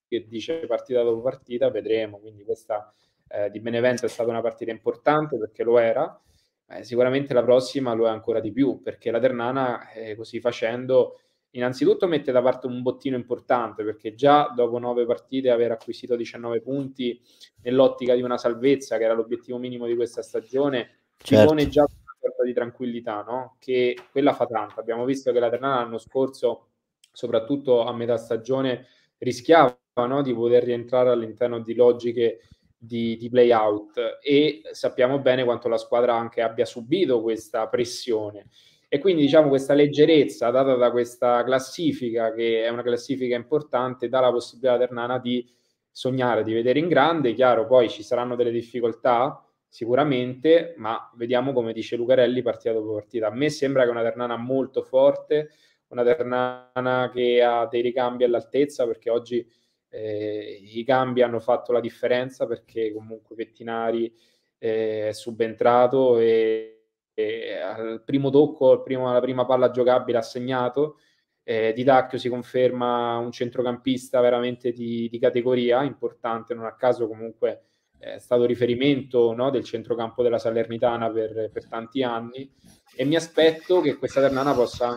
che dice partita dopo partita vedremo, quindi questa eh, di Benevento è stata una partita importante perché lo era, eh, sicuramente la prossima lo è ancora di più perché la Ternana eh, così facendo innanzitutto mette da parte un bottino importante perché già dopo nove partite aver acquisito 19 punti nell'ottica di una salvezza che era l'obiettivo minimo di questa stagione certo. ci pone già una sorta di tranquillità no? che quella fa tanto abbiamo visto che la Ternana l'anno scorso soprattutto a metà stagione rischiava no? di poter rientrare all'interno di logiche di, di play out e sappiamo bene quanto la squadra anche abbia subito questa pressione e quindi diciamo questa leggerezza data da questa classifica, che è una classifica importante, dà la possibilità a Ternana di sognare, di vedere in grande. Chiaro, poi ci saranno delle difficoltà sicuramente, ma vediamo come dice Lucarelli partita dopo partita. A me sembra che una Ternana molto forte, una Ternana che ha dei ricambi all'altezza, perché oggi eh, i cambi hanno fatto la differenza, perché comunque Pettinari eh, è subentrato e e al primo tocco, al primo, alla prima palla giocabile ha segnato. Eh, Didacchio si conferma un centrocampista veramente di, di, categoria importante, non a caso comunque eh, è stato riferimento no, del centrocampo della Salernitana per, per, tanti anni e mi aspetto che questa Ternana possa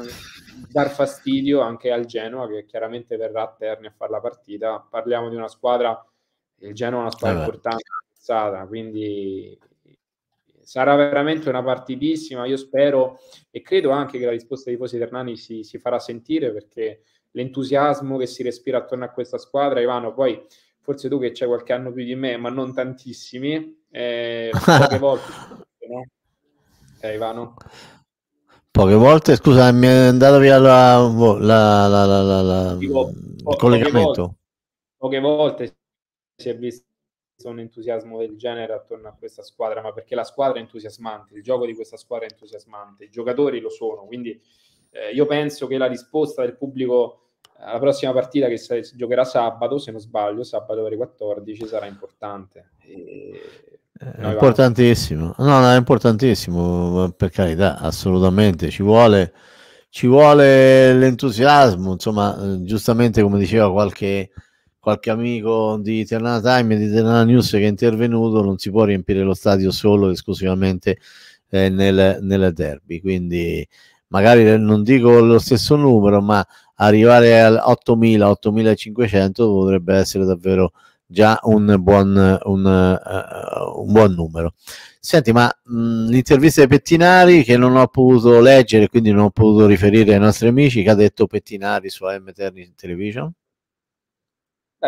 dar fastidio anche al Genoa che chiaramente verrà a Terni a fare la partita. Parliamo di una squadra, il Genoa è una squadra allora. Eh importante, quindi sarà veramente una partitissima. Io spero e credo anche che la risposta di Fosi Ternani si, si farà sentire perché l'entusiasmo che si respira attorno a questa squadra, Ivano, poi forse tu che c'è qualche anno più di me, ma non tantissimi, eh, poche volte, no? Eh, Ivano? Poche volte, scusa, mi è andato via la, boh, la, la, la Dico, il collegamento. Poche volte, poche volte si è visto un entusiasmo del genere attorno a questa squadra, ma perché la squadra è entusiasmante, il gioco di questa squadra è entusiasmante, i giocatori lo sono, quindi eh, io penso che la risposta del pubblico alla prossima partita che si giocherà sabato, se non sbaglio, sabato ore 14 sarà importante. E... È eh, importantissimo, no, no, è importantissimo, per carità, assolutamente, ci vuole, ci vuole l'entusiasmo, insomma, eh, giustamente come diceva qualche qualche amico di Ternana Time e di Ternana News che è intervenuto, non si può riempire lo stadio solo esclusivamente eh, nel, nel derby. Quindi magari eh, non dico lo stesso numero, ma arrivare al 8.000-8.500 potrebbe essere davvero già un buon, un, uh, un buon numero. Senti, ma l'intervista di Pettinari che non ho potuto leggere, quindi non ho potuto riferire ai nostri amici, che ha detto Pettinari su AM Eternity Television?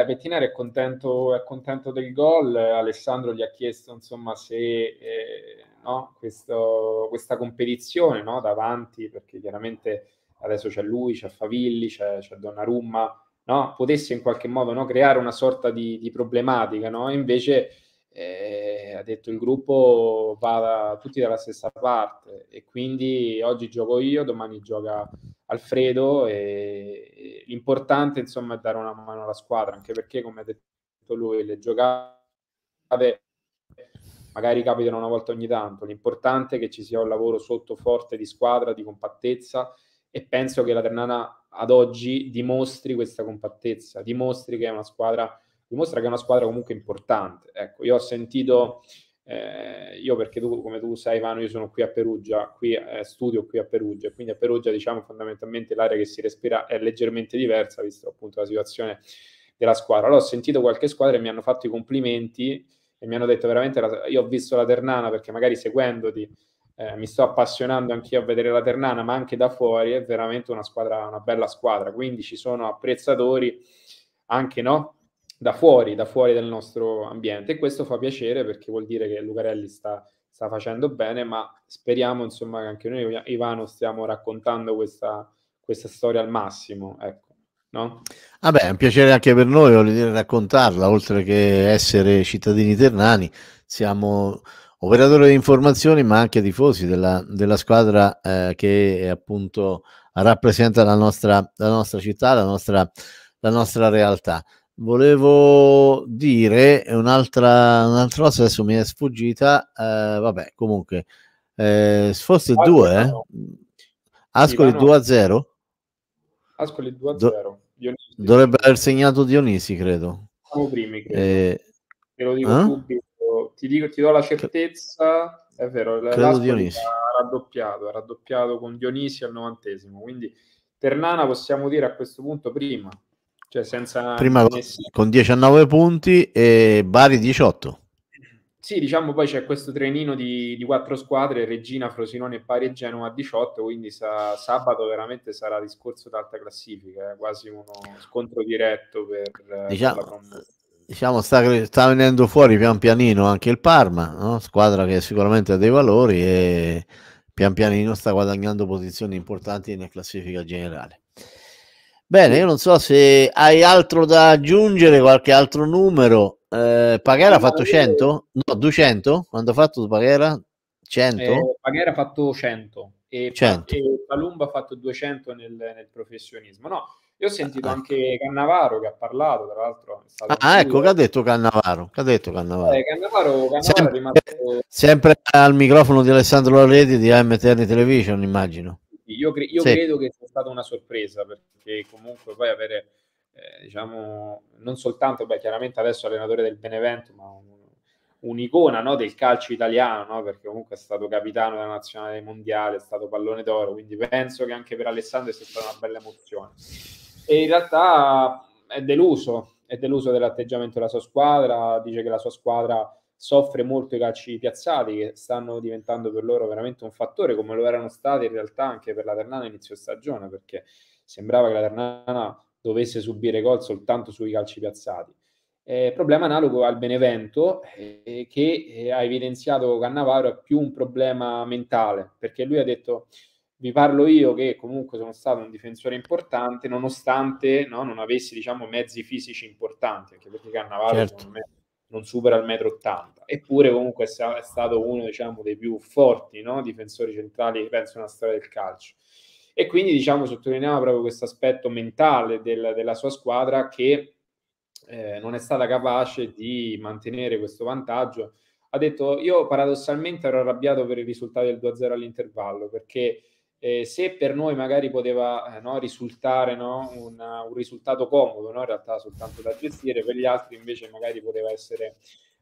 Eh, Bettinari è contento, è contento, del gol, Alessandro gli ha chiesto insomma, se eh, no, questo, questa competizione no, davanti, perché chiaramente adesso c'è lui, c'è Favilli, c'è, c'è Donnarumma, no, potesse in qualche modo creare una sorta di, di problematica, invece eh, ha detto il gruppo va tutti dalla stessa parte e quindi oggi gioco io, domani gioca Alfredo e l'importante insomma è dare una mano alla squadra, anche perché come ha detto lui le giocate magari capitano una volta ogni tanto, l'importante è che ci sia un lavoro sotto forte di squadra, di compattezza e penso che la Ternana ad oggi dimostri questa compattezza, dimostri che è una squadra dimostra che è una squadra comunque importante. Ecco, io ho sentito, eh, io perché tu, come tu sai Ivano, io sono qui a Perugia, qui, eh, studio qui a Perugia, quindi a Perugia diciamo fondamentalmente l'area che si respira è leggermente diversa, visto appunto la situazione della squadra. Allora ho sentito qualche squadra e mi hanno fatto i complimenti e mi hanno detto veramente, la, io ho visto la Ternana perché magari seguendoti eh, mi sto appassionando anch'io a vedere la Ternana, ma anche da fuori è veramente una squadra, una bella squadra, quindi ci sono apprezzatori anche no, da fuori, da fuori del nostro ambiente. E questo fa piacere perché vuol dire che Lucarelli sta, sta facendo bene, ma speriamo insomma che anche noi, Ivano, stiamo raccontando questa, questa storia al massimo. Ecco. No? Vabbè, ah è un piacere anche per noi voglio dire, raccontarla, oltre che essere cittadini ternani, siamo operatori di informazioni ma anche tifosi della, della squadra eh, che appunto rappresenta la nostra, la nostra città, la nostra, la nostra realtà volevo dire un'altra, un'altra cosa, adesso mi è sfuggita, eh, vabbè, comunque, eh, forse 2, eh? Mm. Ascoli 2 a 0? Ascoli 2 a 0. Dovrebbe aver segnato Dionisi, credo. Siamo primi, credo. Eh, Te lo dico eh? subito, ti, dico, ti do la certezza, è vero, credo Dionisi. ha raddoppiato, ha raddoppiato con Dionisi al novantesimo, quindi Ternana possiamo dire a questo punto prima, cioè senza Prima con, con 19 punti e Bari 18. Sì, diciamo poi c'è questo trenino di, di quattro squadre, Regina, Frosinone, Pari e Genova a 18, quindi sa, sabato veramente sarà discorso d'alta classifica, eh, quasi uno scontro diretto per... Diciamo, per diciamo sta, sta, venendo fuori pian pianino anche il Parma, no? squadra che sicuramente ha dei valori e pian pianino sta guadagnando posizioni importanti nella classifica generale. Bene, io non so se hai altro da aggiungere, qualche altro numero. Eh, Paghera eh, ha fatto 100? No, 200? Quando ha fatto Paghera? 100? Eh, Paghera ha fatto 100 e, 100. e Palumba ha fatto 200 nel, nel professionismo. No, io ho sentito ah, anche ecco. Cannavaro che ha parlato, tra l'altro. Ah, ecco, che ha detto Cannavaro. Che ha detto Cannavaro. Eh, Cannavaro, Cannavaro sempre, rimasto... sempre, al microfono di Alessandro Loredi di AM AMTN Television, immagino. Io, cre- io sì. credo che sia stata una sorpresa perché comunque poi avere, eh, diciamo, non soltanto, beh, chiaramente adesso allenatore del Benevento, ma un, un'icona no, del calcio italiano, no? perché comunque è stato capitano della nazionale mondiale, è stato pallone d'oro, quindi penso che anche per Alessandro sia stata una bella emozione. E in realtà eh, è deluso, è deluso dell'atteggiamento della sua squadra, dice che la sua squadra soffre molto i calci piazzati che stanno diventando per loro veramente un fattore come lo erano stati in realtà anche per la Ternana inizio stagione perché sembrava che la Ternana dovesse subire gol soltanto sui calci piazzati. Eh, problema analogo al Benevento eh, che eh, ha evidenziato Cannavaro è più un problema mentale perché lui ha detto vi parlo io che comunque sono stato un difensore importante nonostante no, non avessi diciamo mezzi fisici importanti anche perché Cannavaro certo. secondo me non supera il metro 80, eppure comunque è stato uno diciamo, dei più forti no? difensori centrali, penso, nella storia del calcio. E quindi diciamo, sottolineava proprio questo aspetto mentale del, della sua squadra che eh, non è stata capace di mantenere questo vantaggio. Ha detto, io paradossalmente ero arrabbiato per il risultato del 2-0 all'intervallo, perché eh, se per noi magari poteva eh, no, risultare no, una, un risultato comodo, no, in realtà soltanto da gestire, per gli altri invece magari poteva essere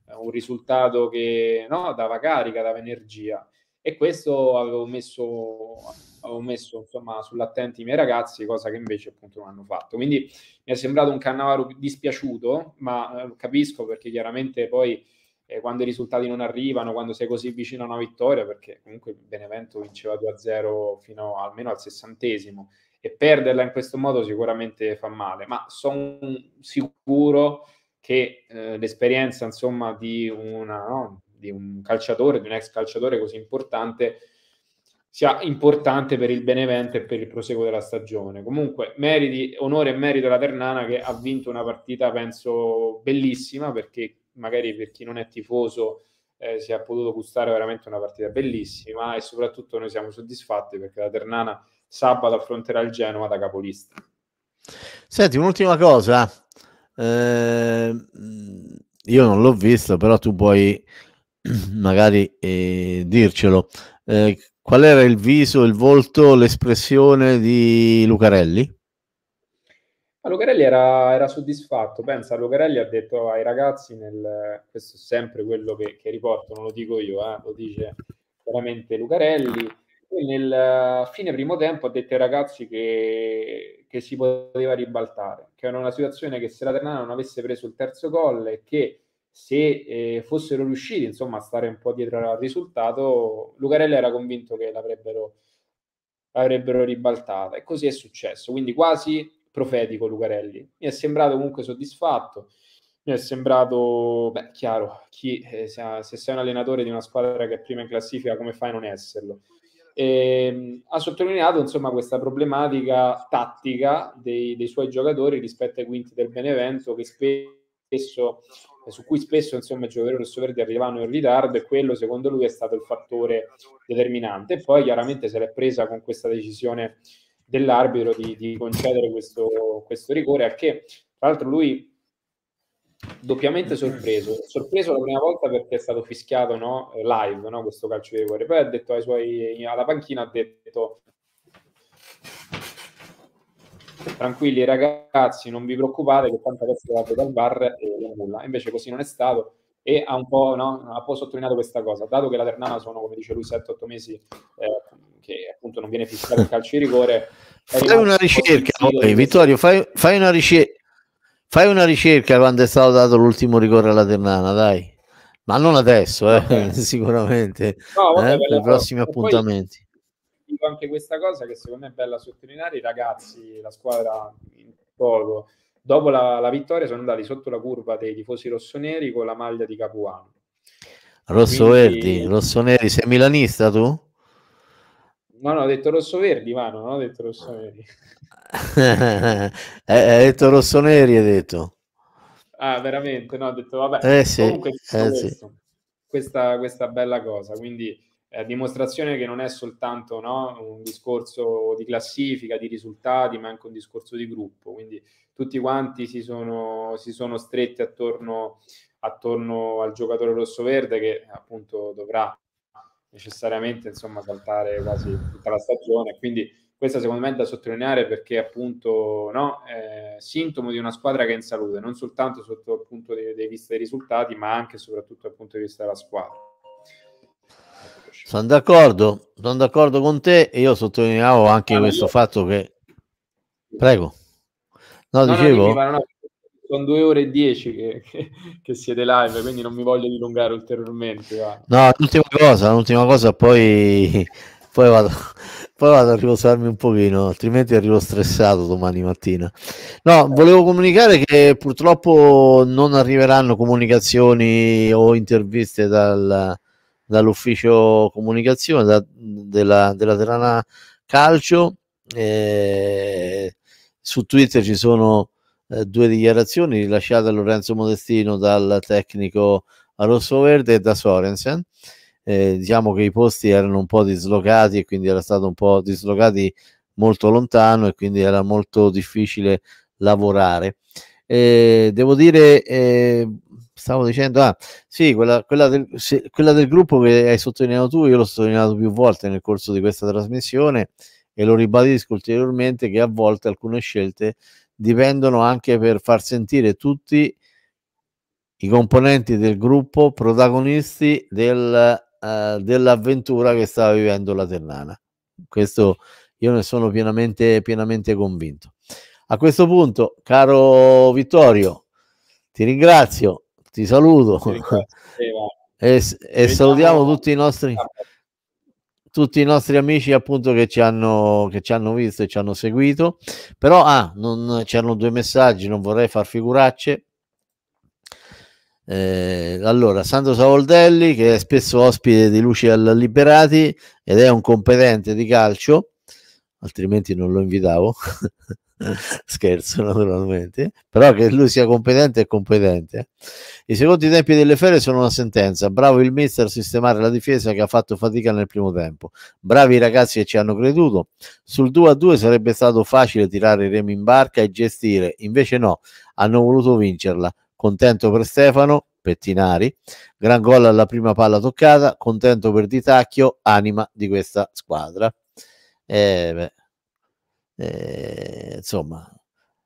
eh, un risultato che dava carica, dava energia. E questo avevo messo, avevo messo insomma, sull'attenti i miei ragazzi, cosa che invece appunto non hanno fatto. Quindi mi è sembrato un Cannavaro dispiaciuto, ma eh, capisco perché chiaramente poi eh, quando i risultati non arrivano, quando sei così vicino a una vittoria, perché comunque Benevento vinceva 2-0 fino almeno al sessantesimo e perderla in questo modo sicuramente fa male, ma sono sicuro che eh, l'esperienza insomma di, una, no, di un calciatore, di un ex calciatore così importante sia importante per il Benevento e per il proseguo della stagione. Comunque, meriti, onore e merito alla Ternana che ha vinto una partita, penso, bellissima perché magari per chi non è tifoso eh, si è potuto gustare veramente una partita bellissima e soprattutto noi siamo soddisfatti perché la Ternana sabato affronterà il Genoa da capolista. Senti, un'ultima cosa, eh, io non l'ho visto, però tu puoi magari eh, dircelo. Eh, qual era il viso, il volto, l'espressione di Lucarelli? Lucarelli era, era, soddisfatto, pensa, Lucarelli ha detto ai ragazzi, nel, questo è sempre quello che, che riporto, non lo dico io, eh, lo dice veramente Lucarelli, e nel fine primo tempo ha detto ai ragazzi che, che si poteva ribaltare, che era una situazione che se la Ternana non avesse preso il terzo gol e che se eh, fossero riusciti insomma, a stare un po' dietro al risultato, Lucarelli era convinto che l'avrebbero, l'avrebbero ribaltata e così è successo. Quindi quasi profetico Lucarelli. Mi è sembrato comunque soddisfatto, mi è sembrato, beh, chiaro, chi, eh, se, sei un allenatore di una squadra che è prima in classifica, come fai a non esserlo? E, ehm, ha sottolineato insomma questa problematica tattica dei, dei, suoi giocatori rispetto ai quinti del Benevento che spesso eh, su cui spesso insomma i giocatori rossoverdi arrivavano in ritardo e quello secondo lui è stato il fattore determinante poi chiaramente se l'è presa con questa decisione dell'arbitro di, di concedere questo, questo, rigore, al che tra l'altro lui doppiamente sorpreso, sorpreso la prima volta perché è stato fischiato no? live no? questo calcio di rigore, poi ha detto ai suoi, alla panchina, ha detto tranquilli ragazzi, non vi preoccupate che tanto adesso vado dal bar e nulla. Invece così non è stato e ha un po', no, ha un po sottolineato questa cosa, dato che la Ternana sono, come dice lui, 7-8 mesi eh, perché appunto non viene fissato il calcio di rigore. Fai una ricerca, poi, Vittorio, fai, fai, una ricerca, fai una ricerca quando è stato dato l'ultimo rigore alla Ternana, dai. Ma non adesso, eh, okay. sicuramente, no, vabbè, eh, per i prossimi cosa. appuntamenti. Dico anche questa cosa che secondo me è bella sottolineare, i ragazzi, la squadra in poco, dopo la, la, vittoria sono andati sotto la curva dei tifosi rossoneri con la maglia di Capuano. Rosso-verdi, rossoneri, sei milanista tu? No, no, ho detto rosso-verdi, ma non ho eh, eh, detto rosso-neri. hai detto rosso-neri, hai detto. Ah, veramente? No, ho detto, vabbè. Eh sì, comunque, eh questo, sì. questa, questa bella cosa, quindi eh, dimostrazione che non è soltanto no, un discorso di classifica, di risultati, ma anche un discorso di gruppo. Quindi tutti quanti si sono, si sono stretti attorno, attorno al giocatore rosso-verde che appunto dovrà necessariamente insomma, saltare quasi tutta la stagione. Quindi questa secondo me è da sottolineare perché appunto no, è eh, sintomo di una squadra che è in salute, non soltanto sotto il punto di, di vista dei risultati, ma anche e soprattutto dal punto di vista della squadra. Sono d'accordo, sono d'accordo con te e io sottolineavo anche ah, questo io... fatto che... Prego. No, no dicevo... No, dimmi, sono due ore e dieci che, che, che, siete live, quindi non mi voglio dilungare ulteriormente. Va. No, l'ultima cosa, l'ultima cosa, poi, poi, vado, poi vado a riposarmi un pochino, altrimenti arrivo stressato domani mattina. No, volevo comunicare che purtroppo non arriveranno comunicazioni o interviste dal, dall'ufficio comunicazione da, della, della Terana Calcio. Eh, su Twitter ci sono eh, due dichiarazioni rilasciate a Lorenzo Modestino dal tecnico rossoverde e da Sorensen. Eh, diciamo che i posti erano un po' dislocati e quindi era stato un po' dislocati molto lontano e quindi era molto difficile lavorare. Eh, devo dire, eh, stavo dicendo, ah sì, quella, quella, del, se, quella, del, gruppo che hai sottolineato tu, io l'ho sottolineato più volte nel corso di questa trasmissione e lo ribadisco ulteriormente che a volte alcune scelte dipendono anche per far sentire tutti i componenti del gruppo protagonisti del, eh, dell'avventura che stava vivendo la Ternana. Questo io ne sono pienamente, pienamente convinto. A questo punto, caro Vittorio, ti ringrazio, ti saluto ti e, e salutiamo tutti i nostri tutti i nostri amici appunto che ci hanno, che ci hanno visto e ci hanno seguito. Però ah, non, c'erano due messaggi, non vorrei far figuracce. Eh, allora, Sandro Savoldelli, che è spesso ospite di Luci al Liberati ed è un competente di calcio, altrimenti non lo invitavo. scherzo naturalmente, però che lui sia competente è competente. I secondi tempi delle ferie sono una sentenza, bravo il mister a sistemare la difesa che ha fatto fatica nel primo tempo, bravi i ragazzi che ci hanno creduto, sul 2 a 2 sarebbe stato facile tirare i remi in barca e gestire, invece no, hanno voluto vincerla, contento per Stefano, Pettinari, gran gol alla prima palla toccata, contento per Ditacchio, anima di questa squadra. Eh, beh, eh, insomma.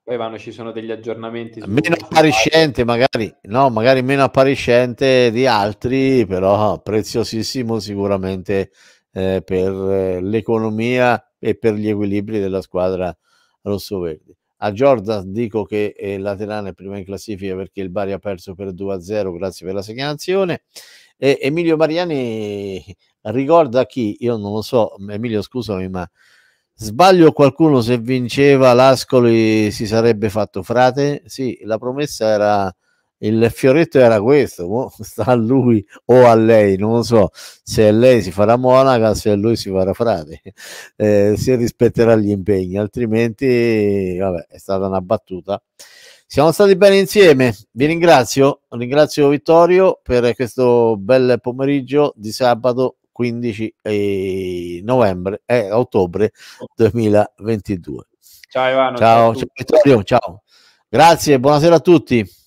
Poi vanno ci sono degli aggiornamenti. Meno appariscente magari, no, magari meno appariscente di altri, però preziosissimo sicuramente eh, per eh, l'economia e per gli equilibri della squadra rosso-verde. A Jordan dico che eh, Laterana è prima in classifica perché il Bari ha perso per 2-0, grazie per la segnalazione. E Emilio Mariani ricorda chi, io non lo so, Emilio scusami, ma Sbaglio qualcuno se vinceva l'Ascoli si sarebbe fatto frate? Sì, la promessa era il fioretto era questo, sta a lui o a lei, non lo so se lei si farà monaca, se lui si farà frate, eh, se rispetterà gli impegni, altrimenti vabbè, è stata una battuta. Siamo stati bene insieme, vi ringrazio, ringrazio Vittorio per questo bel pomeriggio di sabato 15 eh, novembre e eh, ottobre 2022. Ciao Ivano. Ciao, ciao, ciao Vittorio, ciao. Grazie, buonasera a tutti.